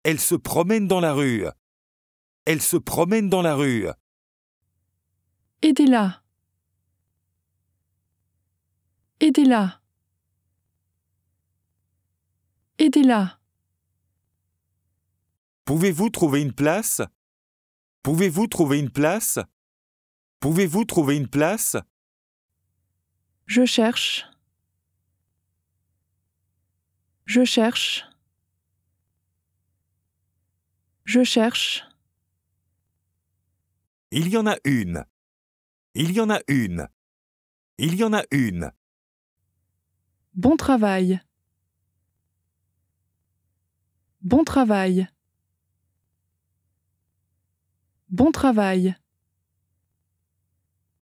Elle se promène dans la rue. Elle se promène dans la rue. Aidez-la. Aidez-la. Aidez-la. Pouvez-vous trouver une place Pouvez-vous trouver une place Pouvez-vous trouver une place Je cherche. Je cherche. Je cherche. Il y en a une. Il y en a une. Il y en a une. Bon travail. Bon travail. Bon travail.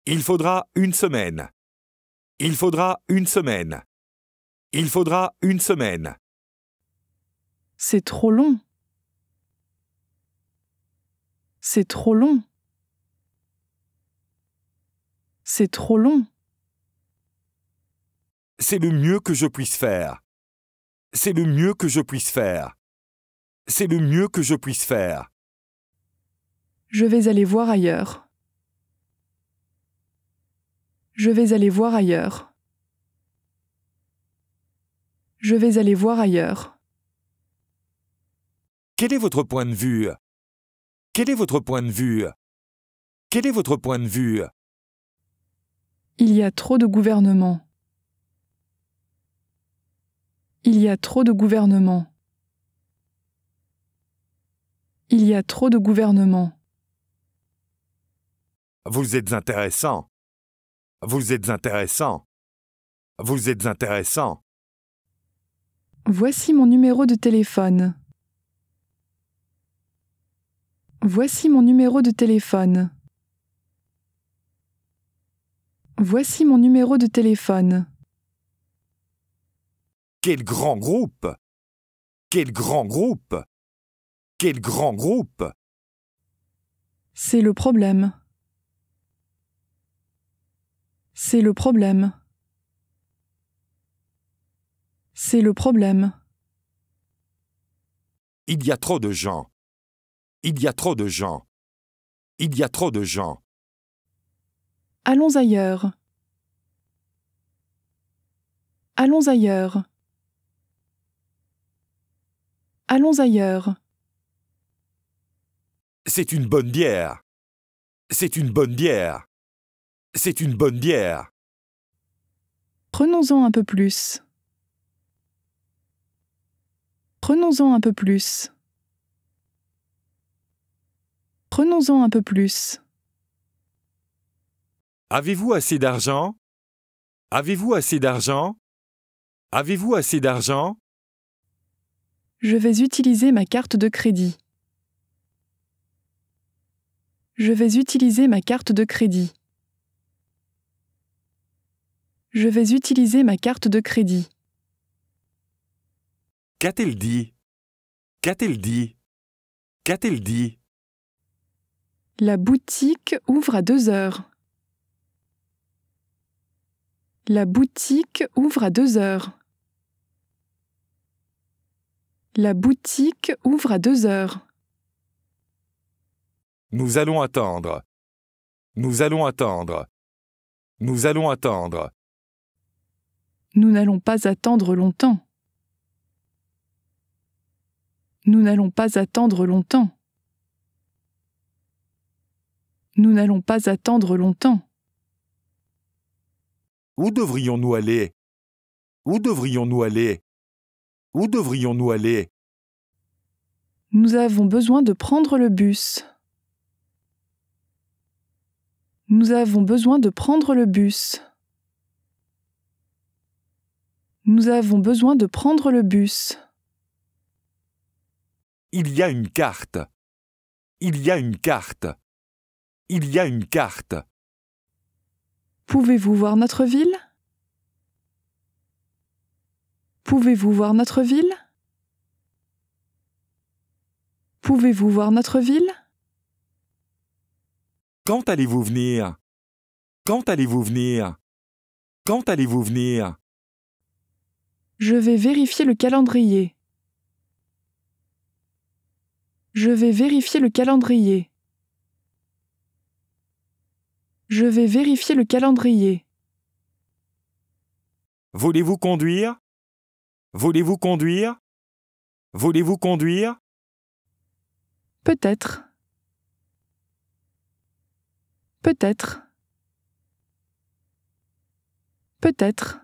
Il faudra une semaine. Il faudra une semaine. Il faudra une semaine. C'est trop long. C'est trop long. C'est trop long. C'est le mieux que je puisse faire. C'est le mieux que je puisse faire. C'est le mieux que je puisse faire. Je vais aller voir ailleurs. Je vais aller voir ailleurs. Je vais aller voir ailleurs. Quel est votre point de vue Quel est votre point de vue Quel est votre point de vue Il y a trop de gouvernement. Il y a trop de gouvernement. Il y a trop de gouvernements. Vous êtes intéressant. Vous êtes intéressant. Vous êtes intéressant. Voici mon numéro de téléphone. Voici mon numéro de téléphone. Voici mon numéro de téléphone. Quel grand groupe Quel grand groupe Quel grand groupe C'est le problème. C'est le problème. C'est le problème. Il y a trop de gens. Il y a trop de gens. Il y a trop de gens. Allons ailleurs. Allons ailleurs. Allons ailleurs. C'est une bonne bière. C'est une bonne bière. C'est une bonne bière. Prenons-en un peu plus. Prenons-en un peu plus. Prenons-en un peu plus. Avez-vous assez d'argent Avez-vous assez d'argent Avez-vous assez d'argent Je vais utiliser ma carte de crédit. Je vais utiliser ma carte de crédit. Je vais utiliser ma carte de crédit. Qu'a-t-elle dit Qu'a-t-elle dit Qu'a-t-elle dit La boutique ouvre à deux heures. La boutique ouvre à deux heures. La boutique ouvre à deux heures. Nous allons attendre. Nous allons attendre. Nous allons attendre. Nous n'allons pas attendre longtemps. Nous n'allons pas attendre longtemps. Nous n'allons pas attendre longtemps. Où devrions-nous aller Où devrions-nous aller Où devrions-nous aller Nous avons besoin de prendre le bus. Nous avons besoin de prendre le bus. Nous avons besoin de prendre le bus. Il y a une carte. Il y a une carte. Il y a une carte. Pouvez-vous voir notre ville Pouvez-vous voir notre ville Pouvez-vous voir notre ville Quand allez-vous venir Quand allez-vous venir Quand allez-vous venir je vais vérifier le calendrier. Je vais vérifier le calendrier. Je vais vérifier le calendrier. Voulez-vous conduire Voulez-vous conduire Voulez-vous conduire Peut-être. Peut-être. Peut-être.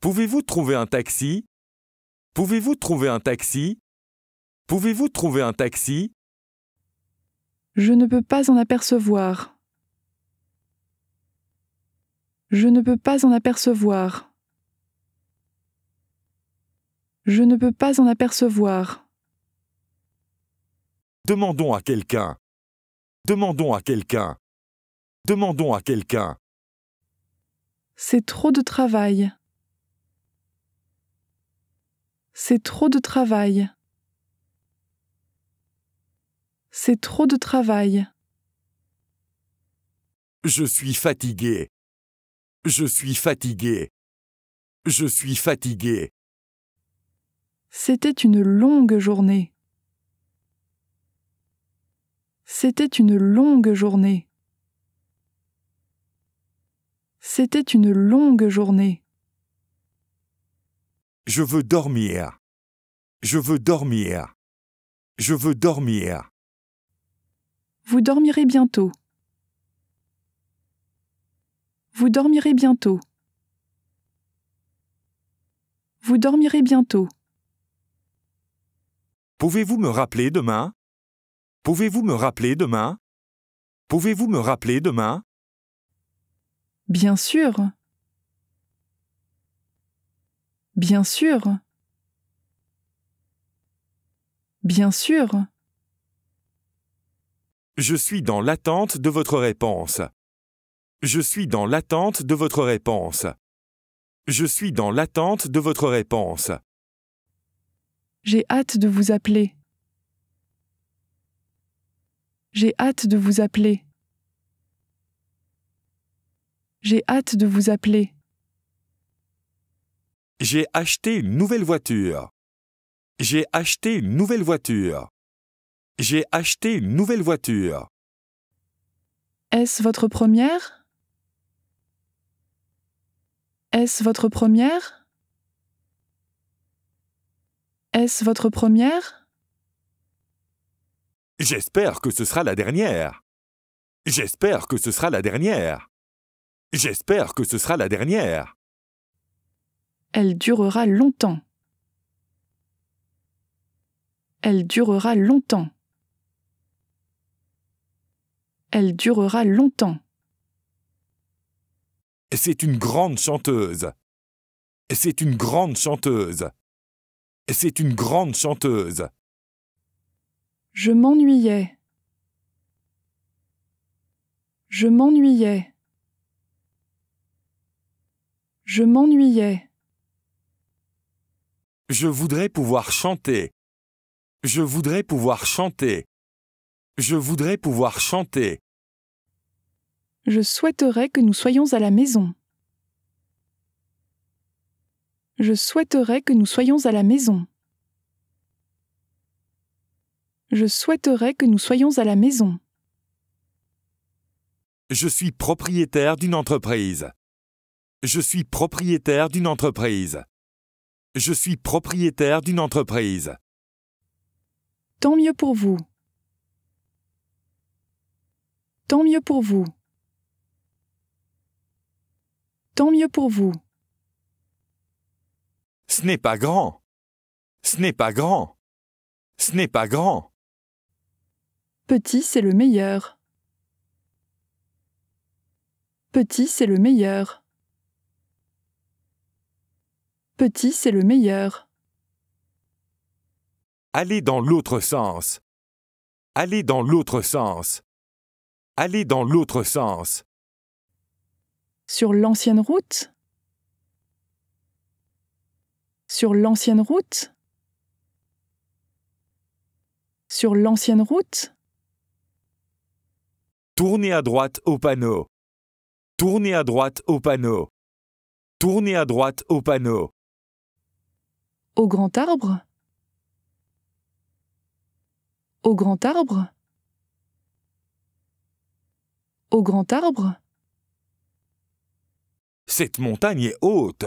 Pouvez-vous trouver un taxi Pouvez-vous trouver un taxi Pouvez-vous trouver un taxi Je ne peux pas en apercevoir. Je ne peux pas en apercevoir. Je ne peux pas en apercevoir. Demandons à quelqu'un. Demandons à quelqu'un. Demandons à quelqu'un. C'est trop de travail. C'est trop de travail. C'est trop de travail. Je suis fatigué. Je suis fatigué. Je suis fatigué. C'était une longue journée. C'était une longue journée. C'était une longue journée. Je veux dormir. Je veux dormir. Je veux dormir. Vous dormirez bientôt. Vous dormirez bientôt. Vous dormirez bientôt. Pouvez-vous me rappeler demain Pouvez-vous me rappeler demain Pouvez-vous me rappeler demain Bien sûr. Bien sûr. Bien sûr. Je suis dans l'attente de votre réponse. Je suis dans l'attente de votre réponse. Je suis dans l'attente de votre réponse. J'ai hâte de vous appeler. J'ai hâte de vous appeler. J'ai hâte de vous appeler. J'ai acheté une nouvelle voiture. J'ai acheté une nouvelle voiture. J'ai acheté une nouvelle voiture. Est-ce votre première Est-ce votre première Est-ce votre première J'espère que ce sera la dernière. J'espère que ce sera la dernière. J'espère que ce sera la dernière. Elle durera longtemps. Elle durera longtemps. Elle durera longtemps. C'est une grande chanteuse. C'est une grande chanteuse. C'est une grande chanteuse. Je m'ennuyais. Je m'ennuyais. Je m'ennuyais. Je voudrais pouvoir chanter. Je voudrais pouvoir chanter. Je voudrais pouvoir chanter. Je souhaiterais que nous soyons à la maison. Je souhaiterais que nous soyons à la maison. Je souhaiterais que nous soyons à la maison. Je suis propriétaire d'une entreprise. Je suis propriétaire d'une entreprise. Je suis propriétaire d'une entreprise. Tant mieux pour vous. Tant mieux pour vous. Tant mieux pour vous. Ce n'est pas grand. Ce n'est pas grand. Ce n'est pas grand. Petit, c'est le meilleur. Petit, c'est le meilleur petit, c'est le meilleur. Allez dans l'autre sens. Allez dans l'autre sens. Allez dans l'autre sens. Sur l'ancienne route Sur l'ancienne route Sur l'ancienne route Tournez à droite au panneau. Tournez à droite au panneau. Tournez à droite au panneau. Au grand arbre Au grand arbre Au grand arbre Cette montagne est haute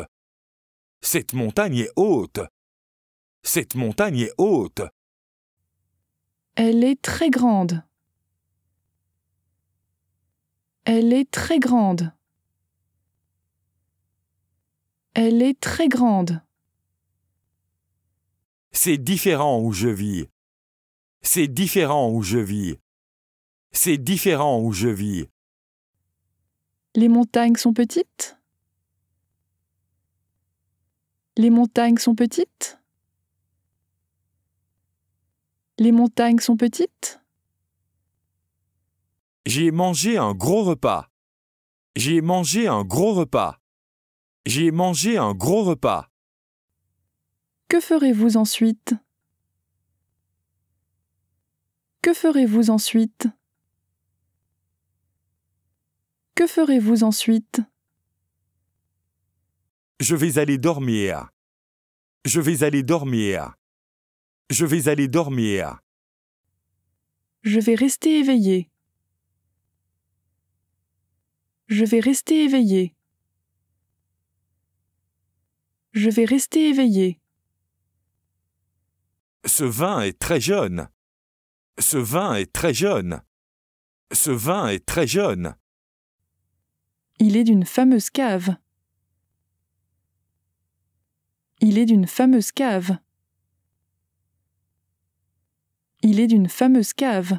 Cette montagne est haute Cette montagne est haute Elle est très grande Elle est très grande Elle est très grande c'est différent où je vis. C'est différent où je vis. C'est différent où je vis. Les montagnes sont petites Les montagnes sont petites Les montagnes sont petites J'ai mangé un gros repas. J'ai mangé un gros repas. J'ai mangé un gros repas. Que ferez-vous ensuite Que ferez-vous ensuite Que ferez-vous ensuite Je vais aller dormir. Je vais aller dormir. Je vais aller dormir. Je vais rester éveillé. Je vais rester éveillé. Je vais rester éveillé. Ce vin est très jeune. Ce vin est très jeune. Ce vin est très jeune. Il est d'une fameuse cave. Il est d'une fameuse cave. Il est d'une fameuse cave.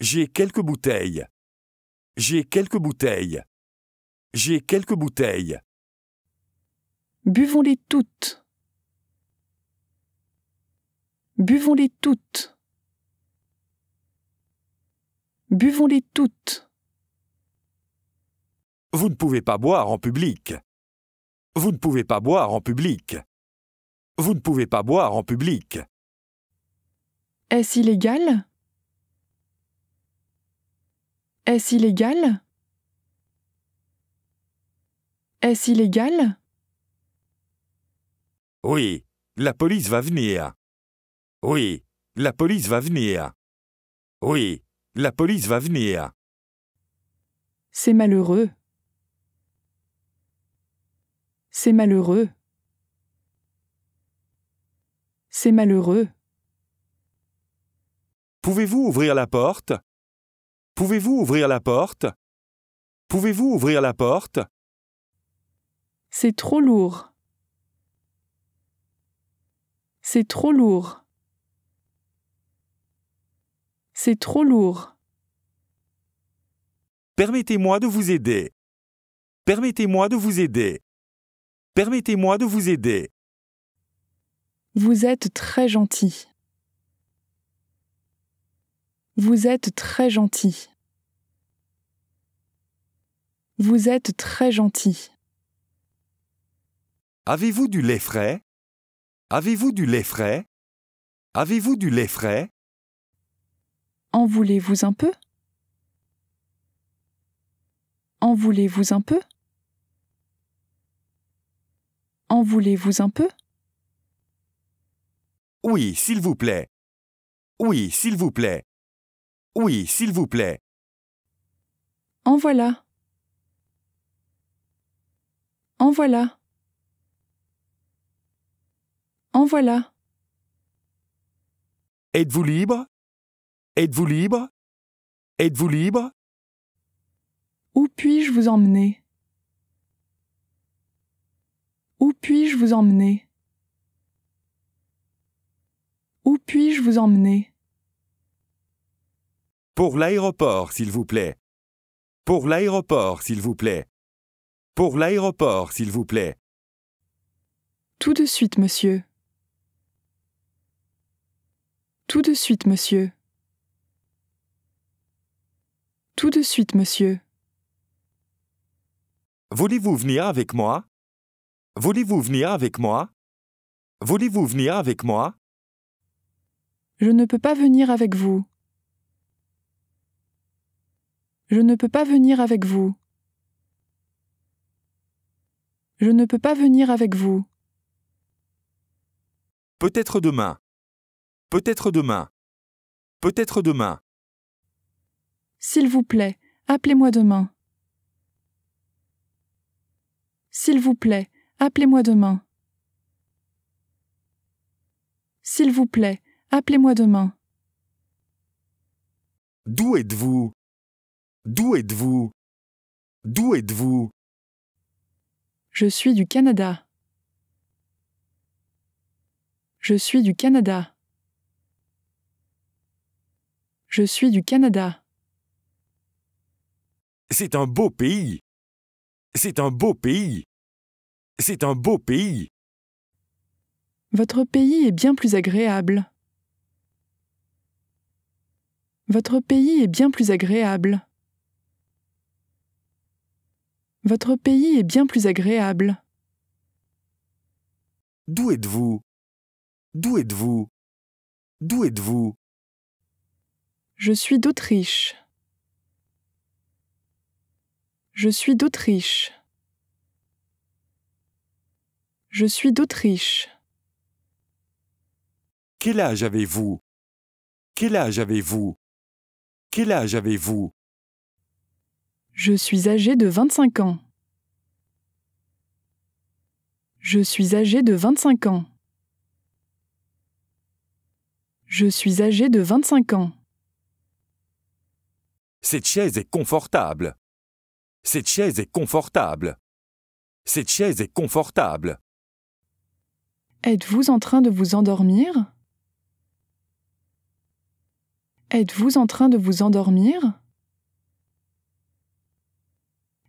J'ai quelques bouteilles. J'ai quelques bouteilles. J'ai quelques bouteilles. Buvons-les toutes. Buvons-les toutes. Buvons-les toutes. Vous ne pouvez pas boire en public. Vous ne pouvez pas boire en public. Vous ne pouvez pas boire en public. Est-ce illégal Est-ce illégal Est-ce illégal Oui, la police va venir. Oui, la police va venir. Oui, la police va venir. C'est malheureux. C'est malheureux. C'est malheureux. Pouvez-vous ouvrir la porte Pouvez-vous ouvrir la porte Pouvez-vous ouvrir la porte C'est trop lourd. C'est trop lourd. C'est trop lourd. Permettez-moi de vous aider. Permettez-moi de vous aider. Permettez-moi de vous aider. Vous êtes très gentil. Vous êtes très gentil. Vous êtes très gentil. Avez-vous du lait frais Avez-vous du lait frais Avez-vous du lait frais en voulez-vous un peu En voulez-vous un peu En voulez-vous un peu Oui, s'il vous plaît. Oui, s'il vous plaît. Oui, s'il vous plaît. En voilà. En voilà. En voilà. Êtes-vous libre Êtes-vous libre Êtes-vous libre Où puis-je vous emmener Où puis-je vous emmener Où puis-je vous emmener Pour l'aéroport, s'il vous plaît. Pour l'aéroport, s'il vous plaît. Pour l'aéroport, s'il vous plaît. Tout de suite, monsieur. Tout de suite, monsieur. Tout de suite, monsieur. Voulez-vous venir avec moi Voulez-vous venir avec moi Voulez-vous venir avec moi Je ne peux pas venir avec vous. Je ne peux pas venir avec vous. Je ne peux pas venir avec vous. Peut-être demain. Peut-être demain. Peut-être demain. S'il vous plaît, appelez-moi demain. S'il vous plaît, appelez-moi demain. S'il vous plaît, appelez-moi demain. D'où êtes-vous D'où êtes-vous D'où êtes-vous Je suis du Canada. Je suis du Canada. Je suis du Canada. C'est un beau pays. C'est un beau pays. C'est un beau pays. Votre pays est bien plus agréable. Votre pays est bien plus agréable. Votre pays est bien plus agréable. D'où êtes-vous D'où êtes-vous D'où êtes-vous Je suis d'Autriche. Je suis d'Autriche. Je suis d'Autriche. Quel âge avez-vous Quel âge avez-vous Quel âge avez-vous Je suis âgé de 25 ans. Je suis âgé de 25 ans. Je suis âgé de 25 ans. Cette chaise est confortable. Cette chaise est confortable. Cette chaise est confortable. Êtes-vous en train de vous endormir Êtes-vous en train de vous endormir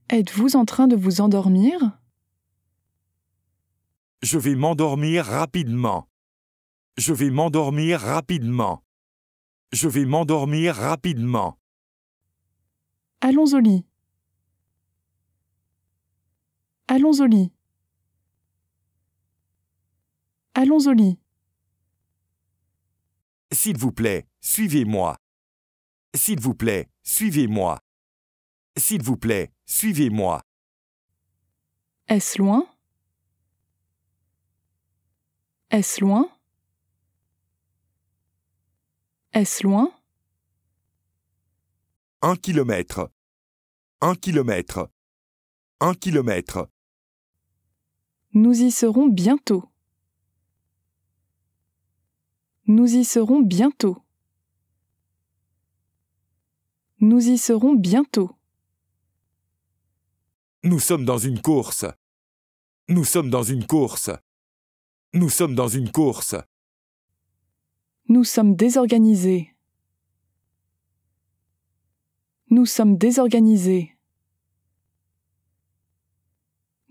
Êtes-vous en train de vous endormir Je vais m'endormir rapidement. Je vais m'endormir rapidement. Je vais m'endormir rapidement. Allons au lit. Allons au lit. Allons au lit. S'il vous plaît, suivez-moi. S'il vous plaît, suivez-moi. S'il vous plaît, suivez-moi. Est-ce loin Est-ce loin Est-ce loin Un kilomètre. Un kilomètre. Un kilomètre. Nous y serons bientôt. Nous y serons bientôt. Nous y serons bientôt. Nous sommes dans une course. Nous sommes dans une course. Nous sommes dans une course. Nous sommes désorganisés. Nous sommes désorganisés.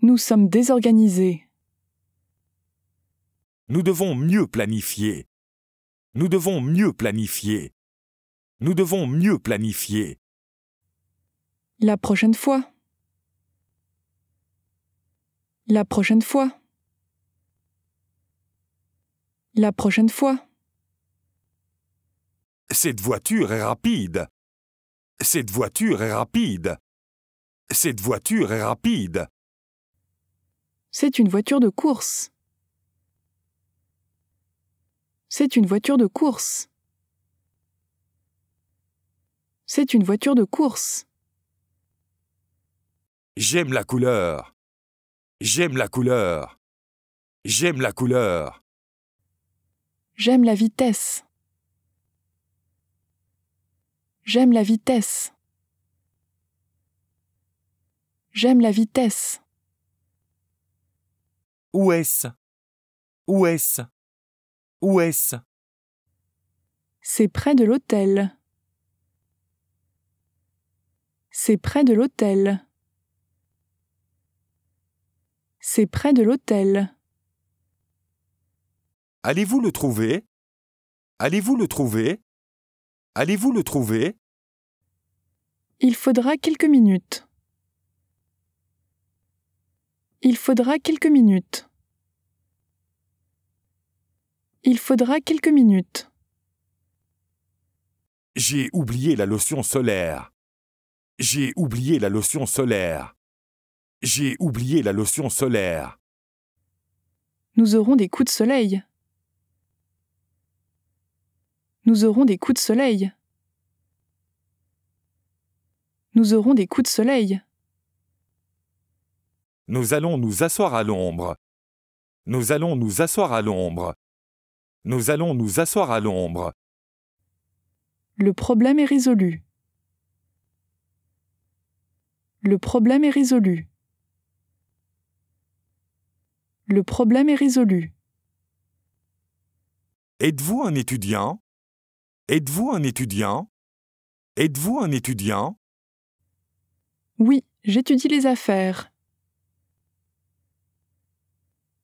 Nous sommes désorganisés. Nous devons mieux planifier. Nous devons mieux planifier. Nous devons mieux planifier. La prochaine fois. La prochaine fois. La prochaine fois. Cette voiture est rapide. Cette voiture est rapide. Cette voiture est rapide. C'est une voiture de course. C'est une voiture de course. C'est une voiture de course. J'aime la couleur. J'aime la couleur. J'aime la couleur. J'aime la vitesse. J'aime la vitesse. J'aime la vitesse. Où est-ce Où est-ce Où est-ce C'est près de l'hôtel. C'est près de l'hôtel. C'est près de l'hôtel. Allez-vous le trouver Allez-vous le trouver Allez-vous le trouver Il faudra quelques minutes. Il faudra quelques minutes. Il faudra quelques minutes. J'ai oublié la lotion solaire. J'ai oublié la lotion solaire. J'ai oublié la lotion solaire. Nous aurons des coups de soleil. Nous aurons des coups de soleil. Nous aurons des coups de soleil. Nous allons nous asseoir à l'ombre. Nous allons nous asseoir à l'ombre. Nous allons nous asseoir à l'ombre. Le problème est résolu. Le problème est résolu. Le problème est résolu. Êtes-vous un étudiant Êtes-vous un étudiant Êtes-vous un étudiant Oui, j'étudie les affaires.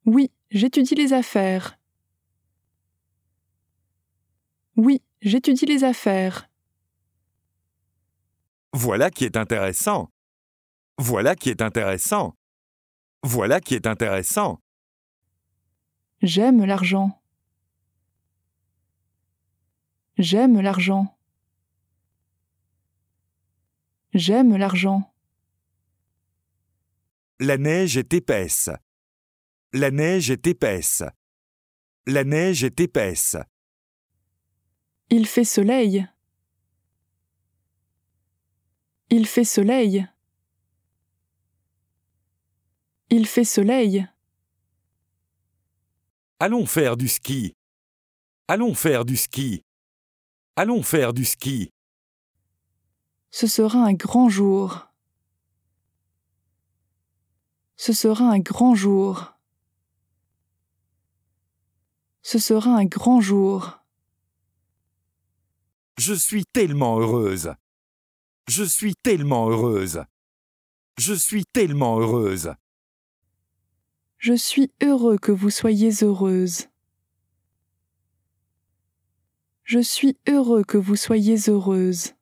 Oui, j'étudie les affaires. Oui, j'étudie les affaires. Voilà qui est intéressant. Voilà qui est intéressant. Voilà qui est intéressant. J'aime l'argent. J'aime l'argent. J'aime l'argent. La neige est épaisse. La neige est épaisse. La neige est épaisse. Il fait soleil. Il fait soleil. Il fait soleil. Allons faire du ski. Allons faire du ski. Allons faire du ski. Ce sera un grand jour. Ce sera un grand jour. Ce sera un grand jour. Je suis tellement heureuse. Je suis tellement heureuse. Je suis tellement heureuse. Je suis heureux que vous soyez heureuse. Je suis heureux que vous soyez heureuse.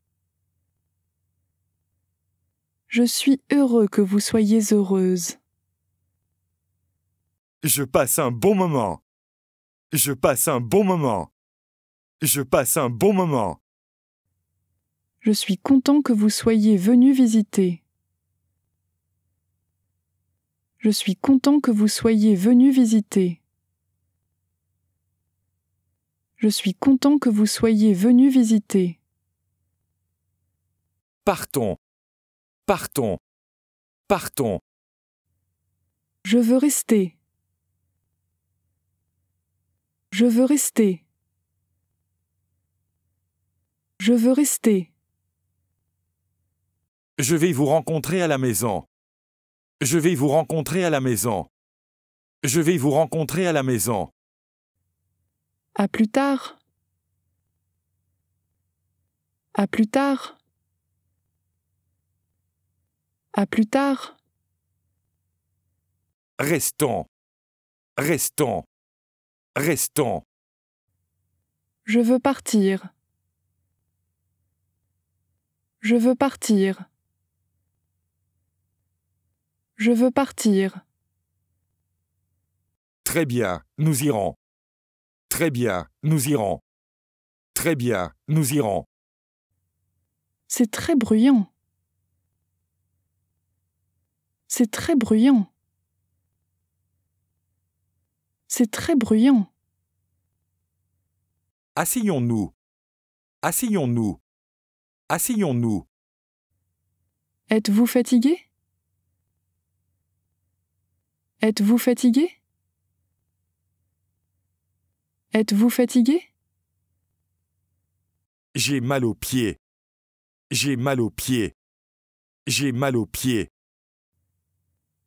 Je suis heureux que vous soyez heureuse. Je passe un bon moment. Je passe un bon moment. Je passe un bon moment. Je suis content que vous soyez venu visiter. Je suis content que vous soyez venu visiter. Je suis content que vous soyez venu visiter. Partons. Partons. Partons. Je veux rester. Je veux rester. Je veux rester. Je vais vous rencontrer à la maison. Je vais vous rencontrer à la maison. Je vais vous rencontrer à la maison. À plus tard. À plus tard. À plus tard. Restons. Restons. Restant. Je veux partir. Je veux partir. Je veux partir. Très bien, nous irons. Très bien, nous irons. Très bien, nous irons. C'est très bruyant. C'est très bruyant. C'est très bruyant. Asseyons-nous. Asseyons-nous. Asseyons-nous. Êtes-vous fatigué Êtes-vous fatigué Êtes-vous fatigué J'ai mal aux pieds. J'ai mal aux pieds. J'ai mal aux pieds.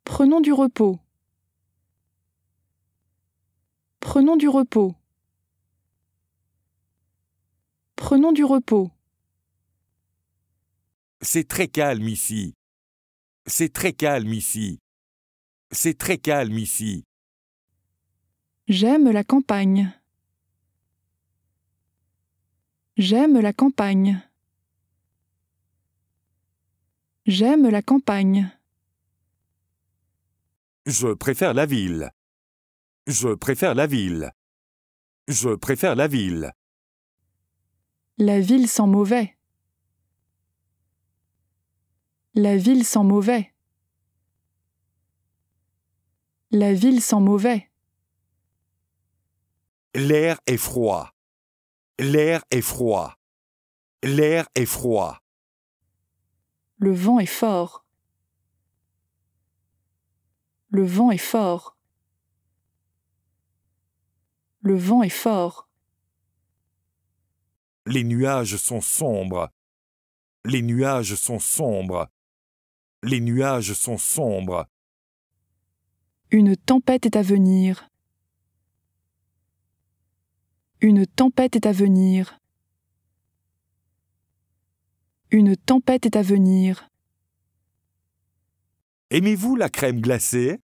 Prenons du repos. Prenons du repos. Prenons du repos. C'est très calme ici. C'est très calme ici. C'est très calme ici. J'aime la campagne. J'aime la campagne. J'aime la campagne. Je préfère la ville. Je préfère la ville. Je préfère la ville. La ville sent mauvais. La ville sent mauvais. La ville sent mauvais. L'air est froid. L'air est froid. L'air est froid. Le vent est fort. Le vent est fort. Le vent est fort. Les nuages sont sombres. Les nuages sont sombres. Les nuages sont sombres. Une tempête est à venir. Une tempête est à venir. Une tempête est à venir. Aimez-vous la crème glacée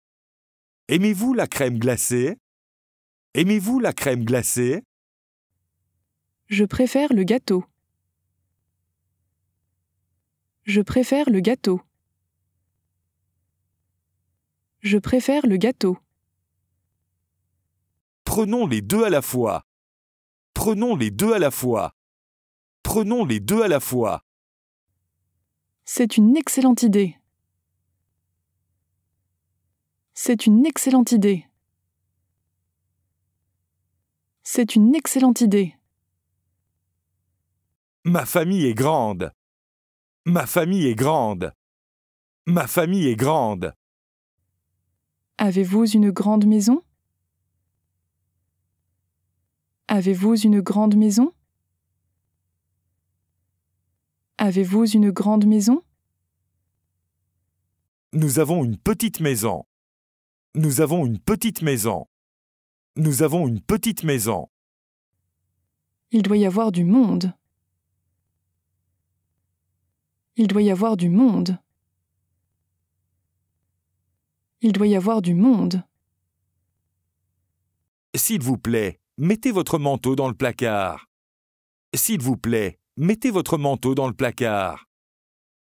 Aimez-vous la crème glacée Aimez-vous la crème glacée je préfère le gâteau. Je préfère le gâteau. Je préfère le gâteau. Prenons les deux à la fois. Prenons les deux à la fois. Prenons les deux à la fois. C'est une excellente idée. C'est une excellente idée. C'est une excellente idée. Ma famille est grande. Ma famille est grande. Ma famille est grande. Avez-vous une grande maison Avez-vous une grande maison Avez-vous une grande maison Nous avons une petite maison. Nous avons une petite maison. Nous avons une petite maison. Il doit y avoir du monde. Il doit y avoir du monde. Il doit y avoir du monde. S'il vous plaît, mettez votre manteau dans le placard. S'il vous plaît, mettez votre manteau dans le placard.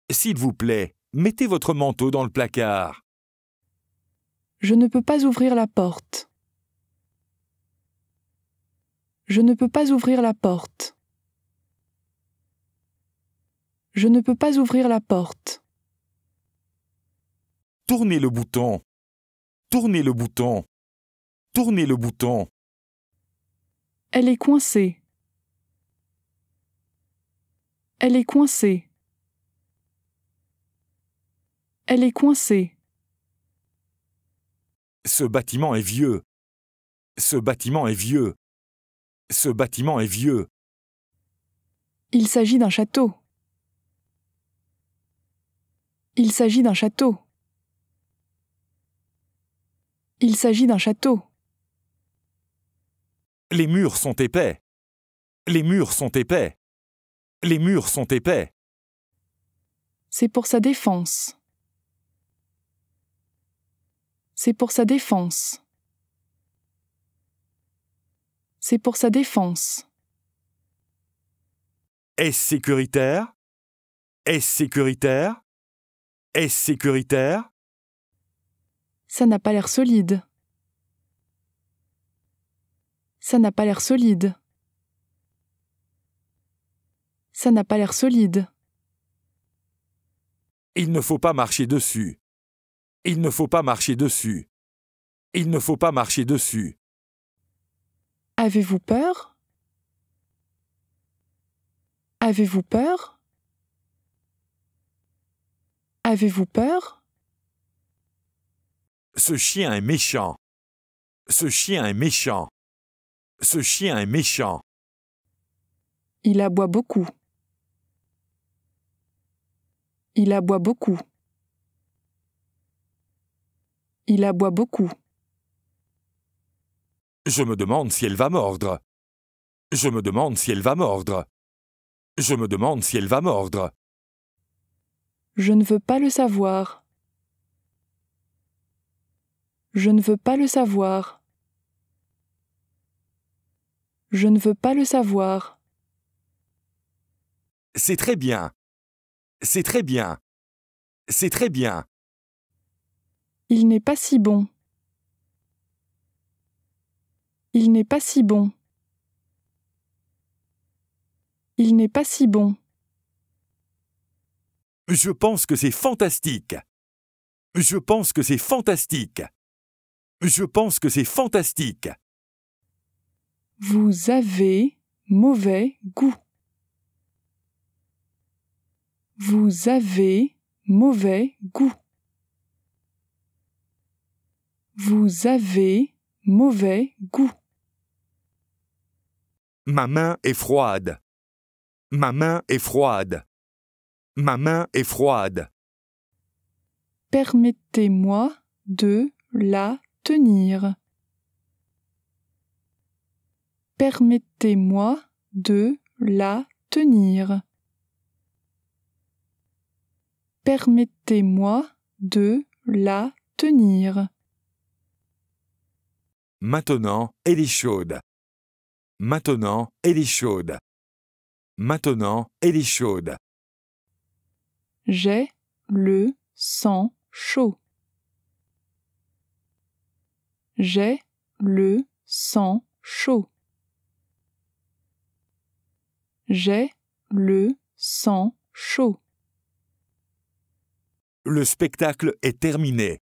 S'il vous plaît, mettez votre manteau dans le placard. Je ne peux pas ouvrir la porte. Je ne peux pas ouvrir la porte. Je ne peux pas ouvrir la porte. Tournez le bouton. Tournez le bouton. Tournez le bouton. Elle est coincée. Elle est coincée. Elle est coincée. Ce bâtiment est vieux. Ce bâtiment est vieux. Ce bâtiment est vieux. Il s'agit d'un château. Il s'agit d'un château. Il s'agit d'un château. Les murs sont épais. Les murs sont épais. Les murs sont épais. C'est pour sa défense. C'est pour sa défense. C'est pour sa défense. Est-ce sécuritaire Est-ce sécuritaire est-ce sécuritaire Ça n'a pas l'air solide. Ça n'a pas l'air solide. Ça n'a pas l'air solide. Il ne faut pas marcher dessus. Il ne faut pas marcher dessus. Il ne faut pas marcher dessus. Avez-vous peur Avez-vous peur Avez-vous peur Ce chien est méchant. Ce chien est méchant. Ce chien est méchant. Il aboie beaucoup. Il aboie beaucoup. Il aboie beaucoup. Je me demande si elle va mordre. Je me demande si elle va mordre. Je me demande si elle va mordre. Je ne veux pas le savoir. Je ne veux pas le savoir. Je ne veux pas le savoir. C'est très bien. C'est très bien. C'est très bien. Il n'est pas si bon. Il n'est pas si bon. Il n'est pas si bon. Je pense que c'est fantastique. Je pense que c'est fantastique. Je pense que c'est fantastique. Vous avez mauvais goût. Vous avez mauvais goût. Vous avez mauvais goût. Ma main est froide. Ma main est froide. Ma main est froide. Permettez-moi de la tenir. Permettez-moi de la tenir. Permettez-moi de la tenir. Maintenant, elle est chaude. Maintenant, elle est chaude. Maintenant, elle est chaude. J'ai le sang chaud. J'ai le sang chaud. J'ai le sang chaud. Le spectacle est terminé.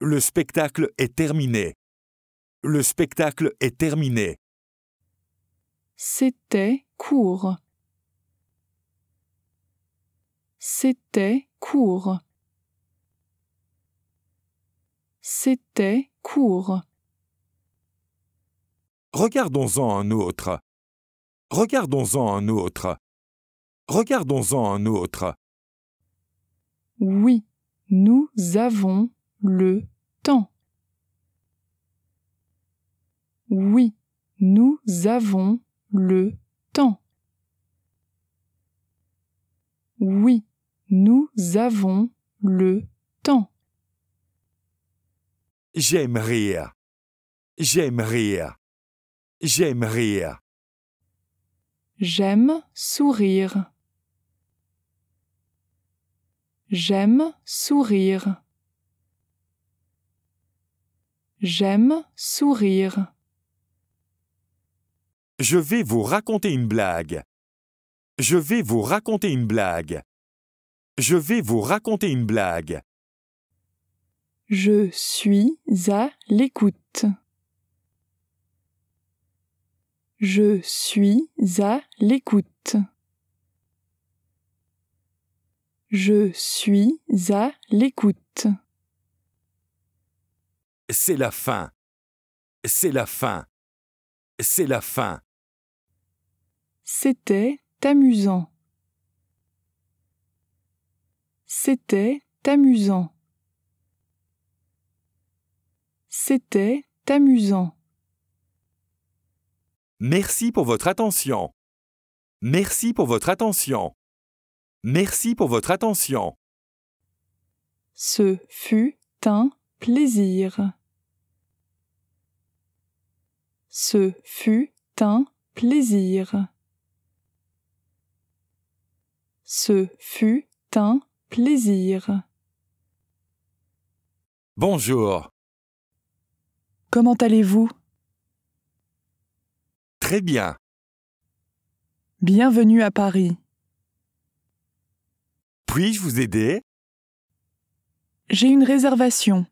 Le spectacle est terminé. Le spectacle est terminé. C'était court. C'était court. C'était court. Regardons-en un autre. Regardons-en un autre. Regardons-en un autre. Oui, nous avons le temps. Oui, nous avons le temps. Oui, nous avons le temps. J'aime rire. J'aime rire. J'aime rire. J'aime sourire. J'aime sourire. J'aime sourire. Je vais vous raconter une blague. Je vais vous raconter une blague. Je vais vous raconter une blague. Je suis à l'écoute. Je suis à l'écoute. Je suis à l'écoute. C'est la fin. C'est la fin. C'est la fin. C'était amusant. C'était amusant. C'était amusant. Merci pour votre attention. Merci pour votre attention. Merci pour votre attention. Ce fut un plaisir. Ce fut un plaisir. Ce fut un plaisir. Bonjour. Comment allez-vous Très bien. Bienvenue à Paris. Puis-je vous aider J'ai une réservation.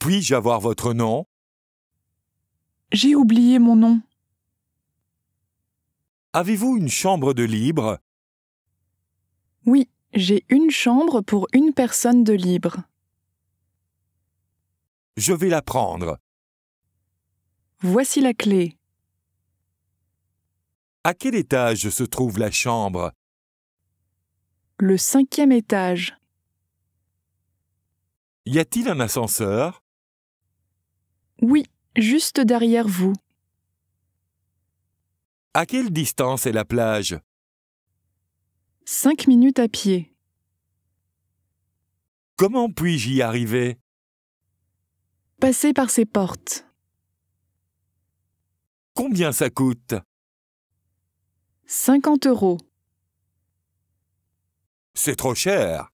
Puis-je avoir votre nom J'ai oublié mon nom. Avez-vous une chambre de libre oui, j'ai une chambre pour une personne de libre. Je vais la prendre. Voici la clé. À quel étage se trouve la chambre Le cinquième étage. Y a-t-il un ascenseur Oui, juste derrière vous. À quelle distance est la plage 5 minutes à pied. Comment puis-je y arriver Passer par ces portes. Combien ça coûte 50 euros. C'est trop cher.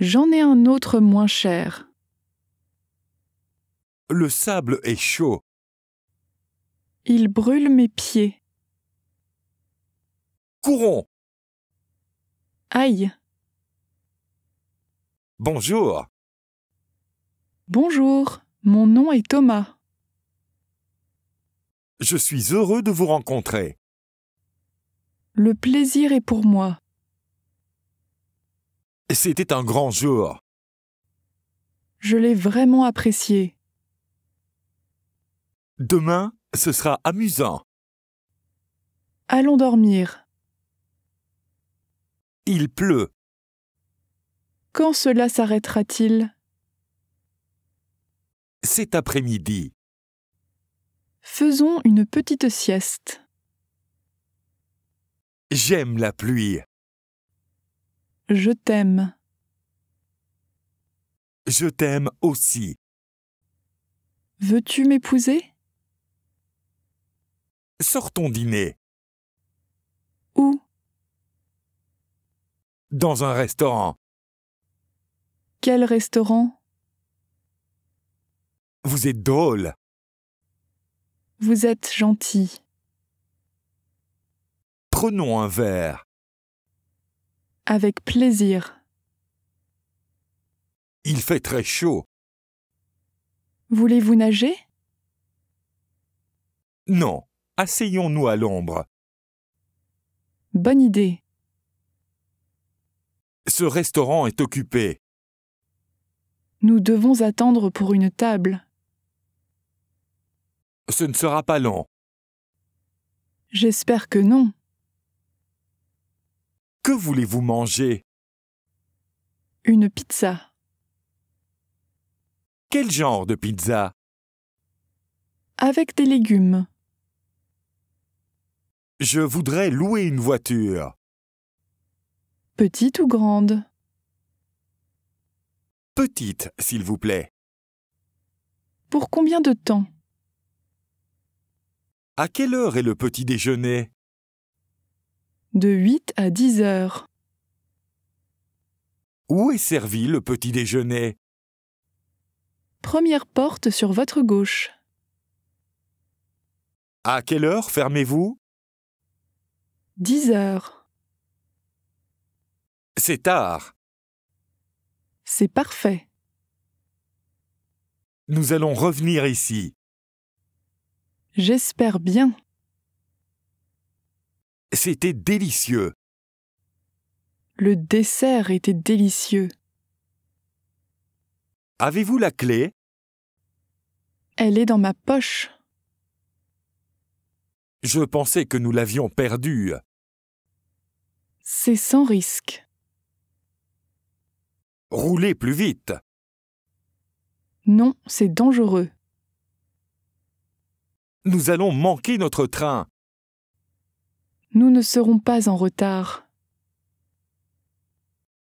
J'en ai un autre moins cher. Le sable est chaud. Il brûle mes pieds. Courons Aïe. Bonjour. Bonjour, mon nom est Thomas. Je suis heureux de vous rencontrer. Le plaisir est pour moi. C'était un grand jour. Je l'ai vraiment apprécié. Demain, ce sera amusant. Allons dormir. Il pleut. Quand cela s'arrêtera-t-il Cet après-midi. Faisons une petite sieste. J'aime la pluie. Je t'aime. Je t'aime aussi. Veux-tu m'épouser Sortons dîner. dans un restaurant. Quel restaurant Vous êtes drôle. Vous êtes gentil. Prenons un verre. Avec plaisir. Il fait très chaud. Voulez-vous nager Non, asseyons-nous à l'ombre. Bonne idée. Ce restaurant est occupé. Nous devons attendre pour une table. Ce ne sera pas long. J'espère que non. Que voulez-vous manger Une pizza. Quel genre de pizza Avec des légumes. Je voudrais louer une voiture. Petite ou grande Petite, s'il vous plaît. Pour combien de temps À quelle heure est le petit déjeuner De 8 à 10 heures. Où est servi le petit déjeuner Première porte sur votre gauche. À quelle heure fermez-vous 10 heures. C'est tard. C'est parfait. Nous allons revenir ici. J'espère bien. C'était délicieux. Le dessert était délicieux. Avez-vous la clé Elle est dans ma poche. Je pensais que nous l'avions perdue. C'est sans risque. Roulez plus vite. Non, c'est dangereux. Nous allons manquer notre train. Nous ne serons pas en retard.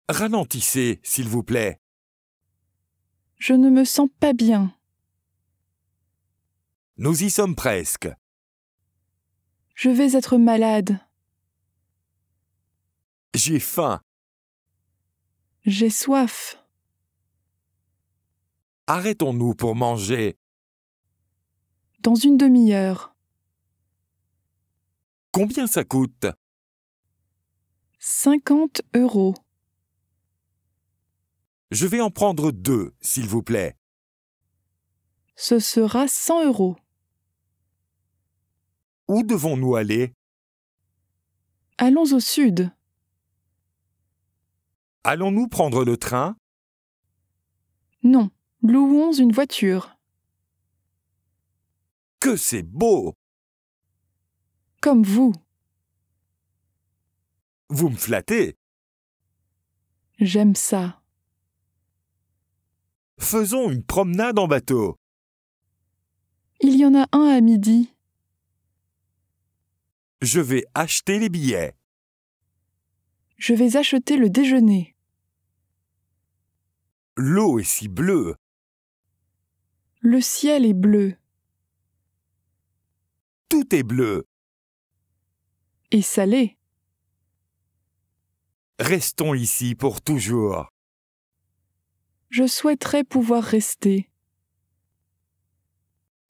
Ralentissez, s'il vous plaît. Je ne me sens pas bien. Nous y sommes presque. Je vais être malade. J'ai faim. J'ai soif. Arrêtons-nous pour manger. Dans une demi-heure. Combien ça coûte 50 euros. Je vais en prendre deux, s'il vous plaît. Ce sera 100 euros. Où devons-nous aller Allons au sud. Allons-nous prendre le train Non, louons une voiture. Que c'est beau Comme vous. Vous me flattez J'aime ça. Faisons une promenade en bateau. Il y en a un à midi. Je vais acheter les billets. Je vais acheter le déjeuner. L'eau est si bleue. Le ciel est bleu. Tout est bleu. Et salé. Restons ici pour toujours. Je souhaiterais pouvoir rester.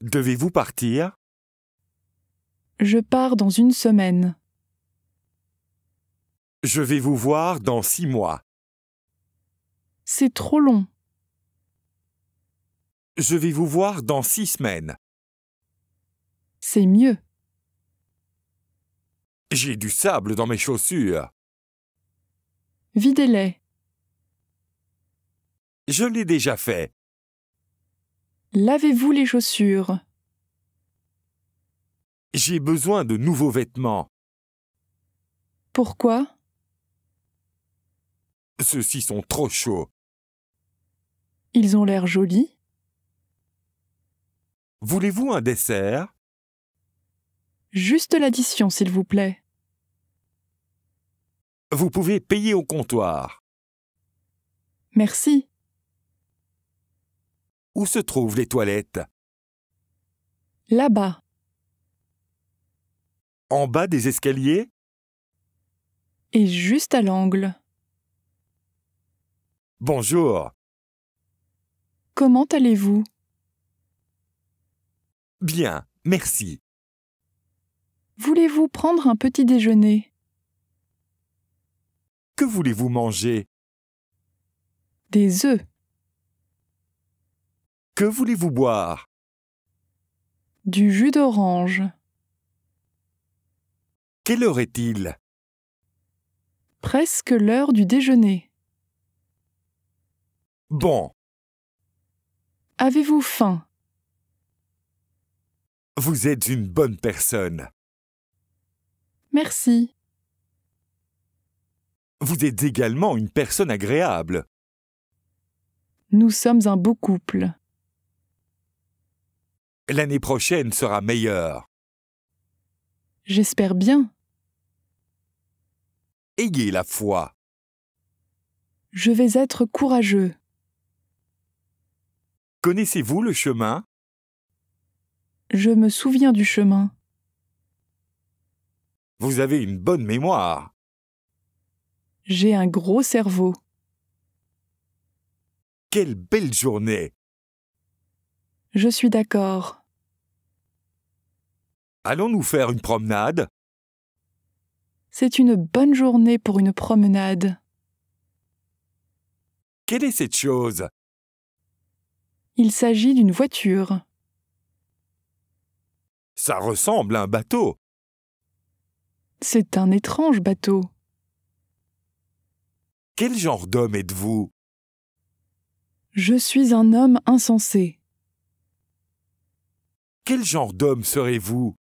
Devez-vous partir Je pars dans une semaine. Je vais vous voir dans six mois. C'est trop long. Je vais vous voir dans six semaines. C'est mieux. J'ai du sable dans mes chaussures. Videz-les. Je l'ai déjà fait. Lavez-vous les chaussures. J'ai besoin de nouveaux vêtements. Pourquoi Ceux-ci sont trop chauds. Ils ont l'air jolis. Voulez-vous un dessert Juste l'addition, s'il vous plaît. Vous pouvez payer au comptoir. Merci. Où se trouvent les toilettes Là-bas. En bas des escaliers Et juste à l'angle. Bonjour. Comment allez-vous Bien, merci. Voulez-vous prendre un petit déjeuner Que voulez-vous manger Des œufs. Que voulez-vous boire Du jus d'orange. Quelle heure est-il Presque l'heure du déjeuner. Bon, Avez-vous faim Vous êtes une bonne personne. Merci. Vous êtes également une personne agréable. Nous sommes un beau couple. L'année prochaine sera meilleure. J'espère bien. Ayez la foi. Je vais être courageux. Connaissez-vous le chemin Je me souviens du chemin. Vous avez une bonne mémoire. J'ai un gros cerveau. Quelle belle journée. Je suis d'accord. Allons-nous faire une promenade C'est une bonne journée pour une promenade. Quelle est cette chose il s'agit d'une voiture. Ça ressemble à un bateau. C'est un étrange bateau. Quel genre d'homme êtes-vous Je suis un homme insensé. Quel genre d'homme serez-vous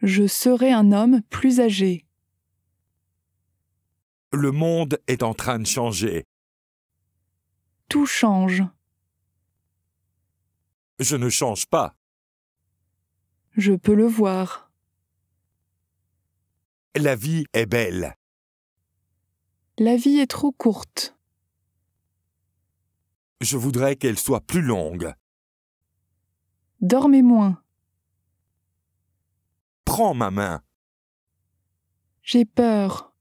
Je serai un homme plus âgé. Le monde est en train de changer. Tout change. Je ne change pas. Je peux le voir. La vie est belle. La vie est trop courte. Je voudrais qu'elle soit plus longue. Dormez moins. Prends ma main. J'ai peur.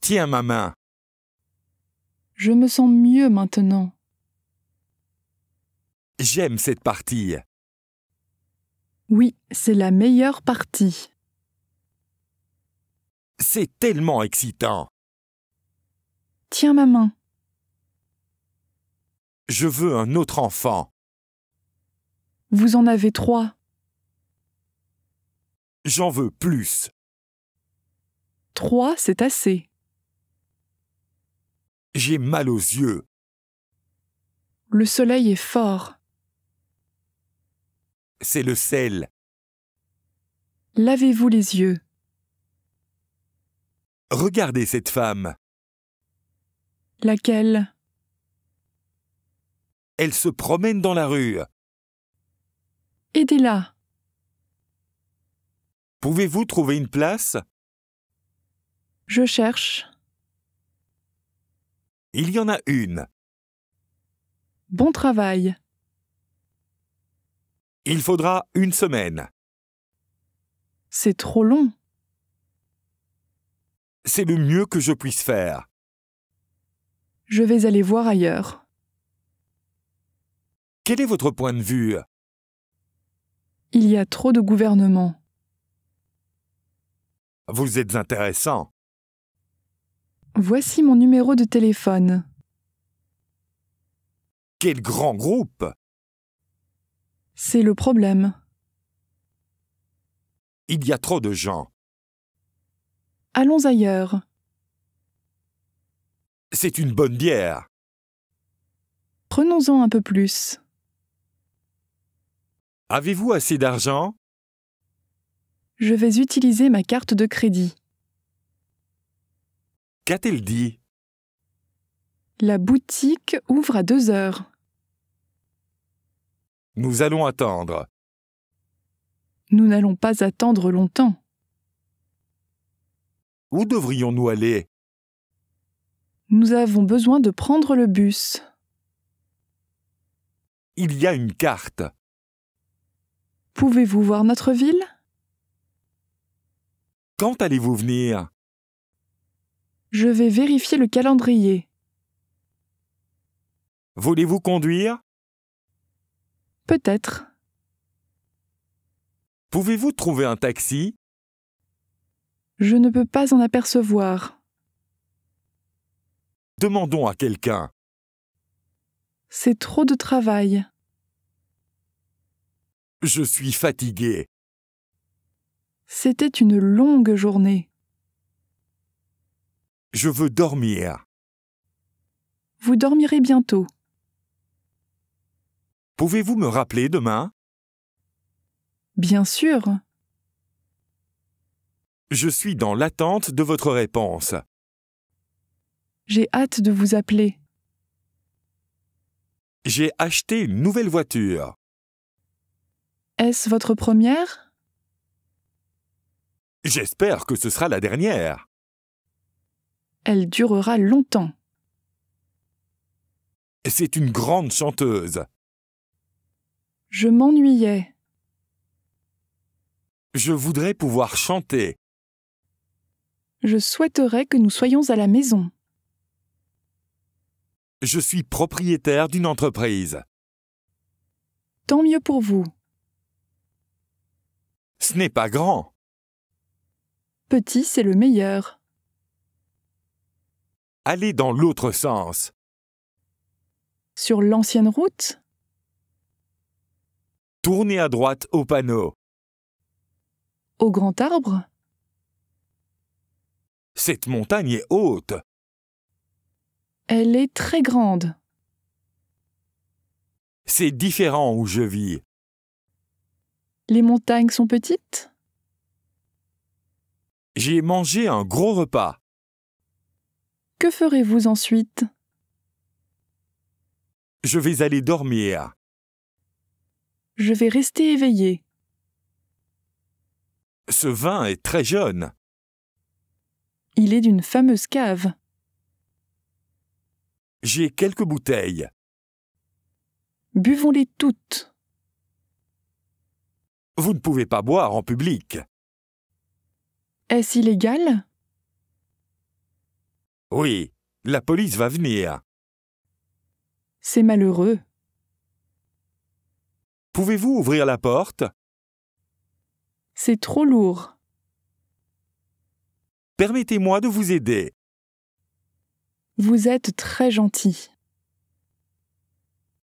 Tiens ma main. Je me sens mieux maintenant. J'aime cette partie. Oui, c'est la meilleure partie. C'est tellement excitant. Tiens ma main. Je veux un autre enfant. Vous en avez trois. J'en veux plus. Trois, c'est assez. J'ai mal aux yeux. Le soleil est fort c'est le sel. Lavez-vous les yeux. Regardez cette femme. Laquelle Elle se promène dans la rue. Aidez-la. Pouvez-vous trouver une place Je cherche. Il y en a une. Bon travail. Il faudra une semaine. C'est trop long. C'est le mieux que je puisse faire. Je vais aller voir ailleurs. Quel est votre point de vue Il y a trop de gouvernements. Vous êtes intéressant. Voici mon numéro de téléphone. Quel grand groupe c'est le problème. Il y a trop de gens. Allons ailleurs. C'est une bonne bière. Prenons-en un peu plus. Avez-vous assez d'argent Je vais utiliser ma carte de crédit. Qu'a-t-elle dit La boutique ouvre à deux heures. Nous allons attendre. Nous n'allons pas attendre longtemps. Où devrions-nous aller Nous avons besoin de prendre le bus. Il y a une carte. Pouvez-vous voir notre ville Quand allez-vous venir Je vais vérifier le calendrier. Voulez-vous conduire Peut-être. Pouvez-vous trouver un taxi Je ne peux pas en apercevoir. Demandons à quelqu'un. C'est trop de travail. Je suis fatigué. C'était une longue journée. Je veux dormir. Vous dormirez bientôt. Pouvez-vous me rappeler demain Bien sûr. Je suis dans l'attente de votre réponse. J'ai hâte de vous appeler. J'ai acheté une nouvelle voiture. Est-ce votre première J'espère que ce sera la dernière. Elle durera longtemps. C'est une grande chanteuse. Je m'ennuyais. Je voudrais pouvoir chanter. Je souhaiterais que nous soyons à la maison. Je suis propriétaire d'une entreprise. Tant mieux pour vous. Ce n'est pas grand. Petit, c'est le meilleur. Allez dans l'autre sens. Sur l'ancienne route Tournez à droite au panneau. Au grand arbre Cette montagne est haute. Elle est très grande. C'est différent où je vis. Les montagnes sont petites J'ai mangé un gros repas. Que ferez-vous ensuite Je vais aller dormir. Je vais rester éveillé. Ce vin est très jeune. Il est d'une fameuse cave. J'ai quelques bouteilles. Buvons-les toutes. Vous ne pouvez pas boire en public. Est-ce illégal Oui, la police va venir. C'est malheureux. Pouvez-vous ouvrir la porte C'est trop lourd. Permettez-moi de vous aider. Vous êtes très gentil.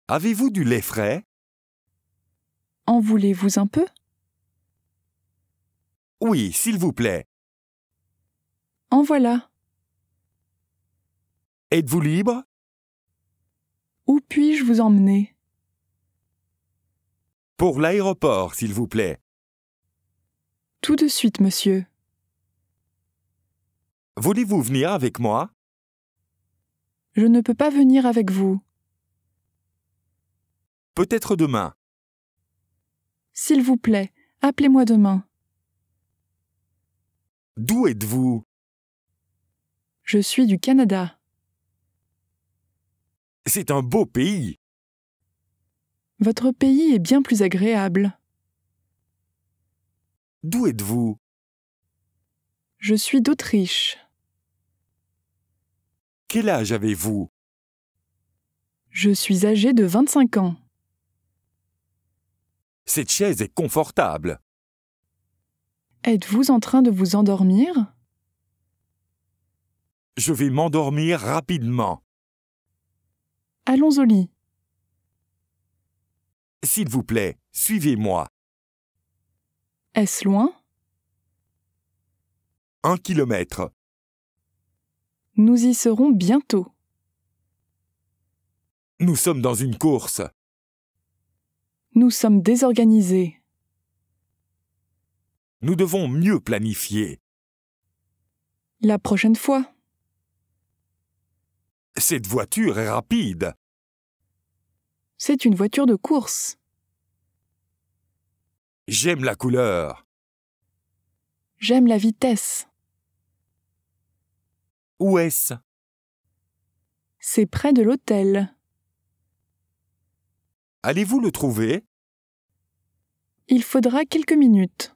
Avez-vous du lait frais En voulez-vous un peu Oui, s'il vous plaît. En voilà. Êtes-vous libre Où puis-je vous emmener pour l'aéroport, s'il vous plaît. Tout de suite, monsieur. Voulez-vous venir avec moi Je ne peux pas venir avec vous. Peut-être demain. S'il vous plaît, appelez-moi demain. D'où êtes-vous Je suis du Canada. C'est un beau pays. Votre pays est bien plus agréable. D'où êtes-vous Je suis d'Autriche. Quel âge avez-vous Je suis âgé de 25 ans. Cette chaise est confortable. Êtes-vous en train de vous endormir Je vais m'endormir rapidement. Allons au lit. S'il vous plaît, suivez-moi. Est-ce loin Un kilomètre. Nous y serons bientôt. Nous sommes dans une course. Nous sommes désorganisés. Nous devons mieux planifier. La prochaine fois. Cette voiture est rapide. C'est une voiture de course. J'aime la couleur. J'aime la vitesse. Où est-ce C'est près de l'hôtel. Allez-vous le trouver Il faudra quelques minutes.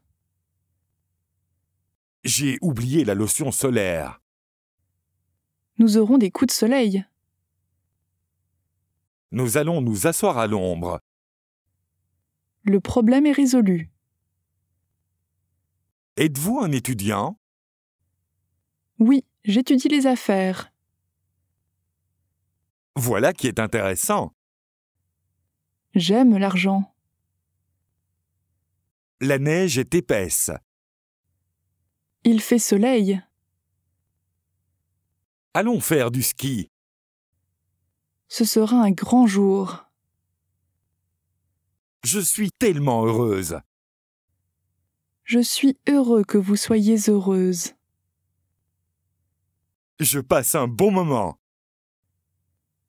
J'ai oublié la lotion solaire. Nous aurons des coups de soleil. Nous allons nous asseoir à l'ombre. Le problème est résolu. Êtes-vous un étudiant Oui, j'étudie les affaires. Voilà qui est intéressant. J'aime l'argent. La neige est épaisse. Il fait soleil. Allons faire du ski. Ce sera un grand jour. Je suis tellement heureuse. Je suis heureux que vous soyez heureuse. Je passe un bon moment.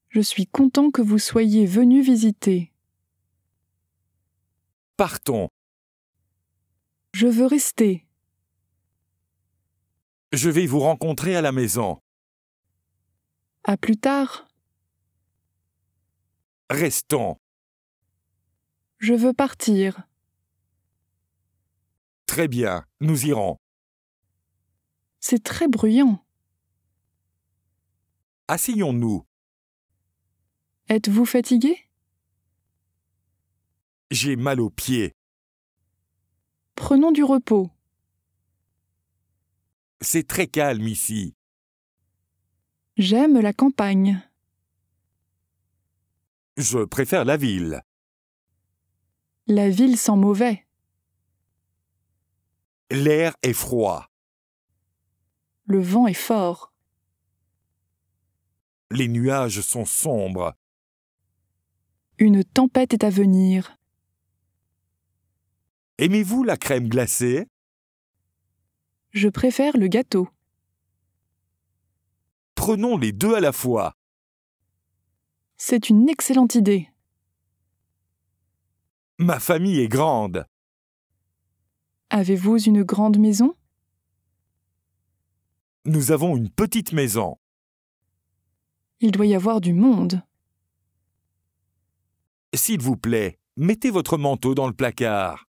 Je suis content que vous soyez venu visiter. Partons. Je veux rester. Je vais vous rencontrer à la maison. À plus tard. Restons. Je veux partir. Très bien, nous irons. C'est très bruyant. Asseyons-nous. Êtes-vous fatigué J'ai mal aux pieds. Prenons du repos. C'est très calme ici. J'aime la campagne. Je préfère la ville. La ville sent mauvais. L'air est froid. Le vent est fort. Les nuages sont sombres. Une tempête est à venir. Aimez-vous la crème glacée Je préfère le gâteau. Prenons les deux à la fois. C'est une excellente idée. Ma famille est grande. Avez-vous une grande maison Nous avons une petite maison. Il doit y avoir du monde. S'il vous plaît, mettez votre manteau dans le placard.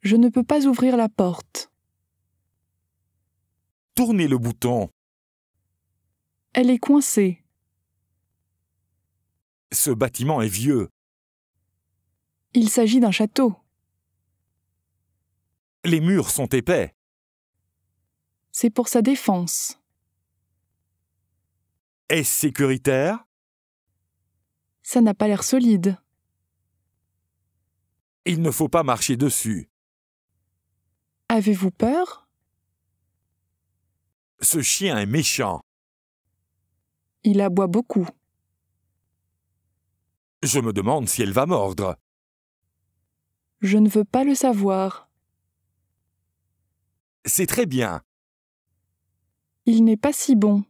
Je ne peux pas ouvrir la porte. Tournez le bouton. Elle est coincée. Ce bâtiment est vieux. Il s'agit d'un château. Les murs sont épais. C'est pour sa défense. Est-ce sécuritaire Ça n'a pas l'air solide. Il ne faut pas marcher dessus. Avez-vous peur Ce chien est méchant. Il aboie beaucoup. Je me demande si elle va mordre. Je ne veux pas le savoir. C'est très bien. Il n'est pas si bon.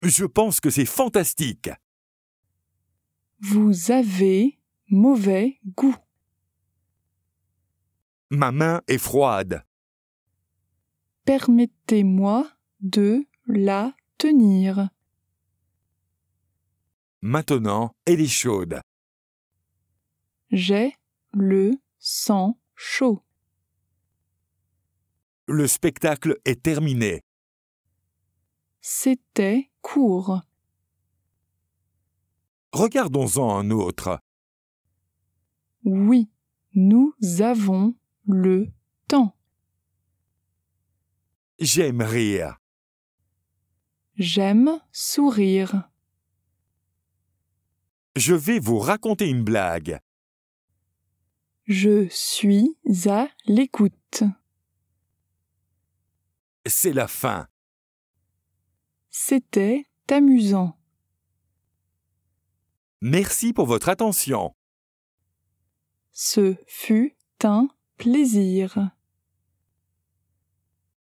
Je pense que c'est fantastique. Vous avez mauvais goût. Ma main est froide. Permettez-moi de la tenir. Maintenant, elle est chaude. J'ai le sang chaud. Le spectacle est terminé. C'était court. Regardons-en un autre. Oui, nous avons le temps. J'aime rire. J'aime sourire. Je vais vous raconter une blague. Je suis à l'écoute. C'est la fin. C'était amusant. Merci pour votre attention. Ce fut un plaisir.